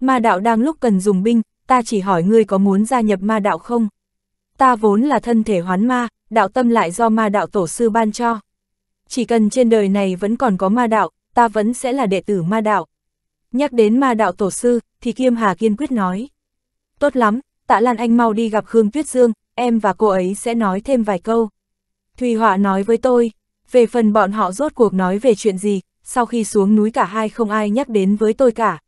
Ma đạo đang lúc cần dùng binh, ta chỉ hỏi ngươi có muốn gia nhập ma đạo không? Ta vốn là thân thể hoán ma, đạo tâm lại do ma đạo tổ sư ban cho. Chỉ cần trên đời này vẫn còn có ma đạo, ta vẫn sẽ là đệ tử ma đạo. Nhắc đến ma đạo tổ sư, thì Kiêm Hà kiên quyết nói. Tốt lắm, tạ Lan Anh mau đi gặp Khương Tuyết Dương, em và cô ấy sẽ nói thêm vài câu. Thùy Họa nói với tôi, về phần bọn họ rốt cuộc nói về chuyện gì, sau khi xuống núi cả hai không ai nhắc đến với tôi cả.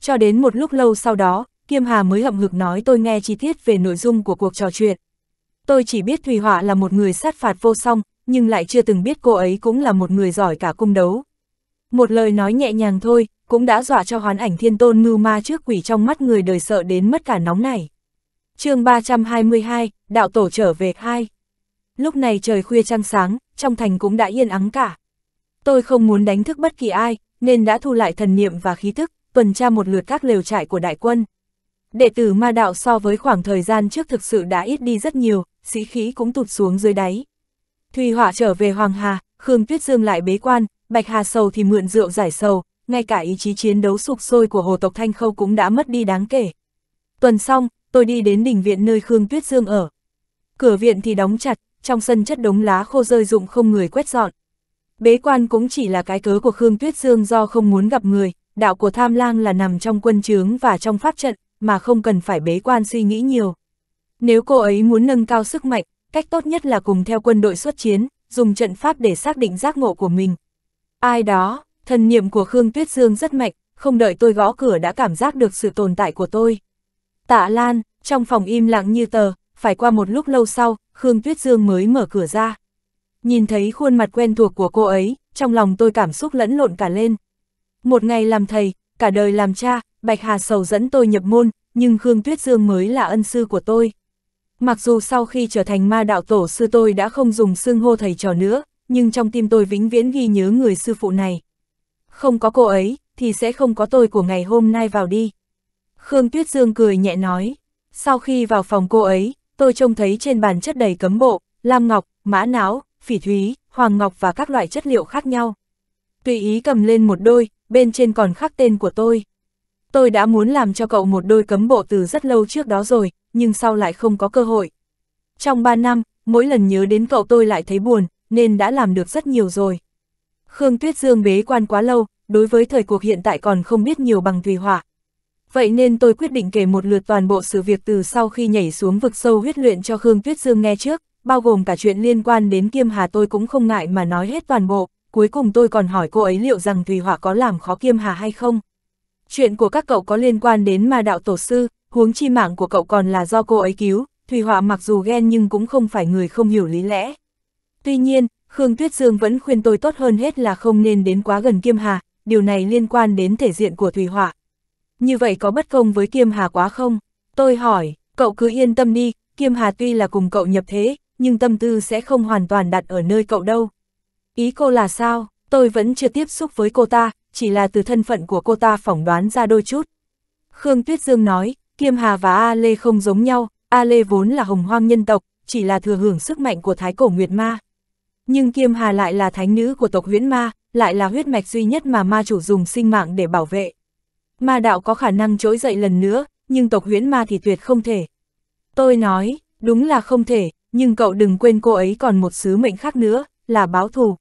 Cho đến một lúc lâu sau đó, Kiêm Hà mới hậm hực nói tôi nghe chi tiết về nội dung của cuộc trò chuyện. Tôi chỉ biết Thùy Họa là một người sát phạt vô song, nhưng lại chưa từng biết cô ấy cũng là một người giỏi cả cung đấu. Một lời nói nhẹ nhàng thôi, cũng đã dọa cho hoán ảnh thiên tôn ngưu ma trước quỷ trong mắt người đời sợ đến mất cả nóng này. chương 322, Đạo Tổ trở về 2 Lúc này trời khuya trăng sáng, trong thành cũng đã yên ắng cả. Tôi không muốn đánh thức bất kỳ ai, nên đã thu lại thần niệm và khí thức, tuần tra một lượt các lều trại của đại quân. Đệ tử ma đạo so với khoảng thời gian trước thực sự đã ít đi rất nhiều, sĩ khí cũng tụt xuống dưới đáy. Thùy Hỏa trở về Hoàng Hà, Khương Tuyết Dương lại bế quan, Bạch Hà Sầu thì mượn rượu giải sầu, ngay cả ý chí chiến đấu sụp sôi của Hồ Tộc Thanh Khâu cũng đã mất đi đáng kể. Tuần xong, tôi đi đến đỉnh viện nơi Khương Tuyết Dương ở. Cửa viện thì đóng chặt, trong sân chất đống lá khô rơi rụng không người quét dọn. Bế quan cũng chỉ là cái cớ của Khương Tuyết Dương do không muốn gặp người, đạo của tham lang là nằm trong quân chướng và trong pháp trận, mà không cần phải bế quan suy nghĩ nhiều. Nếu cô ấy muốn nâng cao sức mạnh, cách tốt nhất là cùng theo quân đội xuất chiến, dùng trận pháp để xác định giác ngộ của mình. Ai đó, Thần niệm của Khương Tuyết Dương rất mạnh, không đợi tôi gõ cửa đã cảm giác được sự tồn tại của tôi. Tạ Lan, trong phòng im lặng như tờ, phải qua một lúc lâu sau, Khương Tuyết Dương mới mở cửa ra. Nhìn thấy khuôn mặt quen thuộc của cô ấy, trong lòng tôi cảm xúc lẫn lộn cả lên. Một ngày làm thầy, cả đời làm cha, Bạch Hà Sầu dẫn tôi nhập môn, nhưng Khương Tuyết Dương mới là ân sư của tôi. Mặc dù sau khi trở thành ma đạo tổ sư tôi đã không dùng xưng hô thầy trò nữa, nhưng trong tim tôi vĩnh viễn ghi nhớ người sư phụ này không có cô ấy, thì sẽ không có tôi của ngày hôm nay vào đi. Khương Tuyết Dương cười nhẹ nói, sau khi vào phòng cô ấy, tôi trông thấy trên bàn chất đầy cấm bộ, lam ngọc, mã não, phỉ thúy, hoàng ngọc và các loại chất liệu khác nhau. Tùy ý cầm lên một đôi, bên trên còn khắc tên của tôi. Tôi đã muốn làm cho cậu một đôi cấm bộ từ rất lâu trước đó rồi, nhưng sau lại không có cơ hội. Trong ba năm, mỗi lần nhớ đến cậu tôi lại thấy buồn, nên đã làm được rất nhiều rồi. Khương Tuyết Dương bế quan quá lâu, đối với thời cuộc hiện tại còn không biết nhiều bằng Thùy Hỏa. Vậy nên tôi quyết định kể một lượt toàn bộ sự việc từ sau khi nhảy xuống vực sâu huyết luyện cho Khương Tuyết Dương nghe trước, bao gồm cả chuyện liên quan đến Kiêm Hà tôi cũng không ngại mà nói hết toàn bộ, cuối cùng tôi còn hỏi cô ấy liệu rằng Thùy Hỏa có làm khó Kiêm Hà hay không. Chuyện của các cậu có liên quan đến ma đạo tổ sư, huống chi mạng của cậu còn là do cô ấy cứu, Thùy Hỏa mặc dù ghen nhưng cũng không phải người không hiểu lý lẽ. Tuy nhiên, Khương Tuyết Dương vẫn khuyên tôi tốt hơn hết là không nên đến quá gần Kiêm Hà, điều này liên quan đến thể diện của Thủy Họa. Như vậy có bất công với Kiêm Hà quá không? Tôi hỏi, cậu cứ yên tâm đi, Kiêm Hà tuy là cùng cậu nhập thế, nhưng tâm tư sẽ không hoàn toàn đặt ở nơi cậu đâu. Ý cô là sao? Tôi vẫn chưa tiếp xúc với cô ta, chỉ là từ thân phận của cô ta phỏng đoán ra đôi chút. Khương Tuyết Dương nói, Kiêm Hà và A Lê không giống nhau, A Lê vốn là hồng hoang nhân tộc, chỉ là thừa hưởng sức mạnh của Thái Cổ Nguyệt Ma. Nhưng Kiêm Hà lại là thánh nữ của tộc huyễn ma, lại là huyết mạch duy nhất mà ma chủ dùng sinh mạng để bảo vệ. Ma đạo có khả năng trỗi dậy lần nữa, nhưng tộc huyễn ma thì tuyệt không thể. Tôi nói, đúng là không thể, nhưng cậu đừng quên cô ấy còn một sứ mệnh khác nữa, là báo thù.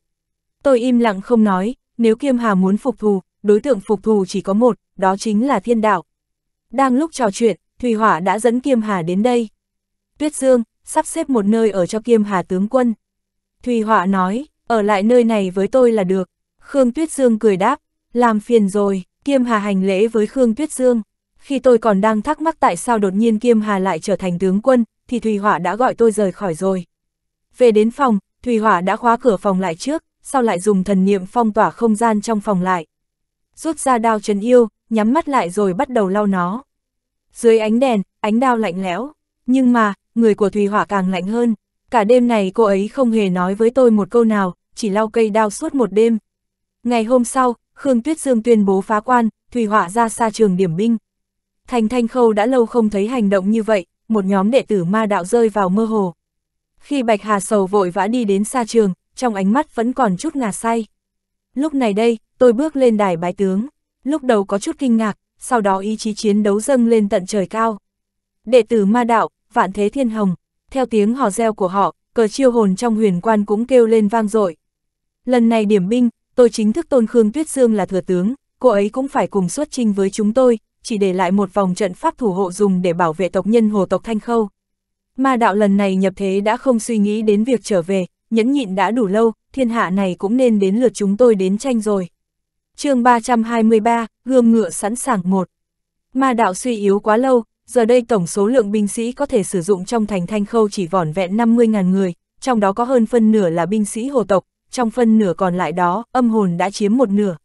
Tôi im lặng không nói, nếu Kiêm Hà muốn phục thù, đối tượng phục thù chỉ có một, đó chính là thiên đạo. Đang lúc trò chuyện, Thùy Hỏa đã dẫn Kiêm Hà đến đây. Tuyết Dương, sắp xếp một nơi ở cho Kiêm Hà tướng quân. Thùy Họa nói, ở lại nơi này với tôi là được. Khương Tuyết Dương cười đáp, làm phiền rồi, Kiêm Hà hành lễ với Khương Tuyết Dương. Khi tôi còn đang thắc mắc tại sao đột nhiên Kiêm Hà lại trở thành tướng quân, thì Thùy Họa đã gọi tôi rời khỏi rồi. Về đến phòng, Thùy Họa đã khóa cửa phòng lại trước, sau lại dùng thần niệm phong tỏa không gian trong phòng lại. Rút ra đao chân yêu, nhắm mắt lại rồi bắt đầu lau nó. Dưới ánh đèn, ánh đao lạnh lẽo, nhưng mà, người của Thùy Hỏa càng lạnh hơn. Cả đêm này cô ấy không hề nói với tôi một câu nào, chỉ lau cây đao suốt một đêm. Ngày hôm sau, Khương Tuyết Dương tuyên bố phá quan, Thùy Họa ra xa trường điểm binh. Thành Thanh Khâu đã lâu không thấy hành động như vậy, một nhóm đệ tử ma đạo rơi vào mơ hồ. Khi Bạch Hà Sầu vội vã đi đến xa trường, trong ánh mắt vẫn còn chút ngà say. Lúc này đây, tôi bước lên đài bái tướng. Lúc đầu có chút kinh ngạc, sau đó ý chí chiến đấu dâng lên tận trời cao. Đệ tử ma đạo, vạn thế thiên hồng, theo tiếng hò reo của họ, cờ chiêu hồn trong huyền quan cũng kêu lên vang dội. Lần này điểm binh, tôi chính thức tôn Khương Tuyết Sương là thừa tướng, cô ấy cũng phải cùng xuất trinh với chúng tôi, chỉ để lại một vòng trận pháp thủ hộ dùng để bảo vệ tộc nhân hồ tộc Thanh Khâu. Ma đạo lần này nhập thế đã không suy nghĩ đến việc trở về, nhẫn nhịn đã đủ lâu, thiên hạ này cũng nên đến lượt chúng tôi đến tranh rồi. chương 323, gươm ngựa sẵn sàng một. Ma đạo suy yếu quá lâu, giờ đây tổng số lượng binh sĩ có thể sử dụng trong thành Thanh Khâu chỉ vỏn vẹn 50.000 người, trong đó có hơn phân nửa là binh sĩ hồ tộc, trong phân nửa còn lại đó, âm hồn đã chiếm một nửa.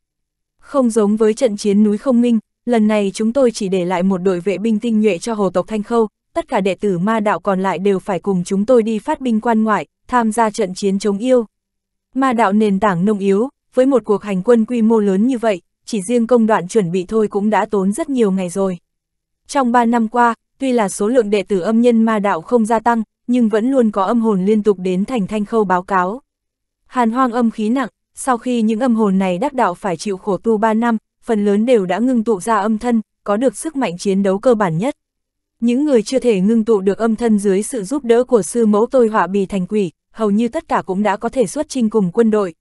Không giống với trận chiến núi không minh, lần này chúng tôi chỉ để lại một đội vệ binh tinh nhuệ cho hồ tộc Thanh Khâu, tất cả đệ tử ma đạo còn lại đều phải cùng chúng tôi đi phát binh quan ngoại, tham gia trận chiến chống yêu. Ma đạo nền tảng nông yếu, với một cuộc hành quân quy mô lớn như vậy, chỉ riêng công đoạn chuẩn bị thôi cũng đã tốn rất nhiều ngày rồi. Trong 3 năm qua, tuy là số lượng đệ tử âm nhân ma đạo không gia tăng, nhưng vẫn luôn có âm hồn liên tục đến thành thanh khâu báo cáo. Hàn hoang âm khí nặng, sau khi những âm hồn này đắc đạo phải chịu khổ tu 3 năm, phần lớn đều đã ngưng tụ ra âm thân, có được sức mạnh chiến đấu cơ bản nhất. Những người chưa thể ngưng tụ được âm thân dưới sự giúp đỡ của sư mẫu tôi họa bì thành quỷ, hầu như tất cả cũng đã có thể xuất chinh cùng quân đội.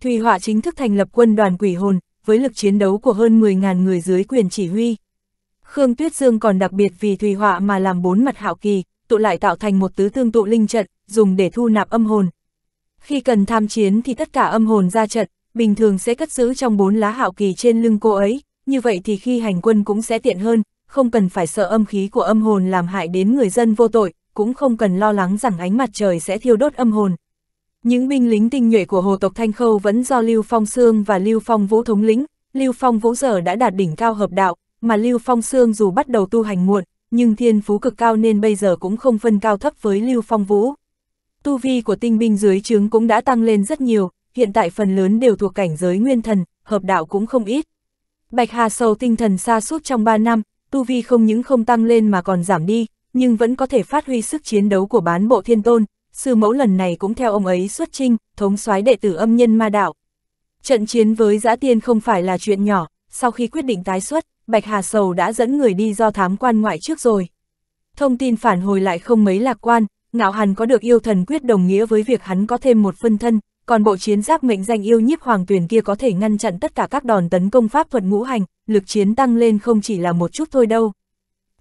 Thùy họa chính thức thành lập quân đoàn quỷ hồn, với lực chiến đấu của hơn 10.000 người dưới quyền chỉ huy. Khương Tuyết Dương còn đặc biệt vì thùy họa mà làm bốn mặt hạo kỳ, tụ lại tạo thành một tứ tương tụ linh trận, dùng để thu nạp âm hồn. Khi cần tham chiến thì tất cả âm hồn ra trận, bình thường sẽ cất giữ trong bốn lá hạo kỳ trên lưng cô ấy, như vậy thì khi hành quân cũng sẽ tiện hơn, không cần phải sợ âm khí của âm hồn làm hại đến người dân vô tội, cũng không cần lo lắng rằng ánh mặt trời sẽ thiêu đốt âm hồn. Những binh lính tinh nhuệ của hồ tộc Thanh Khâu vẫn do Lưu Phong Sương và Lưu Phong Vũ thống lĩnh, Lưu Phong Vũ giờ đã đạt đỉnh cao hợp đạo, mà Lưu Phong Sương dù bắt đầu tu hành muộn, nhưng thiên phú cực cao nên bây giờ cũng không phân cao thấp với Lưu Phong Vũ. Tu vi của tinh binh dưới trướng cũng đã tăng lên rất nhiều, hiện tại phần lớn đều thuộc cảnh giới nguyên thần, hợp đạo cũng không ít. Bạch Hà Sầu tinh thần xa suốt trong 3 năm, tu vi không những không tăng lên mà còn giảm đi, nhưng vẫn có thể phát huy sức chiến đấu của bán bộ thiên tôn, sư mẫu lần này cũng theo ông ấy xuất trinh, thống soái đệ tử âm nhân ma đạo. Trận chiến với giã tiên không phải là chuyện nhỏ, sau khi quyết định tái xuất, Bạch Hà Sầu đã dẫn người đi do thám quan ngoại trước rồi. Thông tin phản hồi lại không mấy lạc quan, ngạo hàn có được yêu thần quyết đồng nghĩa với việc hắn có thêm một phân thân, còn bộ chiến giáp mệnh danh yêu nhiếp hoàng tuyển kia có thể ngăn chặn tất cả các đòn tấn công pháp thuật ngũ hành, lực chiến tăng lên không chỉ là một chút thôi đâu.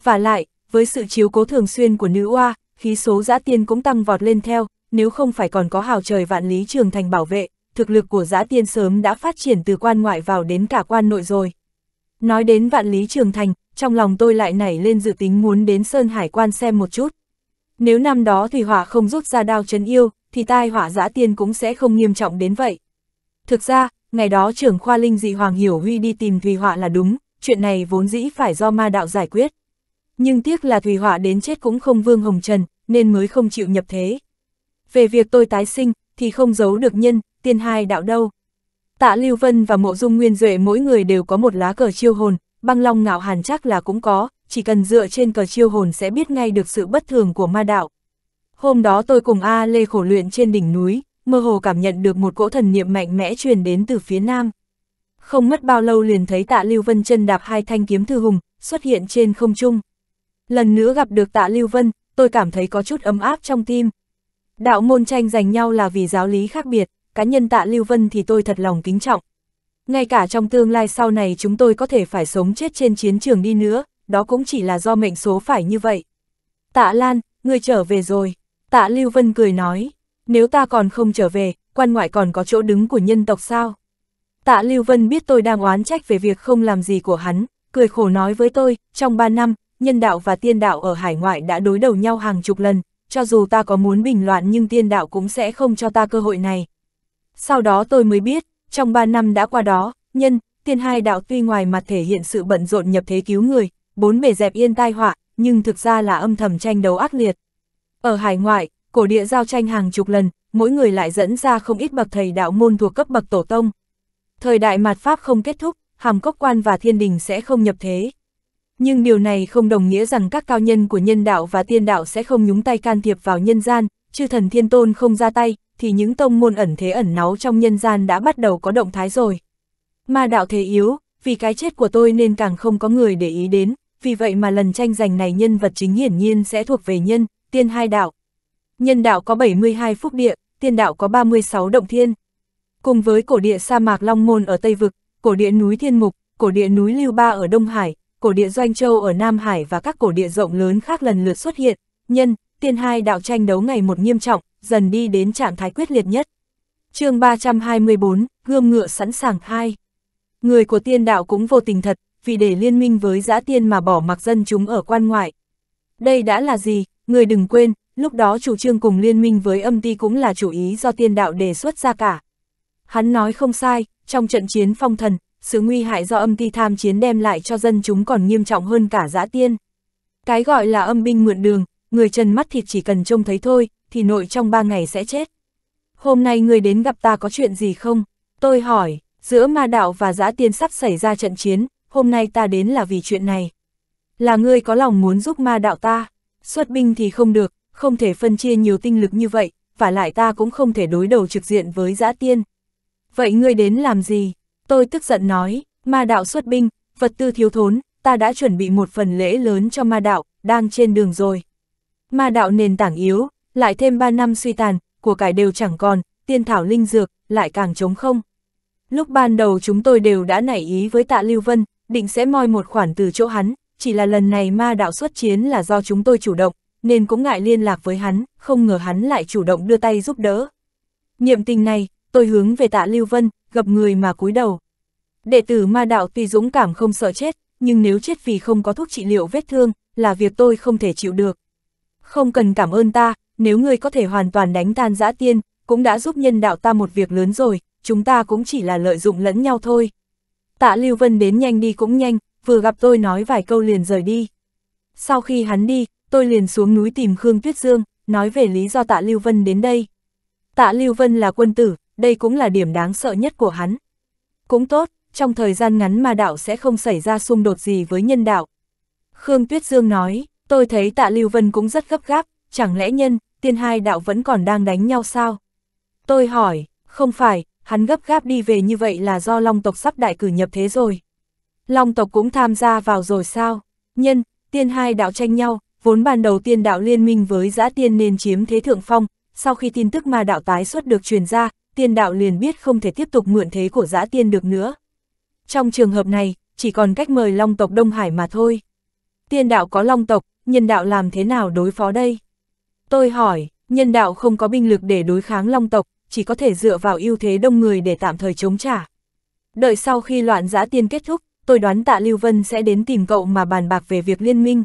Và lại, với sự chiếu cố thường xuyên của nữ oa, khí số giã tiên cũng tăng vọt lên theo, nếu không phải còn có hào trời vạn lý trường thành bảo vệ, thực lực của giã tiên sớm đã phát triển từ quan ngoại vào đến cả quan nội rồi. Nói đến vạn lý trường thành, trong lòng tôi lại nảy lên dự tính muốn đến Sơn Hải quan xem một chút. Nếu năm đó Thủy Hỏa không rút ra đao chấn yêu, thì tai hỏa giã tiên cũng sẽ không nghiêm trọng đến vậy. Thực ra, ngày đó trưởng khoa linh dị Hoàng Hiểu Huy đi tìm Thủy hỏa là đúng, chuyện này vốn dĩ phải do ma đạo giải quyết. Nhưng tiếc là Thủy hỏa đến chết cũng không vương hồng trần, nên mới không chịu nhập thế. Về việc tôi tái sinh, thì không giấu được nhân, tiên hai đạo đâu. Tạ Lưu Vân và Mộ Dung Nguyên Duệ mỗi người đều có một lá cờ chiêu hồn, băng long ngạo hàn chắc là cũng có, chỉ cần dựa trên cờ chiêu hồn sẽ biết ngay được sự bất thường của ma đạo. Hôm đó tôi cùng A Lê khổ luyện trên đỉnh núi, mơ hồ cảm nhận được một cỗ thần niệm mạnh mẽ truyền đến từ phía nam. Không mất bao lâu liền thấy tạ Lưu Vân chân đạp hai thanh kiếm thư hùng, xuất hiện trên không trung. Lần nữa gặp được tạ Lưu Vân, tôi cảm thấy có chút ấm áp trong tim. Đạo môn tranh giành nhau là vì giáo lý khác biệt, cá nhân tạ Lưu Vân thì tôi thật lòng kính trọng. Ngay cả trong tương lai sau này chúng tôi có thể phải sống chết trên chiến trường đi nữa, đó cũng chỉ là do mệnh số phải như vậy. Tạ Lan, người trở về rồi. Tạ Lưu Vân cười nói, nếu ta còn không trở về, quan ngoại còn có chỗ đứng của nhân tộc sao? Tạ Lưu Vân biết tôi đang oán trách về việc không làm gì của hắn, cười khổ nói với tôi, trong 3 năm, nhân đạo và tiên đạo ở hải ngoại đã đối đầu nhau hàng chục lần, cho dù ta có muốn bình loạn nhưng tiên đạo cũng sẽ không cho ta cơ hội này, sau đó tôi mới biết, trong 3 năm đã qua đó, nhân, tiên hai đạo tuy ngoài mặt thể hiện sự bận rộn nhập thế cứu người, bốn bề dẹp yên tai họa, nhưng thực ra là âm thầm tranh đấu ác liệt. Ở hải ngoại, cổ địa giao tranh hàng chục lần, mỗi người lại dẫn ra không ít bậc thầy đạo môn thuộc cấp bậc tổ tông. Thời đại mạt Pháp không kết thúc, hàm cốc quan và thiên đình sẽ không nhập thế. Nhưng điều này không đồng nghĩa rằng các cao nhân của nhân đạo và tiên đạo sẽ không nhúng tay can thiệp vào nhân gian, chư thần thiên tôn không ra tay, thì những tông môn ẩn thế ẩn náu trong nhân gian đã bắt đầu có động thái rồi. Ma đạo thế yếu, vì cái chết của tôi nên càng không có người để ý đến, vì vậy mà lần tranh giành này nhân vật chính hiển nhiên sẽ thuộc về nhân, tiên hai đạo. Nhân đạo có 72 phúc địa, tiên đạo có 36 động thiên. Cùng với cổ địa sa mạc Long Môn ở Tây Vực, cổ địa núi Thiên Mục, cổ địa núi Lưu Ba ở Đông Hải, cổ địa Doanh Châu ở Nam Hải và các cổ địa rộng lớn khác lần lượt xuất hiện, nhân, tiên hai đạo tranh đấu ngày một nghiêm trọng, dần đi đến trạng thái quyết liệt nhất. chương 324, gươm ngựa sẵn sàng hai. Người của tiên đạo cũng vô tình thật, vì để liên minh với giã tiên mà bỏ mặc dân chúng ở quan ngoại. Đây đã là gì, người đừng quên, lúc đó chủ trương cùng liên minh với âm ti cũng là chủ ý do tiên đạo đề xuất ra cả. Hắn nói không sai, trong trận chiến phong thần, sự nguy hại do âm ti tham chiến đem lại cho dân chúng còn nghiêm trọng hơn cả giã tiên. Cái gọi là âm binh mượn đường, người trần mắt thịt chỉ cần trông thấy thôi, thì nội trong ba ngày sẽ chết. Hôm nay người đến gặp ta có chuyện gì không? Tôi hỏi, giữa ma đạo và giã tiên sắp xảy ra trận chiến, hôm nay ta đến là vì chuyện này. Là ngươi có lòng muốn giúp ma đạo ta, xuất binh thì không được, không thể phân chia nhiều tinh lực như vậy, và lại ta cũng không thể đối đầu trực diện với giã tiên. Vậy ngươi đến làm gì? Tôi tức giận nói, ma đạo xuất binh, vật tư thiếu thốn, ta đã chuẩn bị một phần lễ lớn cho ma đạo, đang trên đường rồi. Ma đạo nền tảng yếu, lại thêm 3 năm suy tàn, của cải đều chẳng còn, tiên thảo linh dược, lại càng trống không. Lúc ban đầu chúng tôi đều đã nảy ý với tạ Lưu Vân, định sẽ moi một khoản từ chỗ hắn, chỉ là lần này ma đạo xuất chiến là do chúng tôi chủ động, nên cũng ngại liên lạc với hắn, không ngờ hắn lại chủ động đưa tay giúp đỡ. Nhiệm tình này, tôi hướng về tạ Lưu Vân, gặp người mà cúi đầu. Đệ tử ma đạo tuy dũng cảm không sợ chết, nhưng nếu chết vì không có thuốc trị liệu vết thương, là việc tôi không thể chịu được không cần cảm ơn ta, nếu ngươi có thể hoàn toàn đánh tan giã tiên, cũng đã giúp nhân đạo ta một việc lớn rồi, chúng ta cũng chỉ là lợi dụng lẫn nhau thôi. Tạ Lưu Vân đến nhanh đi cũng nhanh, vừa gặp tôi nói vài câu liền rời đi. Sau khi hắn đi, tôi liền xuống núi tìm Khương Tuyết Dương, nói về lý do Tạ Lưu Vân đến đây. Tạ Lưu Vân là quân tử, đây cũng là điểm đáng sợ nhất của hắn. Cũng tốt, trong thời gian ngắn mà đạo sẽ không xảy ra xung đột gì với nhân đạo. Khương Tuyết Dương nói, Tôi thấy tạ Lưu Vân cũng rất gấp gáp, chẳng lẽ nhân, tiên hai đạo vẫn còn đang đánh nhau sao? Tôi hỏi, không phải, hắn gấp gáp đi về như vậy là do Long tộc sắp đại cử nhập thế rồi. Long tộc cũng tham gia vào rồi sao? Nhân, tiên hai đạo tranh nhau, vốn ban đầu tiên đạo liên minh với giã tiên nên chiếm thế thượng phong, sau khi tin tức ma đạo tái xuất được truyền ra, tiên đạo liền biết không thể tiếp tục mượn thế của giã tiên được nữa. Trong trường hợp này, chỉ còn cách mời long tộc Đông Hải mà thôi. Tiên đạo có long tộc, nhân đạo làm thế nào đối phó đây? Tôi hỏi, nhân đạo không có binh lực để đối kháng long tộc, chỉ có thể dựa vào ưu thế đông người để tạm thời chống trả. Đợi sau khi loạn giã tiên kết thúc, tôi đoán tạ Lưu Vân sẽ đến tìm cậu mà bàn bạc về việc liên minh.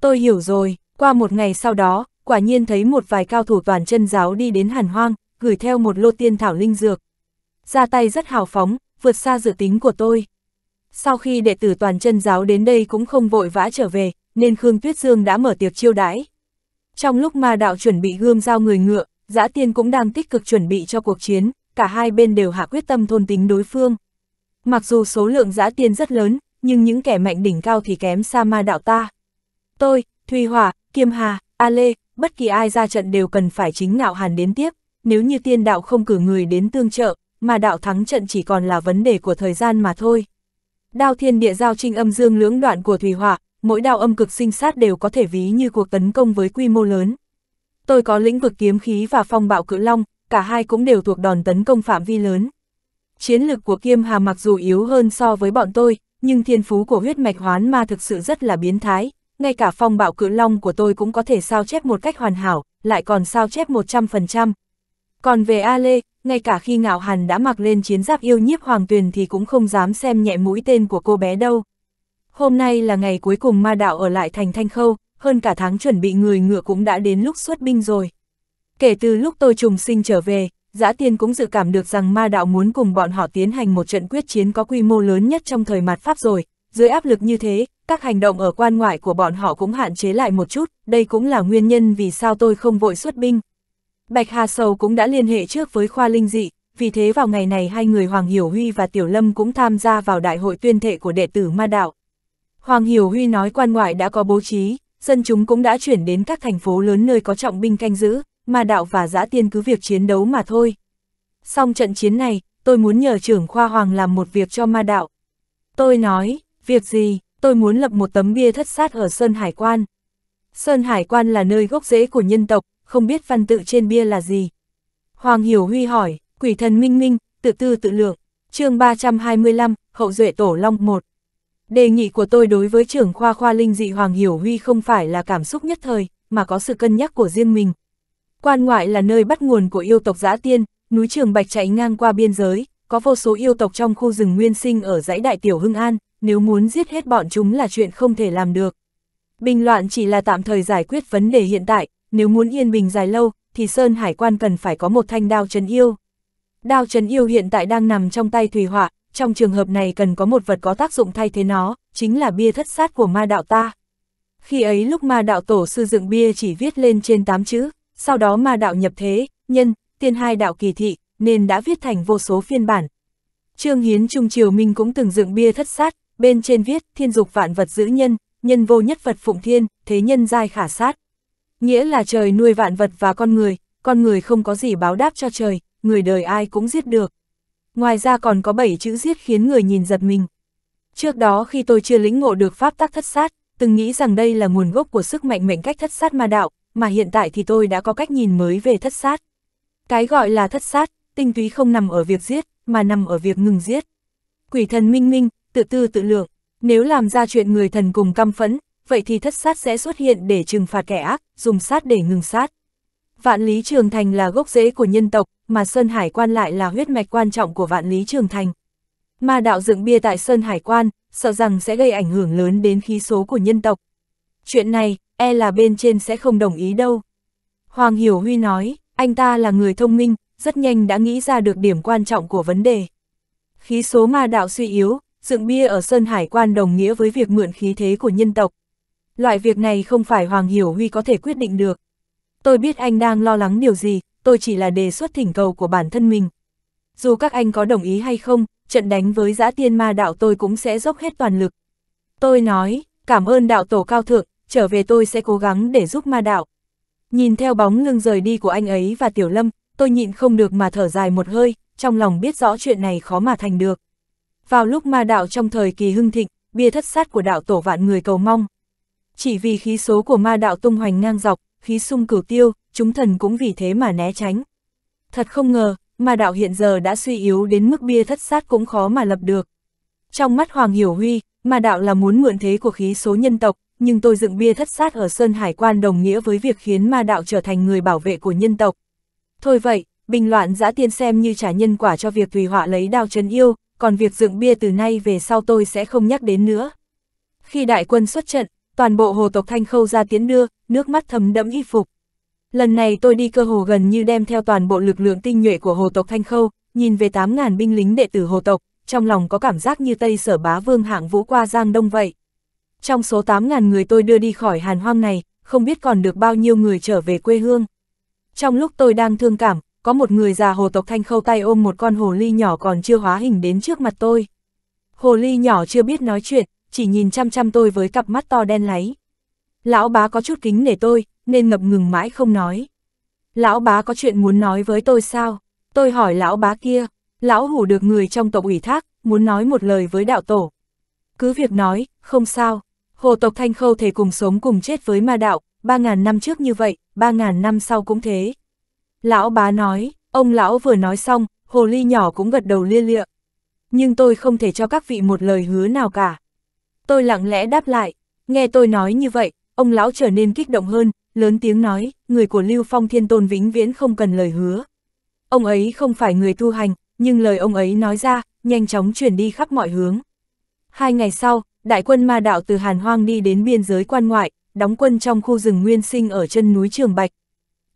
Tôi hiểu rồi, qua một ngày sau đó, quả nhiên thấy một vài cao thủ toàn chân giáo đi đến hàn hoang, gửi theo một lô tiên thảo linh dược. Ra tay rất hào phóng, vượt xa dự tính của tôi. Sau khi đệ tử toàn chân giáo đến đây cũng không vội vã trở về, nên Khương Tuyết Dương đã mở tiệc chiêu đãi. Trong lúc ma đạo chuẩn bị gươm giao người ngựa, giã tiên cũng đang tích cực chuẩn bị cho cuộc chiến, cả hai bên đều hạ quyết tâm thôn tính đối phương. Mặc dù số lượng giã tiên rất lớn, nhưng những kẻ mạnh đỉnh cao thì kém xa ma đạo ta. Tôi, Thùy Hòa, Kiêm Hà, A Lê, bất kỳ ai ra trận đều cần phải chính ngạo hàn đến tiếp, nếu như tiên đạo không cử người đến tương trợ, ma đạo thắng trận chỉ còn là vấn đề của thời gian mà thôi. Đao thiên địa giao trinh âm dương lưỡng đoạn của Thùy Hòa, mỗi đao âm cực sinh sát đều có thể ví như cuộc tấn công với quy mô lớn. Tôi có lĩnh vực kiếm khí và phong bạo cự long, cả hai cũng đều thuộc đòn tấn công phạm vi lớn. Chiến lực của Kiêm Hà mặc dù yếu hơn so với bọn tôi, nhưng thiên phú của huyết mạch hoán ma thực sự rất là biến thái, ngay cả phong bạo cự long của tôi cũng có thể sao chép một cách hoàn hảo, lại còn sao chép 100%. Còn về A Lê, ngay cả khi ngạo hàn đã mặc lên chiến giáp yêu nhiếp hoàng tuyền thì cũng không dám xem nhẹ mũi tên của cô bé đâu. Hôm nay là ngày cuối cùng ma đạo ở lại thành Thanh Khâu, hơn cả tháng chuẩn bị người ngựa cũng đã đến lúc xuất binh rồi. Kể từ lúc tôi trùng sinh trở về, Giã Tiên cũng dự cảm được rằng ma đạo muốn cùng bọn họ tiến hành một trận quyết chiến có quy mô lớn nhất trong thời mặt Pháp rồi. Dưới áp lực như thế, các hành động ở quan ngoại của bọn họ cũng hạn chế lại một chút, đây cũng là nguyên nhân vì sao tôi không vội xuất binh. Bạch Hà Sầu cũng đã liên hệ trước với khoa linh dị, vì thế vào ngày này hai người Hoàng Hiểu Huy và Tiểu Lâm cũng tham gia vào đại hội tuyên thệ của đệ tử ma đạo. Hoàng Hiểu Huy nói quan ngoại đã có bố trí, dân chúng cũng đã chuyển đến các thành phố lớn nơi có trọng binh canh giữ, mà đạo và giã tiên cứ việc chiến đấu mà thôi. Xong trận chiến này, tôi muốn nhờ trưởng khoa Hoàng làm một việc cho ma đạo. Tôi nói, việc gì, tôi muốn lập một tấm bia thất sát ở Sơn Hải Quan. Sơn Hải Quan là nơi gốc rễ của nhân tộc, không biết văn tự trên bia là gì. Hoàng Hiểu Huy hỏi, quỷ thần minh minh, tự tư tự lượng, chương 325, hậu duệ tổ long 1. Đề nghị của tôi đối với trưởng khoa khoa linh dị Hoàng Hiểu Huy không phải là cảm xúc nhất thời, mà có sự cân nhắc của riêng mình. Quan ngoại là nơi bắt nguồn của yêu tộc giã tiên, núi Trường Bạch chạy ngang qua biên giới, có vô số yêu tộc trong khu rừng nguyên sinh ở dãy Đại Tiểu Hưng An, nếu muốn giết hết bọn chúng là chuyện không thể làm được. Bình loạn chỉ là tạm thời giải quyết vấn đề hiện tại, nếu muốn yên bình dài lâu, thì Sơn Hải Quan cần phải có một thanh đao trấn yêu. Đao trấn yêu hiện tại đang nằm trong tay Thùy Họa, trong trường hợp này cần có một vật có tác dụng thay thế nó, chính là bia thất sát của ma đạo ta. Khi ấy lúc ma đạo tổ sư dựng bia chỉ viết lên trên 8 chữ, sau đó ma đạo nhập thế, nhân, tiên hai đạo kỳ thị, nên đã viết thành vô số phiên bản. Trương Hiến Trung Triều Minh cũng từng dựng bia thất sát, bên trên viết thiên dục vạn vật giữ nhân, nhân vô nhất vật phụng thiên, thế nhân giai khả sát. Nghĩa là trời nuôi vạn vật và con người, con người không có gì báo đáp cho trời, người đời ai cũng giết được. Ngoài ra còn có 7 chữ giết khiến người nhìn giật mình. Trước đó khi tôi chưa lĩnh ngộ được pháp tắc thất sát, từng nghĩ rằng đây là nguồn gốc của sức mạnh mệnh cách thất sát ma đạo, mà hiện tại thì tôi đã có cách nhìn mới về thất sát. Cái gọi là thất sát, tinh túy không nằm ở việc giết, mà nằm ở việc ngừng giết. Quỷ thần minh minh, tự tư tự lượng, nếu làm ra chuyện người thần cùng căm phẫn, vậy thì thất sát sẽ xuất hiện để trừng phạt kẻ ác, dùng sát để ngừng sát. Vạn Lý Trường Thành là gốc rễ của nhân tộc, mà Sơn Hải Quan lại là huyết mạch quan trọng của vạn lý trường thành. Mà đạo dựng bia tại Sơn Hải Quan, sợ rằng sẽ gây ảnh hưởng lớn đến khí số của nhân tộc. Chuyện này, e là bên trên sẽ không đồng ý đâu. Hoàng Hiểu Huy nói, anh ta là người thông minh, rất nhanh đã nghĩ ra được điểm quan trọng của vấn đề. Khí số ma đạo suy yếu, dựng bia ở Sơn Hải Quan đồng nghĩa với việc mượn khí thế của nhân tộc. Loại việc này không phải Hoàng Hiểu Huy có thể quyết định được. Tôi biết anh đang lo lắng điều gì, tôi chỉ là đề xuất thỉnh cầu của bản thân mình. Dù các anh có đồng ý hay không, trận đánh với giã tiên ma đạo tôi cũng sẽ dốc hết toàn lực. Tôi nói, cảm ơn đạo tổ cao thượng, trở về tôi sẽ cố gắng để giúp ma đạo. Nhìn theo bóng lưng rời đi của anh ấy và Tiểu Lâm, tôi nhịn không được mà thở dài một hơi, trong lòng biết rõ chuyện này khó mà thành được. Vào lúc ma đạo trong thời kỳ hưng thịnh, bia thất sát của đạo tổ vạn người cầu mong. Chỉ vì khí số của ma đạo tung hoành ngang dọc, khí sung cửu tiêu, chúng thần cũng vì thế mà né tránh. Thật không ngờ, mà đạo hiện giờ đã suy yếu đến mức bia thất sát cũng khó mà lập được. Trong mắt Hoàng Hiểu Huy, mà đạo là muốn mượn thế của khí số nhân tộc, nhưng tôi dựng bia thất sát ở Sơn Hải Quan đồng nghĩa với việc khiến ma đạo trở thành người bảo vệ của nhân tộc. Thôi vậy, bình loạn giã tiên xem như trả nhân quả cho việc tùy họa lấy đao chân yêu, còn việc dựng bia từ nay về sau tôi sẽ không nhắc đến nữa. Khi đại quân xuất trận, toàn bộ hồ tộc thanh khâu ra tiến đưa, nước mắt thấm đẫm y phục. Lần này tôi đi cơ hồ gần như đem theo toàn bộ lực lượng tinh nhuệ của hồ tộc thanh khâu, nhìn về 8.000 binh lính đệ tử hồ tộc, trong lòng có cảm giác như Tây sở bá vương hạng vũ qua Giang Đông vậy. Trong số 8.000 người tôi đưa đi khỏi hàn hoang này, không biết còn được bao nhiêu người trở về quê hương. Trong lúc tôi đang thương cảm, có một người già hồ tộc thanh khâu tay ôm một con hồ ly nhỏ còn chưa hóa hình đến trước mặt tôi. Hồ ly nhỏ chưa biết nói chuyện, chỉ nhìn chăm chăm tôi với cặp mắt to đen láy. Lão bá có chút kính nể tôi, nên ngập ngừng mãi không nói. Lão bá có chuyện muốn nói với tôi sao? Tôi hỏi lão bá kia, lão hủ được người trong tộc ủy thác, muốn nói một lời với đạo tổ. Cứ việc nói, không sao, hồ tộc thanh khâu thể cùng sống cùng chết với ma đạo, 3.000 năm trước như vậy, 3.000 năm sau cũng thế. Lão bá nói, ông lão vừa nói xong, hồ ly nhỏ cũng gật đầu lia lịa. Nhưng tôi không thể cho các vị một lời hứa nào cả. Tôi lặng lẽ đáp lại, nghe tôi nói như vậy, ông lão trở nên kích động hơn, lớn tiếng nói, người của Lưu Phong Thiên Tôn vĩnh viễn không cần lời hứa. Ông ấy không phải người tu hành, nhưng lời ông ấy nói ra, nhanh chóng chuyển đi khắp mọi hướng. Hai ngày sau, đại quân ma đạo từ Hàn Hoang đi đến biên giới quan ngoại, đóng quân trong khu rừng nguyên sinh ở chân núi Trường Bạch.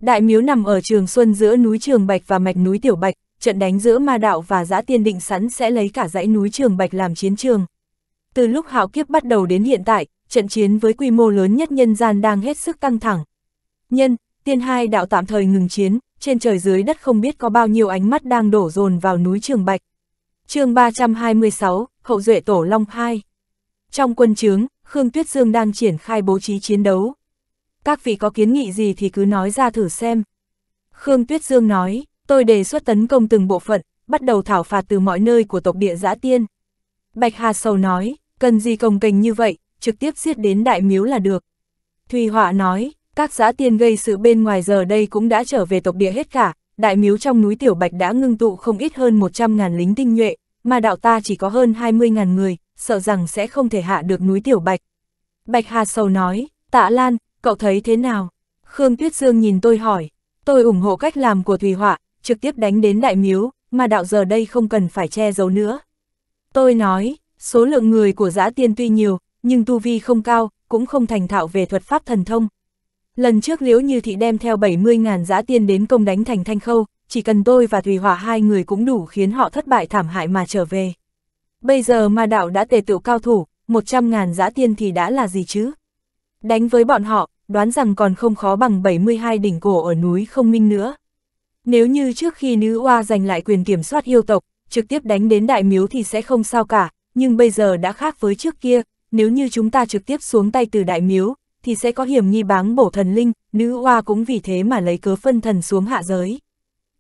Đại miếu nằm ở Trường Xuân giữa núi Trường Bạch và mạch núi Tiểu Bạch, trận đánh giữa ma đạo và giã tiên định sẵn sẽ lấy cả dãy núi Trường Bạch làm chiến trường. Từ lúc hạo kiếp bắt đầu đến hiện tại, trận chiến với quy mô lớn nhất nhân gian đang hết sức căng thẳng. Nhân, tiên hai đạo tạm thời ngừng chiến, trên trời dưới đất không biết có bao nhiêu ánh mắt đang đổ dồn vào núi Trường Bạch. chương 326, Hậu Duệ Tổ Long 2 Trong quân chướng, Khương Tuyết Dương đang triển khai bố trí chiến đấu. Các vị có kiến nghị gì thì cứ nói ra thử xem. Khương Tuyết Dương nói, tôi đề xuất tấn công từng bộ phận, bắt đầu thảo phạt từ mọi nơi của tộc địa giã tiên. Bạch Hà Sầu nói, cần gì cồng kềnh như vậy, trực tiếp giết đến đại miếu là được. Thùy Họa nói, các giã tiên gây sự bên ngoài giờ đây cũng đã trở về tộc địa hết cả, đại miếu trong núi Tiểu Bạch đã ngưng tụ không ít hơn 100.000 lính tinh nhuệ, mà đạo ta chỉ có hơn 20.000 người, sợ rằng sẽ không thể hạ được núi Tiểu Bạch. Bạch Hà Sầu nói, tạ Lan, cậu thấy thế nào? Khương Tuyết Dương nhìn tôi hỏi, tôi ủng hộ cách làm của Thùy Họa, trực tiếp đánh đến đại miếu, mà đạo giờ đây không cần phải che giấu nữa. Tôi nói, Số lượng người của giã tiên tuy nhiều, nhưng tu vi không cao, cũng không thành thạo về thuật pháp thần thông. Lần trước liễu như thị đem theo 70.000 giã tiên đến công đánh thành thanh khâu, chỉ cần tôi và Thùy Hỏa hai người cũng đủ khiến họ thất bại thảm hại mà trở về. Bây giờ mà đạo đã tề tựu cao thủ, 100.000 giã tiên thì đã là gì chứ? Đánh với bọn họ, đoán rằng còn không khó bằng 72 đỉnh cổ ở núi không minh nữa. Nếu như trước khi nữ oa giành lại quyền kiểm soát yêu tộc, trực tiếp đánh đến đại miếu thì sẽ không sao cả, nhưng bây giờ đã khác với trước kia, nếu như chúng ta trực tiếp xuống tay từ đại miếu, thì sẽ có hiểm nghi báng bổ thần linh, nữ hoa cũng vì thế mà lấy cớ phân thần xuống hạ giới.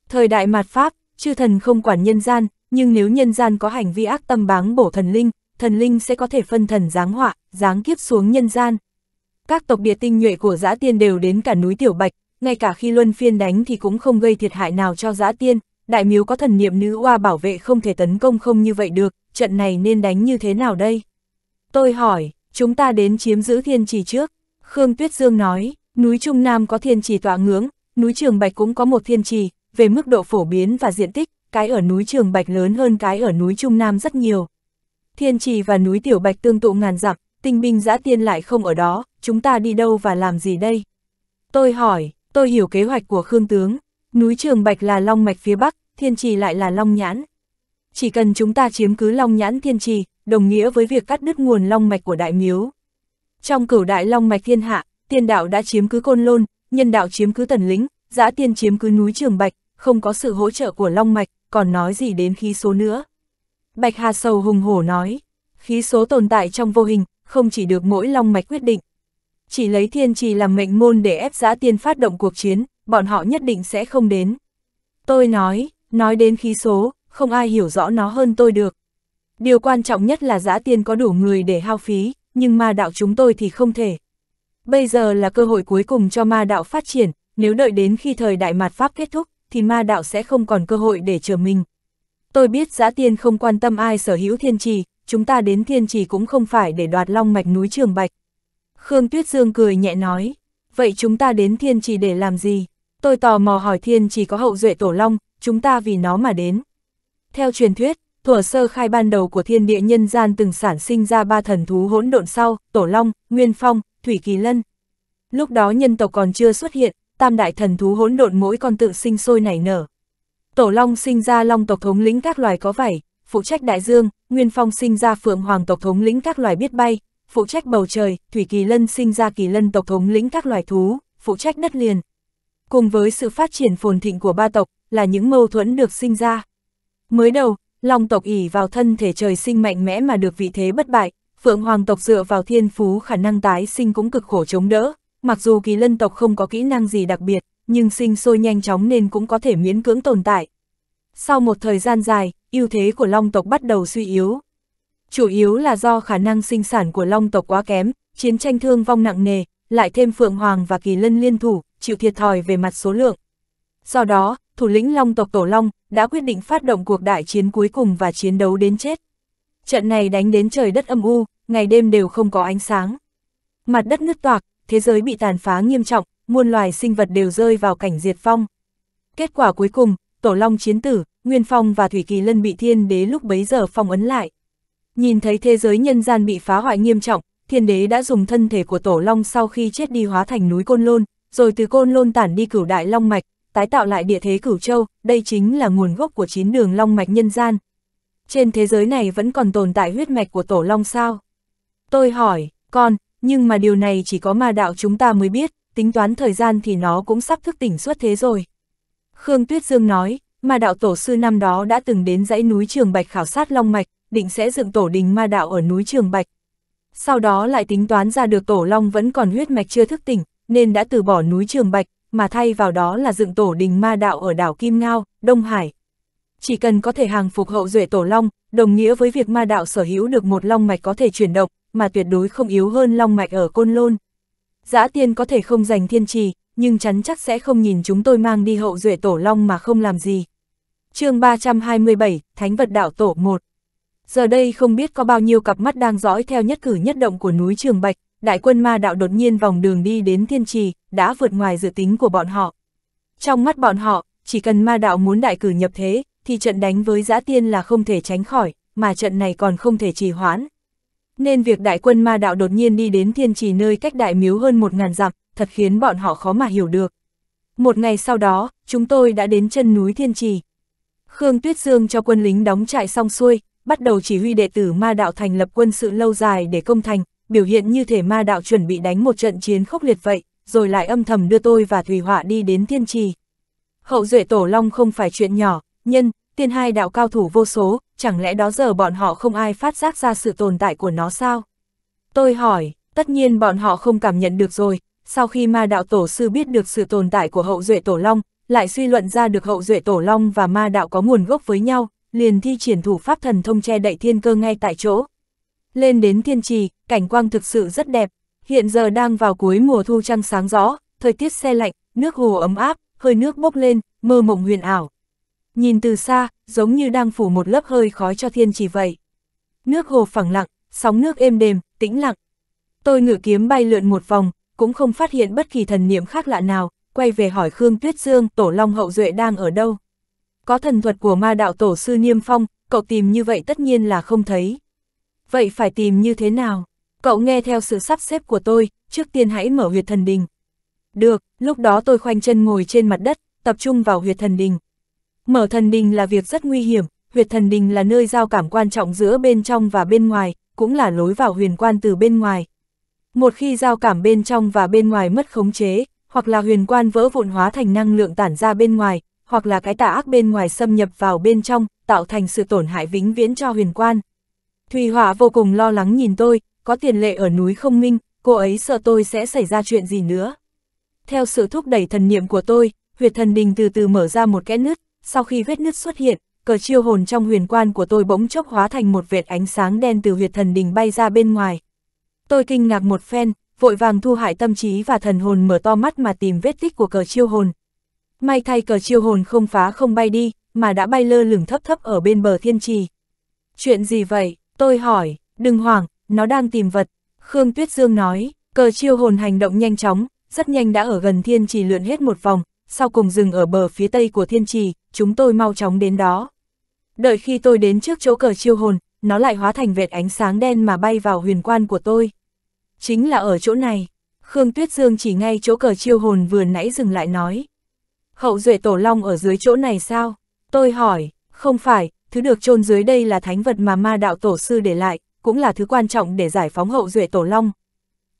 Thời đại mạt Pháp, chư thần không quản nhân gian, nhưng nếu nhân gian có hành vi ác tâm báng bổ thần linh, thần linh sẽ có thể phân thần giáng họa, giáng kiếp xuống nhân gian. Các tộc địa tinh nhuệ của giã tiên đều đến cả núi Tiểu Bạch, ngay cả khi luân phiên đánh thì cũng không gây thiệt hại nào cho giã tiên, đại miếu có thần niệm nữ oa bảo vệ không thể tấn công không như vậy được, trận này nên đánh như thế nào đây? Tôi hỏi, chúng ta đến chiếm giữ thiên trì trước. Khương Tuyết Dương nói, núi Trung Nam có thiên trì tọa ngưỡng, núi Trường Bạch cũng có một thiên trì, về mức độ phổ biến và diện tích, cái ở núi Trường Bạch lớn hơn cái ở núi Trung Nam rất nhiều. Thiên trì và núi Tiểu Bạch tương tụ ngàn dặm, tinh binh giã tiên lại không ở đó, chúng ta đi đâu và làm gì đây? Tôi hỏi, tôi hiểu kế hoạch của Khương Tướng, Núi Trường Bạch là Long Mạch phía Bắc, Thiên Trì lại là Long Nhãn. Chỉ cần chúng ta chiếm cứ Long Nhãn Thiên Trì, đồng nghĩa với việc cắt đứt nguồn Long Mạch của Đại Miếu. Trong cửu đại Long Mạch thiên hạ, tiên đạo đã chiếm cứ Côn Lôn, nhân đạo chiếm cứ Tần Lĩnh, giã tiên chiếm cứ núi Trường Bạch, không có sự hỗ trợ của Long Mạch, còn nói gì đến khí số nữa. Bạch Hà Sầu hùng hổ nói, khí số tồn tại trong vô hình, không chỉ được mỗi Long Mạch quyết định. Chỉ lấy thiên trì làm mệnh môn để ép giã tiên phát động cuộc chiến, bọn họ nhất định sẽ không đến. Tôi nói, nói đến khí số, không ai hiểu rõ nó hơn tôi được. Điều quan trọng nhất là giã tiên có đủ người để hao phí, nhưng ma đạo chúng tôi thì không thể. Bây giờ là cơ hội cuối cùng cho ma đạo phát triển, nếu đợi đến khi thời đại mạt Pháp kết thúc, thì ma đạo sẽ không còn cơ hội để chờ mình. Tôi biết giã tiên không quan tâm ai sở hữu thiên trì, chúng ta đến thiên trì cũng không phải để đoạt long mạch núi trường bạch. Khương Tuyết Dương cười nhẹ nói, vậy chúng ta đến thiên trì để làm gì? Tôi tò mò hỏi thiên chỉ có hậu duệ tổ long, chúng ta vì nó mà đến. Theo truyền thuyết, thuở sơ khai ban đầu của thiên địa nhân gian từng sản sinh ra ba thần thú hỗn độn sau, tổ long, nguyên phong, thủy kỳ lân. Lúc đó nhân tộc còn chưa xuất hiện, tam đại thần thú hỗn độn mỗi con tự sinh sôi nảy nở. Tổ long sinh ra long tộc thống lĩnh các loài có vảy, phụ trách đại dương, nguyên phong sinh ra phượng hoàng tộc thống lĩnh các loài biết bay, phụ trách bầu trời, thủy kỳ lân sinh ra kỳ lân tộc thống lĩnh các loài thú, phụ trách đất liền, cùng với sự phát triển phồn thịnh của ba tộc, là những mâu thuẫn được sinh ra. Mới đầu, Long tộc ỉ vào thân thể trời sinh mạnh mẽ mà được vị thế bất bại, Phượng Hoàng tộc dựa vào thiên phú khả năng tái sinh cũng cực khổ chống đỡ, mặc dù kỳ lân tộc không có kỹ năng gì đặc biệt, nhưng sinh sôi nhanh chóng nên cũng có thể miễn cưỡng tồn tại. Sau một thời gian dài, ưu thế của Long tộc bắt đầu suy yếu. Chủ yếu là do khả năng sinh sản của Long tộc quá kém, chiến tranh thương vong nặng nề, lại thêm Phượng Hoàng và Kỳ Lân liên thủ, chịu thiệt thòi về mặt số lượng. Do đó, thủ lĩnh Long tộc Tổ Long đã quyết định phát động cuộc đại chiến cuối cùng và chiến đấu đến chết. Trận này đánh đến trời đất âm u, ngày đêm đều không có ánh sáng. Mặt đất nứt toạc, thế giới bị tàn phá nghiêm trọng, muôn loài sinh vật đều rơi vào cảnh diệt vong. Kết quả cuối cùng, Tổ Long chiến tử, Nguyên Phong và Thủy Kỳ Lân bị thiên đế lúc bấy giờ phong ấn lại. Nhìn thấy thế giới nhân gian bị phá hoại nghiêm trọng, thiên đế đã dùng thân thể của tổ long sau khi chết đi hóa thành núi Côn Lôn, rồi từ Côn Lôn tản đi cửu đại long mạch, tái tạo lại địa thế cửu châu, đây chính là nguồn gốc của chín đường long mạch nhân gian. Trên thế giới này vẫn còn tồn tại huyết mạch của tổ long sao? Tôi hỏi, con, nhưng mà điều này chỉ có ma đạo chúng ta mới biết, tính toán thời gian thì nó cũng sắp thức tỉnh suốt thế rồi. Khương Tuyết Dương nói, ma đạo tổ sư năm đó đã từng đến dãy núi Trường Bạch khảo sát long mạch, định sẽ dựng tổ đình ma đạo ở núi Trường Bạch, sau đó lại tính toán ra được tổ long vẫn còn huyết mạch chưa thức tỉnh, nên đã từ bỏ núi Trường Bạch, mà thay vào đó là dựng tổ đình ma đạo ở đảo Kim Ngao, Đông Hải. Chỉ cần có thể hàng phục hậu duệ tổ long, đồng nghĩa với việc ma đạo sở hữu được một long mạch có thể chuyển động, mà tuyệt đối không yếu hơn long mạch ở Côn Lôn. Giã tiên có thể không giành thiên trì, nhưng chắn chắc sẽ không nhìn chúng tôi mang đi hậu duệ tổ long mà không làm gì. chương 327, Thánh vật đạo tổ 1 giờ đây không biết có bao nhiêu cặp mắt đang dõi theo nhất cử nhất động của núi Trường Bạch, đại quân ma đạo đột nhiên vòng đường đi đến thiên trì, đã vượt ngoài dự tính của bọn họ. Trong mắt bọn họ, chỉ cần ma đạo muốn đại cử nhập thế, thì trận đánh với giã tiên là không thể tránh khỏi, mà trận này còn không thể trì hoãn. Nên việc đại quân ma đạo đột nhiên đi đến thiên trì nơi cách đại miếu hơn một ngàn dặm, thật khiến bọn họ khó mà hiểu được. Một ngày sau đó, chúng tôi đã đến chân núi thiên trì. Khương Tuyết Dương cho quân lính đóng trại xong xuôi, bắt đầu chỉ huy đệ tử ma đạo thành lập quân sự lâu dài để công thành, biểu hiện như thể ma đạo chuẩn bị đánh một trận chiến khốc liệt vậy, rồi lại âm thầm đưa tôi và thủy Họa đi đến thiên trì. Hậu duệ tổ long không phải chuyện nhỏ, nhân, tiên hai đạo cao thủ vô số, chẳng lẽ đó giờ bọn họ không ai phát giác ra sự tồn tại của nó sao? Tôi hỏi, tất nhiên bọn họ không cảm nhận được rồi, sau khi ma đạo tổ sư biết được sự tồn tại của hậu duệ tổ long, lại suy luận ra được hậu duệ tổ long và ma đạo có nguồn gốc với nhau, liền thi triển thủ pháp thần thông che đậy thiên cơ ngay tại chỗ. Lên đến thiên trì, cảnh quang thực sự rất đẹp, hiện giờ đang vào cuối mùa thu trăng sáng rõ, thời tiết xe lạnh, nước hồ ấm áp, hơi nước bốc lên, mơ mộng huyền ảo. Nhìn từ xa, giống như đang phủ một lớp hơi khói cho thiên trì vậy. Nước hồ phẳng lặng, sóng nước êm đềm, tĩnh lặng. Tôi ngự kiếm bay lượn một vòng, cũng không phát hiện bất kỳ thần niệm khác lạ nào, quay về hỏi Khương Tuyết Dương, Tổ Long Hậu Duệ đang ở đâu có thần thuật của ma đạo tổ sư Niêm Phong, cậu tìm như vậy tất nhiên là không thấy. Vậy phải tìm như thế nào? Cậu nghe theo sự sắp xếp của tôi, trước tiên hãy mở huyệt thần đình. Được, lúc đó tôi khoanh chân ngồi trên mặt đất, tập trung vào huyệt thần đình. Mở thần đình là việc rất nguy hiểm, huyệt thần đình là nơi giao cảm quan trọng giữa bên trong và bên ngoài, cũng là lối vào huyền quan từ bên ngoài. Một khi giao cảm bên trong và bên ngoài mất khống chế, hoặc là huyền quan vỡ vụn hóa thành năng lượng tản ra bên ngoài, hoặc là cái tà ác bên ngoài xâm nhập vào bên trong, tạo thành sự tổn hại vĩnh viễn cho huyền quan. Thùy Hỏa vô cùng lo lắng nhìn tôi, có tiền lệ ở núi không minh, cô ấy sợ tôi sẽ xảy ra chuyện gì nữa. Theo sự thúc đẩy thần niệm của tôi, huyệt thần đình từ từ mở ra một kẽ nứt, sau khi vết nứt xuất hiện, cờ chiêu hồn trong huyền quan của tôi bỗng chốc hóa thành một vệt ánh sáng đen từ huyệt thần đình bay ra bên ngoài. Tôi kinh ngạc một phen, vội vàng thu hại tâm trí và thần hồn mở to mắt mà tìm vết tích của cờ chiêu hồn, May thay cờ chiêu hồn không phá không bay đi, mà đã bay lơ lửng thấp thấp ở bên bờ thiên trì. Chuyện gì vậy? Tôi hỏi, đừng hoảng, nó đang tìm vật. Khương Tuyết Dương nói, cờ chiêu hồn hành động nhanh chóng, rất nhanh đã ở gần thiên trì lượn hết một vòng, sau cùng dừng ở bờ phía tây của thiên trì, chúng tôi mau chóng đến đó. Đợi khi tôi đến trước chỗ cờ chiêu hồn, nó lại hóa thành vệt ánh sáng đen mà bay vào huyền quan của tôi. Chính là ở chỗ này, Khương Tuyết Dương chỉ ngay chỗ cờ chiêu hồn vừa nãy dừng lại nói. Hậu duệ tổ long ở dưới chỗ này sao? Tôi hỏi, không phải, thứ được chôn dưới đây là thánh vật mà ma đạo tổ sư để lại, cũng là thứ quan trọng để giải phóng hậu duệ tổ long.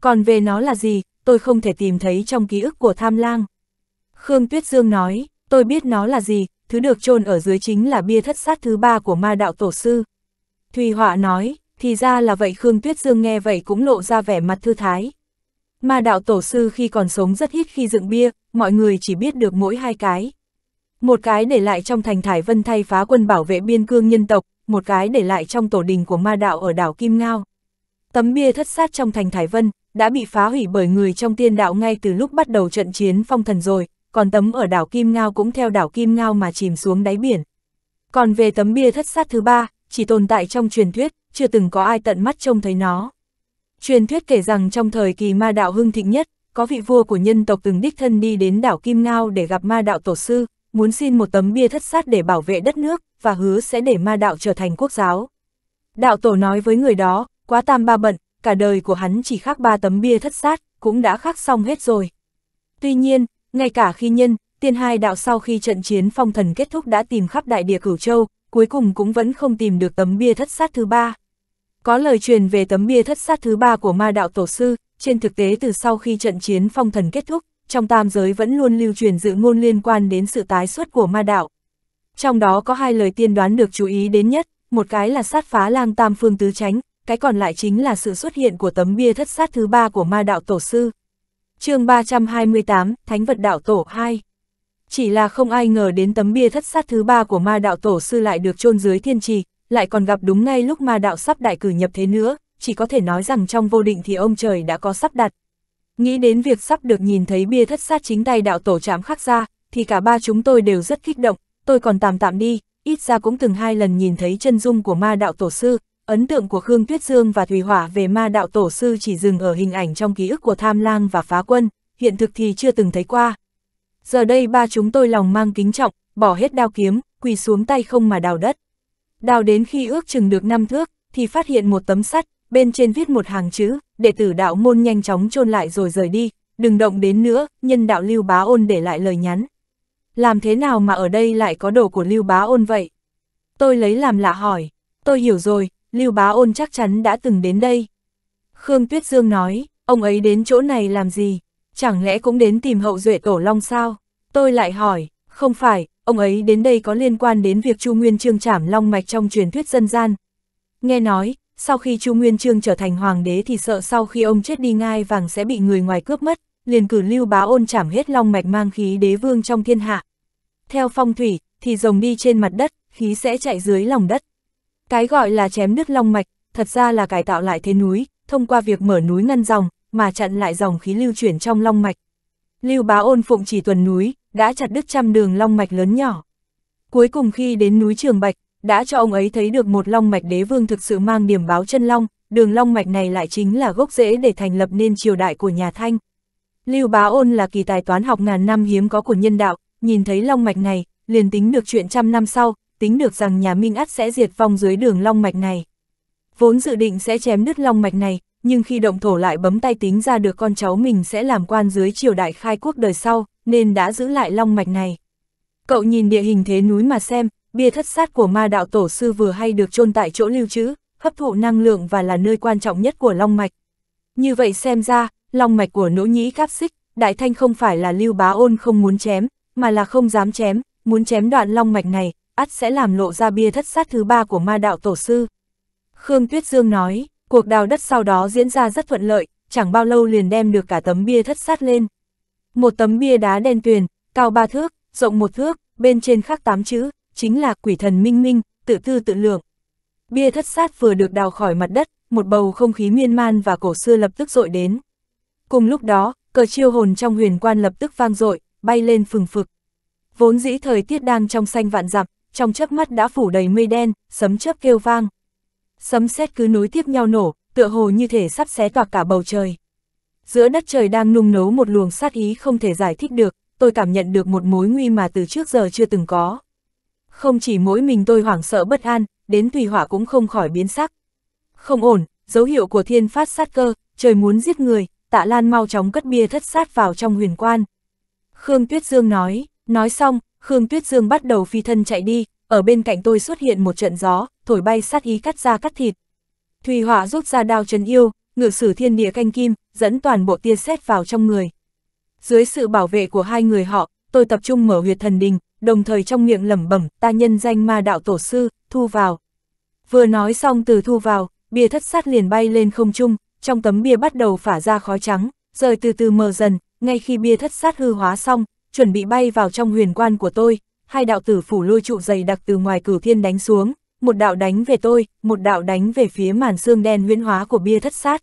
Còn về nó là gì, tôi không thể tìm thấy trong ký ức của tham lang. Khương Tuyết Dương nói, tôi biết nó là gì, thứ được chôn ở dưới chính là bia thất sát thứ ba của ma đạo tổ sư. Thùy Họa nói, thì ra là vậy Khương Tuyết Dương nghe vậy cũng lộ ra vẻ mặt thư thái, Ma đạo tổ sư khi còn sống rất ít khi dựng bia, mọi người chỉ biết được mỗi hai cái. Một cái để lại trong thành Thải Vân thay phá quân bảo vệ biên cương nhân tộc, một cái để lại trong tổ đình của ma đạo ở đảo Kim Ngao. Tấm bia thất sát trong thành Thải Vân đã bị phá hủy bởi người trong tiên đạo ngay từ lúc bắt đầu trận chiến phong thần rồi, còn tấm ở đảo Kim Ngao cũng theo đảo Kim Ngao mà chìm xuống đáy biển. Còn về tấm bia thất sát thứ ba, chỉ tồn tại trong truyền thuyết, chưa từng có ai tận mắt trông thấy nó. Truyền thuyết kể rằng trong thời kỳ ma đạo hưng thịnh nhất, có vị vua của nhân tộc từng đích thân đi đến đảo Kim Ngao để gặp ma đạo tổ sư, muốn xin một tấm bia thất sát để bảo vệ đất nước, và hứa sẽ để ma đạo trở thành quốc giáo. Đạo tổ nói với người đó, quá tam ba bận, cả đời của hắn chỉ khắc ba tấm bia thất sát, cũng đã khắc xong hết rồi. Tuy nhiên, ngay cả khi nhân, tiên hai đạo sau khi trận chiến phong thần kết thúc đã tìm khắp đại địa cửu châu, cuối cùng cũng vẫn không tìm được tấm bia thất sát thứ ba. Có lời truyền về tấm bia thất sát thứ ba của ma đạo tổ sư, trên thực tế từ sau khi trận chiến phong thần kết thúc, trong tam giới vẫn luôn lưu truyền dự ngôn liên quan đến sự tái xuất của ma đạo. Trong đó có hai lời tiên đoán được chú ý đến nhất, một cái là sát phá lang tam phương tứ tránh, cái còn lại chính là sự xuất hiện của tấm bia thất sát thứ ba của ma đạo tổ sư. chương 328, Thánh vật đạo tổ 2 Chỉ là không ai ngờ đến tấm bia thất sát thứ ba của ma đạo tổ sư lại được chôn dưới thiên trì, lại còn gặp đúng ngay lúc ma đạo sắp đại cử nhập thế nữa, chỉ có thể nói rằng trong vô định thì ông trời đã có sắp đặt. Nghĩ đến việc sắp được nhìn thấy bia thất sát chính tay đạo tổ chám khắc ra, thì cả ba chúng tôi đều rất kích động, tôi còn tạm tạm đi, ít ra cũng từng hai lần nhìn thấy chân dung của ma đạo tổ sư, ấn tượng của Khương Tuyết Dương và thủy Hỏa về ma đạo tổ sư chỉ dừng ở hình ảnh trong ký ức của Tham Lang và Phá Quân, hiện thực thì chưa từng thấy qua. Giờ đây ba chúng tôi lòng mang kính trọng, bỏ hết đao kiếm, quỳ xuống tay không mà đào đất. Đào đến khi ước chừng được năm thước, thì phát hiện một tấm sắt, bên trên viết một hàng chữ, đệ tử đạo môn nhanh chóng chôn lại rồi rời đi, đừng động đến nữa, nhân đạo Lưu Bá Ôn để lại lời nhắn. Làm thế nào mà ở đây lại có đồ của Lưu Bá Ôn vậy? Tôi lấy làm lạ hỏi, tôi hiểu rồi, Lưu Bá Ôn chắc chắn đã từng đến đây. Khương Tuyết Dương nói, ông ấy đến chỗ này làm gì? Chẳng lẽ cũng đến tìm hậu duệ tổ long sao? Tôi lại hỏi, không phải, ông ấy đến đây có liên quan đến việc Chu Nguyên trương trảm long mạch trong truyền thuyết dân gian. Nghe nói, sau khi Chu Nguyên trương trở thành hoàng đế thì sợ sau khi ông chết đi ngai vàng sẽ bị người ngoài cướp mất, liền cử lưu bá ôn trảm hết long mạch mang khí đế vương trong thiên hạ. Theo phong thủy, thì rồng đi trên mặt đất, khí sẽ chạy dưới lòng đất. Cái gọi là chém nước long mạch, thật ra là cải tạo lại thế núi, thông qua việc mở núi ngăn dòng, mà chặn lại dòng khí lưu chuyển trong long mạch. Lưu bá ôn phụng chỉ tuần núi, đã chặt đứt trăm đường long mạch lớn nhỏ. Cuối cùng khi đến núi Trường Bạch, đã cho ông ấy thấy được một long mạch đế vương thực sự mang điểm báo chân long, đường long mạch này lại chính là gốc rễ để thành lập nên triều đại của nhà Thanh. Lưu Bá Ôn là kỳ tài toán học ngàn năm hiếm có của nhân đạo, nhìn thấy long mạch này, liền tính được chuyện trăm năm sau, tính được rằng nhà Minh Át sẽ diệt vong dưới đường long mạch này. Vốn dự định sẽ chém đứt long mạch này, nhưng khi động thổ lại bấm tay tính ra được con cháu mình sẽ làm quan dưới triều đại khai quốc đời sau nên đã giữ lại long mạch này. Cậu nhìn địa hình thế núi mà xem, bia thất sát của ma đạo tổ sư vừa hay được chôn tại chỗ lưu trữ, hấp thụ năng lượng và là nơi quan trọng nhất của long mạch. Như vậy xem ra, long mạch của nỗ nhĩ cáp xích, đại thanh không phải là lưu bá ôn không muốn chém, mà là không dám chém, muốn chém đoạn long mạch này, ắt sẽ làm lộ ra bia thất sát thứ ba của ma đạo tổ sư. Khương Tuyết Dương nói, cuộc đào đất sau đó diễn ra rất thuận lợi, chẳng bao lâu liền đem được cả tấm bia thất sát lên. Một tấm bia đá đen tuyền, cao ba thước, rộng một thước, bên trên khắc tám chữ, chính là quỷ thần minh minh, tự tư tự lượng. Bia thất sát vừa được đào khỏi mặt đất, một bầu không khí miên man và cổ xưa lập tức dội đến. Cùng lúc đó, cờ chiêu hồn trong huyền quan lập tức vang dội, bay lên phừng phực. Vốn dĩ thời tiết đang trong xanh vạn dặm, trong chớp mắt đã phủ đầy mây đen, sấm chớp kêu vang. Sấm sét cứ nối tiếp nhau nổ, tựa hồ như thể sắp xé toạc cả bầu trời giữa đất trời đang nung nấu một luồng sát ý không thể giải thích được, tôi cảm nhận được một mối nguy mà từ trước giờ chưa từng có. Không chỉ mỗi mình tôi hoảng sợ bất an, đến Thủy Hỏa cũng không khỏi biến sắc. Không ổn, dấu hiệu của thiên phát sát cơ, trời muốn giết người, tạ lan mau chóng cất bia thất sát vào trong huyền quan. Khương Tuyết Dương nói, nói xong, Khương Tuyết Dương bắt đầu phi thân chạy đi, ở bên cạnh tôi xuất hiện một trận gió, thổi bay sát ý cắt ra cắt thịt. Thùy Hỏa rút ra đao chân yêu, ngự sử thiên địa canh kim, dẫn toàn bộ tia xét vào trong người. Dưới sự bảo vệ của hai người họ, tôi tập trung mở huyệt thần đình, đồng thời trong miệng lẩm bẩm, ta nhân danh ma đạo tổ sư, thu vào. Vừa nói xong từ thu vào, bia thất sát liền bay lên không trung, trong tấm bia bắt đầu phả ra khói trắng, rời từ từ mờ dần, ngay khi bia thất sát hư hóa xong, chuẩn bị bay vào trong huyền quan của tôi, hai đạo tử phủ lôi trụ dày đặc từ ngoài cửu thiên đánh xuống, một đạo đánh về tôi, một đạo đánh về phía màn xương đen huyễn hóa của bia thất sát.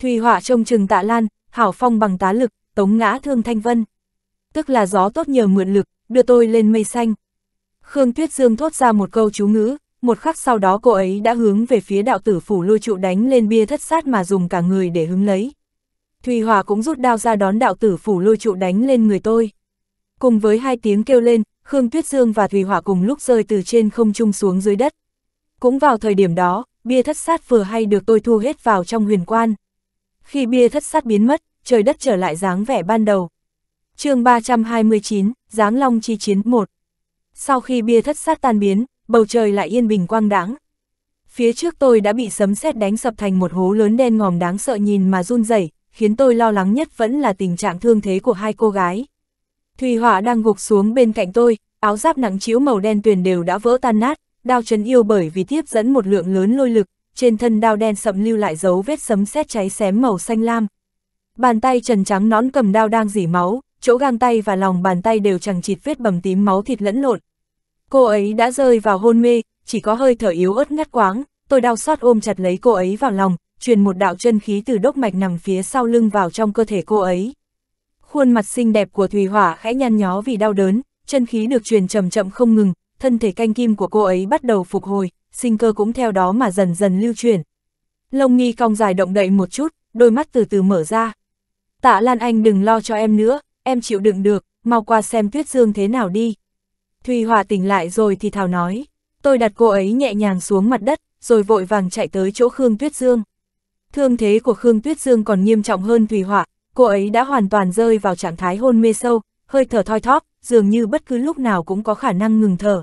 Thùy họa trông chừng tạ lan, hảo phong bằng tá lực, tống ngã thương thanh vân. Tức là gió tốt nhờ mượn lực, đưa tôi lên mây xanh. Khương Tuyết Dương thốt ra một câu chú ngữ, một khắc sau đó cô ấy đã hướng về phía đạo tử phủ lôi trụ đánh lên bia thất sát mà dùng cả người để hứng lấy. Thùy Hòa cũng rút đao ra đón đạo tử phủ lôi trụ đánh lên người tôi. Cùng với hai tiếng kêu lên, Khương Tuyết Dương và Thùy Hòa cùng lúc rơi từ trên không trung xuống dưới đất. Cũng vào thời điểm đó, bia thất sát vừa hay được tôi thu hết vào trong huyền quan. Khi bia thất sát biến mất, trời đất trở lại dáng vẻ ban đầu. chương 329, Giáng Long Chi Chiến 1 Sau khi bia thất sát tan biến, bầu trời lại yên bình quang đãng Phía trước tôi đã bị sấm sét đánh sập thành một hố lớn đen ngòm đáng sợ nhìn mà run rẩy khiến tôi lo lắng nhất vẫn là tình trạng thương thế của hai cô gái. Thùy Họa đang gục xuống bên cạnh tôi, áo giáp nặng chiếu màu đen tuyền đều đã vỡ tan nát, Đao chấn yêu bởi vì tiếp dẫn một lượng lớn lôi lực, trên thân đao đen sậm lưu lại dấu vết sấm sét cháy xém màu xanh lam. Bàn tay trần trắng nón cầm đao đang dỉ máu, chỗ găng tay và lòng bàn tay đều chẳng chịt vết bầm tím máu thịt lẫn lộn. Cô ấy đã rơi vào hôn mê, chỉ có hơi thở yếu ớt ngắt quáng, tôi đau xót ôm chặt lấy cô ấy vào lòng, truyền một đạo chân khí từ đốc mạch nằm phía sau lưng vào trong cơ thể cô ấy. Khuôn mặt xinh đẹp của Thùy Hỏa khẽ nhăn nhó vì đau đớn, chân khí được truyền chậm chậm không ngừng, thân thể canh kim của cô ấy bắt đầu phục hồi, sinh cơ cũng theo đó mà dần dần lưu chuyển. Lông nghi cong dài động đậy một chút, đôi mắt từ từ mở ra. Tạ Lan Anh đừng lo cho em nữa, em chịu đựng được, mau qua xem Tuyết Dương thế nào đi. Thùy Hòa tỉnh lại rồi thì Thảo nói, tôi đặt cô ấy nhẹ nhàng xuống mặt đất, rồi vội vàng chạy tới chỗ Khương Tuyết Dương. Thương thế của Khương Tuyết Dương còn nghiêm trọng hơn Thùy Hòa, cô ấy đã hoàn toàn rơi vào trạng thái hôn mê sâu, hơi thở thoi thóp, dường như bất cứ lúc nào cũng có khả năng ngừng thở.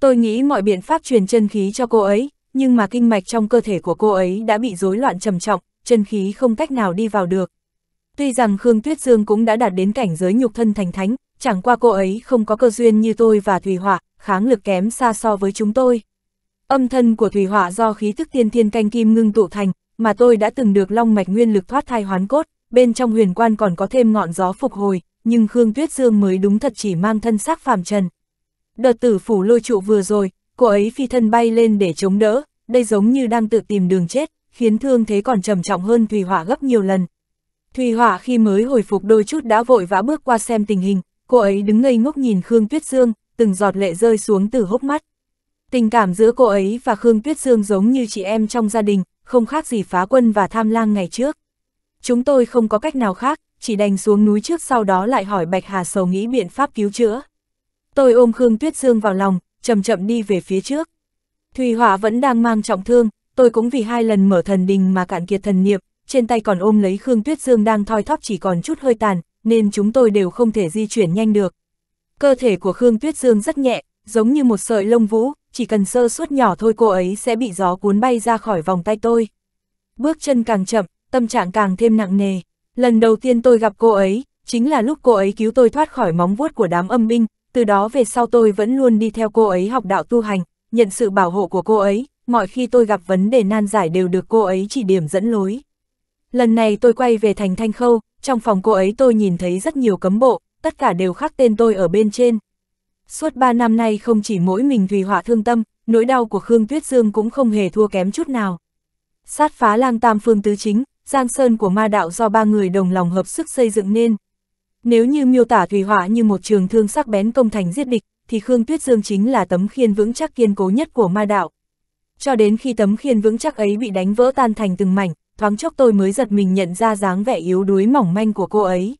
Tôi nghĩ mọi biện pháp truyền chân khí cho cô ấy, nhưng mà kinh mạch trong cơ thể của cô ấy đã bị rối loạn trầm trọng, chân khí không cách nào đi vào được. Tuy rằng Khương Tuyết Dương cũng đã đạt đến cảnh giới nhục thân thành thánh, chẳng qua cô ấy không có cơ duyên như tôi và thủy Họa, kháng lực kém xa so với chúng tôi. Âm thân của thủy Họa do khí thức tiên thiên canh kim ngưng tụ thành, mà tôi đã từng được long mạch nguyên lực thoát thai hoán cốt, bên trong huyền quan còn có thêm ngọn gió phục hồi, nhưng Khương Tuyết Dương mới đúng thật chỉ mang thân xác phàm trần. Đợt tử phủ lôi trụ vừa rồi, cô ấy phi thân bay lên để chống đỡ, đây giống như đang tự tìm đường chết, khiến thương thế còn trầm trọng hơn Thùy Hỏa gấp nhiều lần. Thùy Hỏa khi mới hồi phục đôi chút đã vội vã bước qua xem tình hình, cô ấy đứng ngây ngốc nhìn Khương Tuyết Dương, từng giọt lệ rơi xuống từ hốc mắt. Tình cảm giữa cô ấy và Khương Tuyết Dương giống như chị em trong gia đình, không khác gì phá quân và tham lang ngày trước. Chúng tôi không có cách nào khác, chỉ đành xuống núi trước sau đó lại hỏi Bạch Hà Sầu nghĩ biện pháp cứu chữa. Tôi ôm Khương Tuyết Dương vào lòng, chậm chậm đi về phía trước. Thùy Hỏa vẫn đang mang trọng thương, tôi cũng vì hai lần mở thần đình mà cạn kiệt thần niệm, trên tay còn ôm lấy Khương Tuyết Dương đang thoi thóp chỉ còn chút hơi tàn, nên chúng tôi đều không thể di chuyển nhanh được. Cơ thể của Khương Tuyết Dương rất nhẹ, giống như một sợi lông vũ, chỉ cần sơ suất nhỏ thôi cô ấy sẽ bị gió cuốn bay ra khỏi vòng tay tôi. Bước chân càng chậm, tâm trạng càng thêm nặng nề. Lần đầu tiên tôi gặp cô ấy, chính là lúc cô ấy cứu tôi thoát khỏi móng vuốt của đám âm binh, từ đó về sau tôi vẫn luôn đi theo cô ấy học đạo tu hành, nhận sự bảo hộ của cô ấy, mọi khi tôi gặp vấn đề nan giải đều được cô ấy chỉ điểm dẫn lối. Lần này tôi quay về thành Thanh Khâu, trong phòng cô ấy tôi nhìn thấy rất nhiều cấm bộ, tất cả đều khắc tên tôi ở bên trên. Suốt 3 năm nay không chỉ mỗi mình Thùy Họa thương tâm, nỗi đau của Khương Tuyết Dương cũng không hề thua kém chút nào. Sát phá lang tam phương tứ chính, Giang Sơn của ma đạo do ba người đồng lòng hợp sức xây dựng nên. Nếu như miêu tả thủy hỏa như một trường thương sắc bén công thành giết địch, thì Khương Tuyết Dương chính là tấm khiên vững chắc kiên cố nhất của ma đạo. Cho đến khi tấm khiên vững chắc ấy bị đánh vỡ tan thành từng mảnh, thoáng chốc tôi mới giật mình nhận ra dáng vẻ yếu đuối mỏng manh của cô ấy.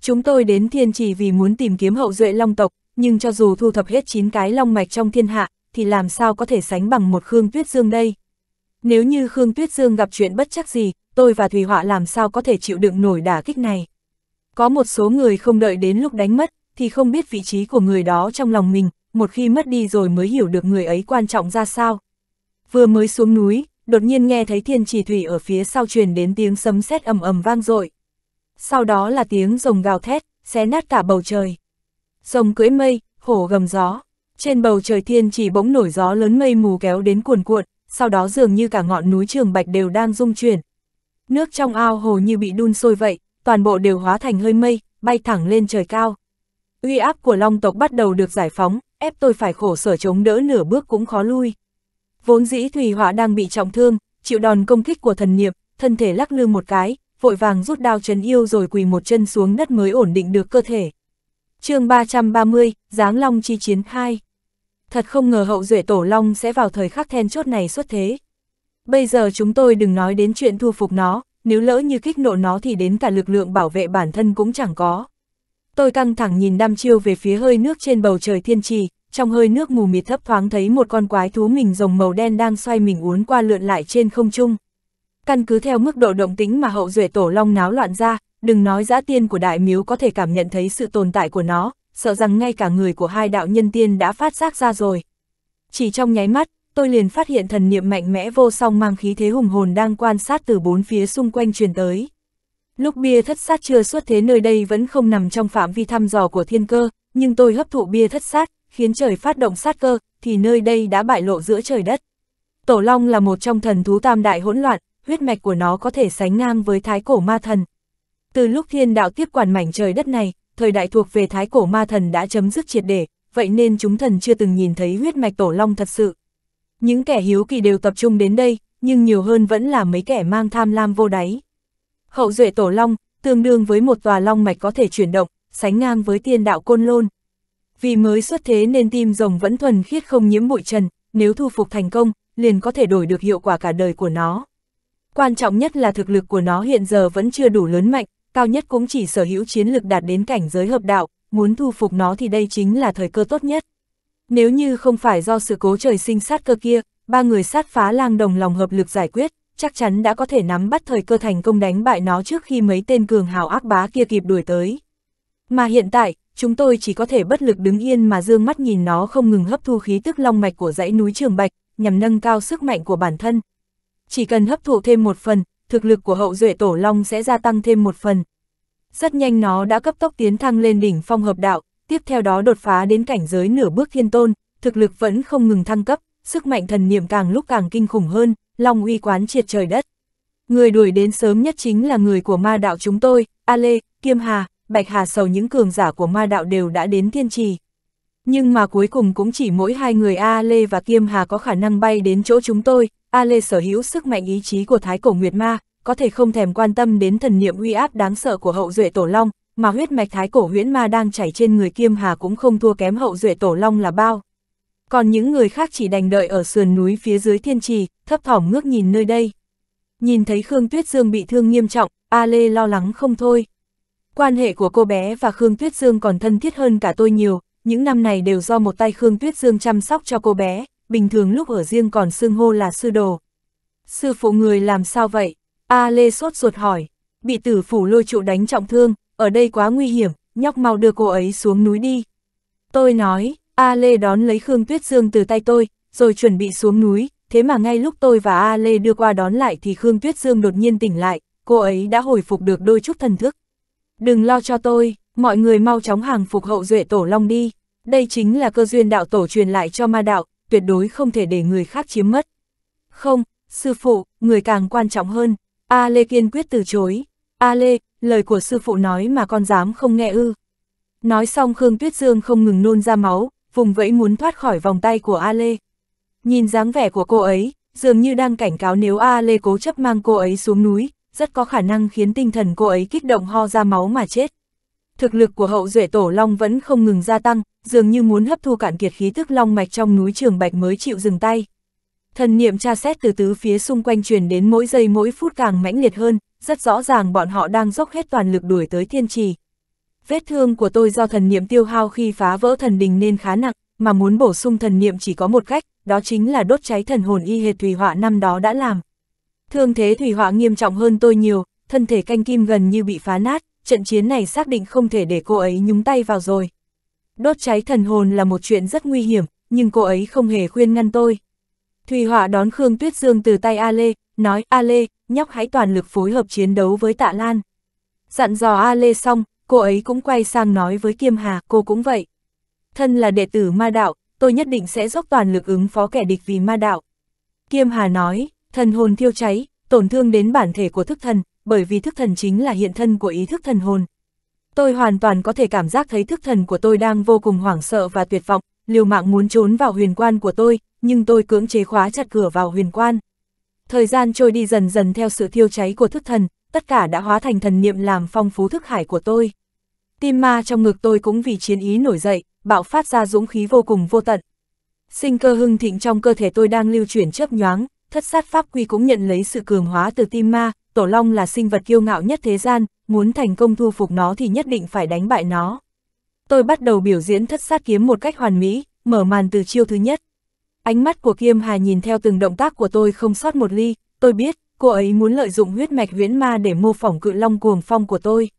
Chúng tôi đến thiên trì vì muốn tìm kiếm hậu duệ long tộc, nhưng cho dù thu thập hết 9 cái long mạch trong thiên hạ, thì làm sao có thể sánh bằng một Khương Tuyết Dương đây? Nếu như Khương Tuyết Dương gặp chuyện bất chắc gì, tôi và Thùy Họa làm sao có thể chịu đựng nổi đả kích này. Có một số người không đợi đến lúc đánh mất, thì không biết vị trí của người đó trong lòng mình, một khi mất đi rồi mới hiểu được người ấy quan trọng ra sao. Vừa mới xuống núi, đột nhiên nghe thấy thiên trì thủy ở phía sau truyền đến tiếng sấm sét ầm ầm vang dội. Sau đó là tiếng rồng gào thét, xé nát cả bầu trời. Rồng cưỡi mây, hổ gầm gió. Trên bầu trời thiên trì bỗng nổi gió lớn mây mù kéo đến cuồn cuộn, sau đó dường như cả ngọn núi Trường Bạch đều đang rung chuyển, Nước trong ao hồ như bị đun sôi vậy, toàn bộ đều hóa thành hơi mây, bay thẳng lên trời cao. Uy áp của long tộc bắt đầu được giải phóng, ép tôi phải khổ sở chống đỡ nửa bước cũng khó lui. Vốn dĩ Thùy Họa đang bị trọng thương, chịu đòn công kích của thần niệm, thân thể lắc lư một cái, vội vàng rút đao trấn yêu rồi quỳ một chân xuống đất mới ổn định được cơ thể. chương 330, Giáng Long chi chiến 2 Thật không ngờ hậu duệ tổ Long sẽ vào thời khắc then chốt này xuất thế. Bây giờ chúng tôi đừng nói đến chuyện thu phục nó, nếu lỡ như kích nộ nó thì đến cả lực lượng bảo vệ bản thân cũng chẳng có. Tôi căng thẳng nhìn đam chiêu về phía hơi nước trên bầu trời thiên trì, trong hơi nước mù mịt thấp thoáng thấy một con quái thú mình rồng màu đen đang xoay mình uốn qua lượn lại trên không trung. Căn cứ theo mức độ động tính mà hậu duệ tổ long náo loạn ra, đừng nói giã tiên của đại miếu có thể cảm nhận thấy sự tồn tại của nó, sợ rằng ngay cả người của hai đạo nhân tiên đã phát giác ra rồi. Chỉ trong nháy mắt, tôi liền phát hiện thần niệm mạnh mẽ vô song mang khí thế hùng hồn đang quan sát từ bốn phía xung quanh truyền tới. Lúc bia thất sát chưa xuất thế nơi đây vẫn không nằm trong phạm vi thăm dò của thiên cơ, nhưng tôi hấp thụ bia thất sát, khiến trời phát động sát cơ, thì nơi đây đã bại lộ giữa trời đất. Tổ Long là một trong thần thú tam đại hỗn loạn, huyết mạch của nó có thể sánh ngang với thái cổ ma thần. Từ lúc thiên đạo tiếp quản mảnh trời đất này, thời đại thuộc về thái cổ ma thần đã chấm dứt triệt để, vậy nên chúng thần chưa từng nhìn thấy huyết mạch tổ Long thật sự những kẻ hiếu kỳ đều tập trung đến đây, nhưng nhiều hơn vẫn là mấy kẻ mang tham lam vô đáy. Hậu duệ tổ long, tương đương với một tòa long mạch có thể chuyển động, sánh ngang với tiên đạo côn lôn. Vì mới xuất thế nên tim rồng vẫn thuần khiết không nhiễm bụi trần, nếu thu phục thành công, liền có thể đổi được hiệu quả cả đời của nó. Quan trọng nhất là thực lực của nó hiện giờ vẫn chưa đủ lớn mạnh, cao nhất cũng chỉ sở hữu chiến lực đạt đến cảnh giới hợp đạo, muốn thu phục nó thì đây chính là thời cơ tốt nhất. Nếu như không phải do sự cố trời sinh sát cơ kia, ba người sát phá lang đồng lòng hợp lực giải quyết, chắc chắn đã có thể nắm bắt thời cơ thành công đánh bại nó trước khi mấy tên cường hào ác bá kia kịp đuổi tới. Mà hiện tại, chúng tôi chỉ có thể bất lực đứng yên mà dương mắt nhìn nó không ngừng hấp thu khí tức long mạch của dãy núi Trường Bạch, nhằm nâng cao sức mạnh của bản thân. Chỉ cần hấp thụ thêm một phần, thực lực của hậu duệ tổ long sẽ gia tăng thêm một phần. Rất nhanh nó đã cấp tốc tiến thăng lên đỉnh phong hợp đạo, tiếp theo đó đột phá đến cảnh giới nửa bước thiên tôn, thực lực vẫn không ngừng thăng cấp, sức mạnh thần niệm càng lúc càng kinh khủng hơn, long uy quán triệt trời đất. Người đuổi đến sớm nhất chính là người của ma đạo chúng tôi, A Lê, Kiêm Hà, Bạch Hà Sầu những cường giả của ma đạo đều đã đến thiên trì. Nhưng mà cuối cùng cũng chỉ mỗi hai người A Lê và Kiêm Hà có khả năng bay đến chỗ chúng tôi, A Lê sở hữu sức mạnh ý chí của Thái Cổ Nguyệt Ma, có thể không thèm quan tâm đến thần niệm uy áp đáng sợ của hậu duệ Tổ Long, mà huyết mạch thái cổ huyễn ma đang chảy trên người Kiêm Hà cũng không thua kém hậu duệ tổ long là bao. Còn những người khác chỉ đành đợi ở sườn núi phía dưới thiên trì, thấp thỏm ngước nhìn nơi đây. Nhìn thấy Khương Tuyết Dương bị thương nghiêm trọng, A Lê lo lắng không thôi. Quan hệ của cô bé và Khương Tuyết Dương còn thân thiết hơn cả tôi nhiều, những năm này đều do một tay Khương Tuyết Dương chăm sóc cho cô bé, bình thường lúc ở riêng còn xưng hô là sư đồ. Sư phụ người làm sao vậy? A Lê sốt ruột hỏi, bị tử phủ lôi trụ đánh trọng thương, ở đây quá nguy hiểm, nhóc mau đưa cô ấy xuống núi đi. Tôi nói, A Lê đón lấy Khương Tuyết Dương từ tay tôi, rồi chuẩn bị xuống núi, thế mà ngay lúc tôi và A Lê đưa qua đón lại thì Khương Tuyết Dương đột nhiên tỉnh lại, cô ấy đã hồi phục được đôi chút thần thức. Đừng lo cho tôi, mọi người mau chóng hàng phục hậu duệ tổ long đi, đây chính là cơ duyên đạo tổ truyền lại cho ma đạo, tuyệt đối không thể để người khác chiếm mất. Không, sư phụ, người càng quan trọng hơn, A Lê kiên quyết từ chối. A Lê, lời của sư phụ nói mà con dám không nghe ư. Nói xong Khương Tuyết Dương không ngừng nôn ra máu, vùng vẫy muốn thoát khỏi vòng tay của A Lê. Nhìn dáng vẻ của cô ấy, dường như đang cảnh cáo nếu A Lê cố chấp mang cô ấy xuống núi, rất có khả năng khiến tinh thần cô ấy kích động ho ra máu mà chết. Thực lực của hậu duệ tổ long vẫn không ngừng gia tăng, dường như muốn hấp thu cạn kiệt khí tức long mạch trong núi Trường Bạch mới chịu dừng tay. Thần niệm tra xét từ tứ phía xung quanh truyền đến mỗi giây mỗi phút càng mãnh liệt hơn, rất rõ ràng bọn họ đang dốc hết toàn lực đuổi tới thiên trì. Vết thương của tôi do thần niệm tiêu hao khi phá vỡ thần đình nên khá nặng, mà muốn bổ sung thần niệm chỉ có một cách, đó chính là đốt cháy thần hồn y hệt Thủy Họa năm đó đã làm. Thương thế Thủy Họa nghiêm trọng hơn tôi nhiều, thân thể canh kim gần như bị phá nát, trận chiến này xác định không thể để cô ấy nhúng tay vào rồi. Đốt cháy thần hồn là một chuyện rất nguy hiểm, nhưng cô ấy không hề khuyên ngăn tôi. Thùy Họa đón Khương Tuyết Dương từ tay A Lê, nói A Lê, nhóc hãy toàn lực phối hợp chiến đấu với Tạ Lan. Dặn dò A Lê xong, cô ấy cũng quay sang nói với Kiêm Hà, cô cũng vậy. Thân là đệ tử ma đạo, tôi nhất định sẽ dốc toàn lực ứng phó kẻ địch vì ma đạo. Kiêm Hà nói, thần hồn thiêu cháy, tổn thương đến bản thể của thức thần, bởi vì thức thần chính là hiện thân của ý thức thần hồn. Tôi hoàn toàn có thể cảm giác thấy thức thần của tôi đang vô cùng hoảng sợ và tuyệt vọng, liều mạng muốn trốn vào huyền quan của tôi, nhưng tôi cưỡng chế khóa chặt cửa vào huyền quan. Thời gian trôi đi dần dần theo sự thiêu cháy của thức thần, tất cả đã hóa thành thần niệm làm phong phú thức hải của tôi. Tim ma trong ngực tôi cũng vì chiến ý nổi dậy, bạo phát ra dũng khí vô cùng vô tận. Sinh cơ hưng thịnh trong cơ thể tôi đang lưu chuyển chớp nhoáng, thất sát pháp quy cũng nhận lấy sự cường hóa từ tim ma, tổ long là sinh vật kiêu ngạo nhất thế gian, muốn thành công thu phục nó thì nhất định phải đánh bại nó tôi bắt đầu biểu diễn thất sát kiếm một cách hoàn mỹ, mở màn từ chiêu thứ nhất. Ánh mắt của Kiêm Hà nhìn theo từng động tác của tôi không sót một ly, tôi biết, cô ấy muốn lợi dụng huyết mạch huyễn ma để mô phỏng cự long cuồng phong của tôi.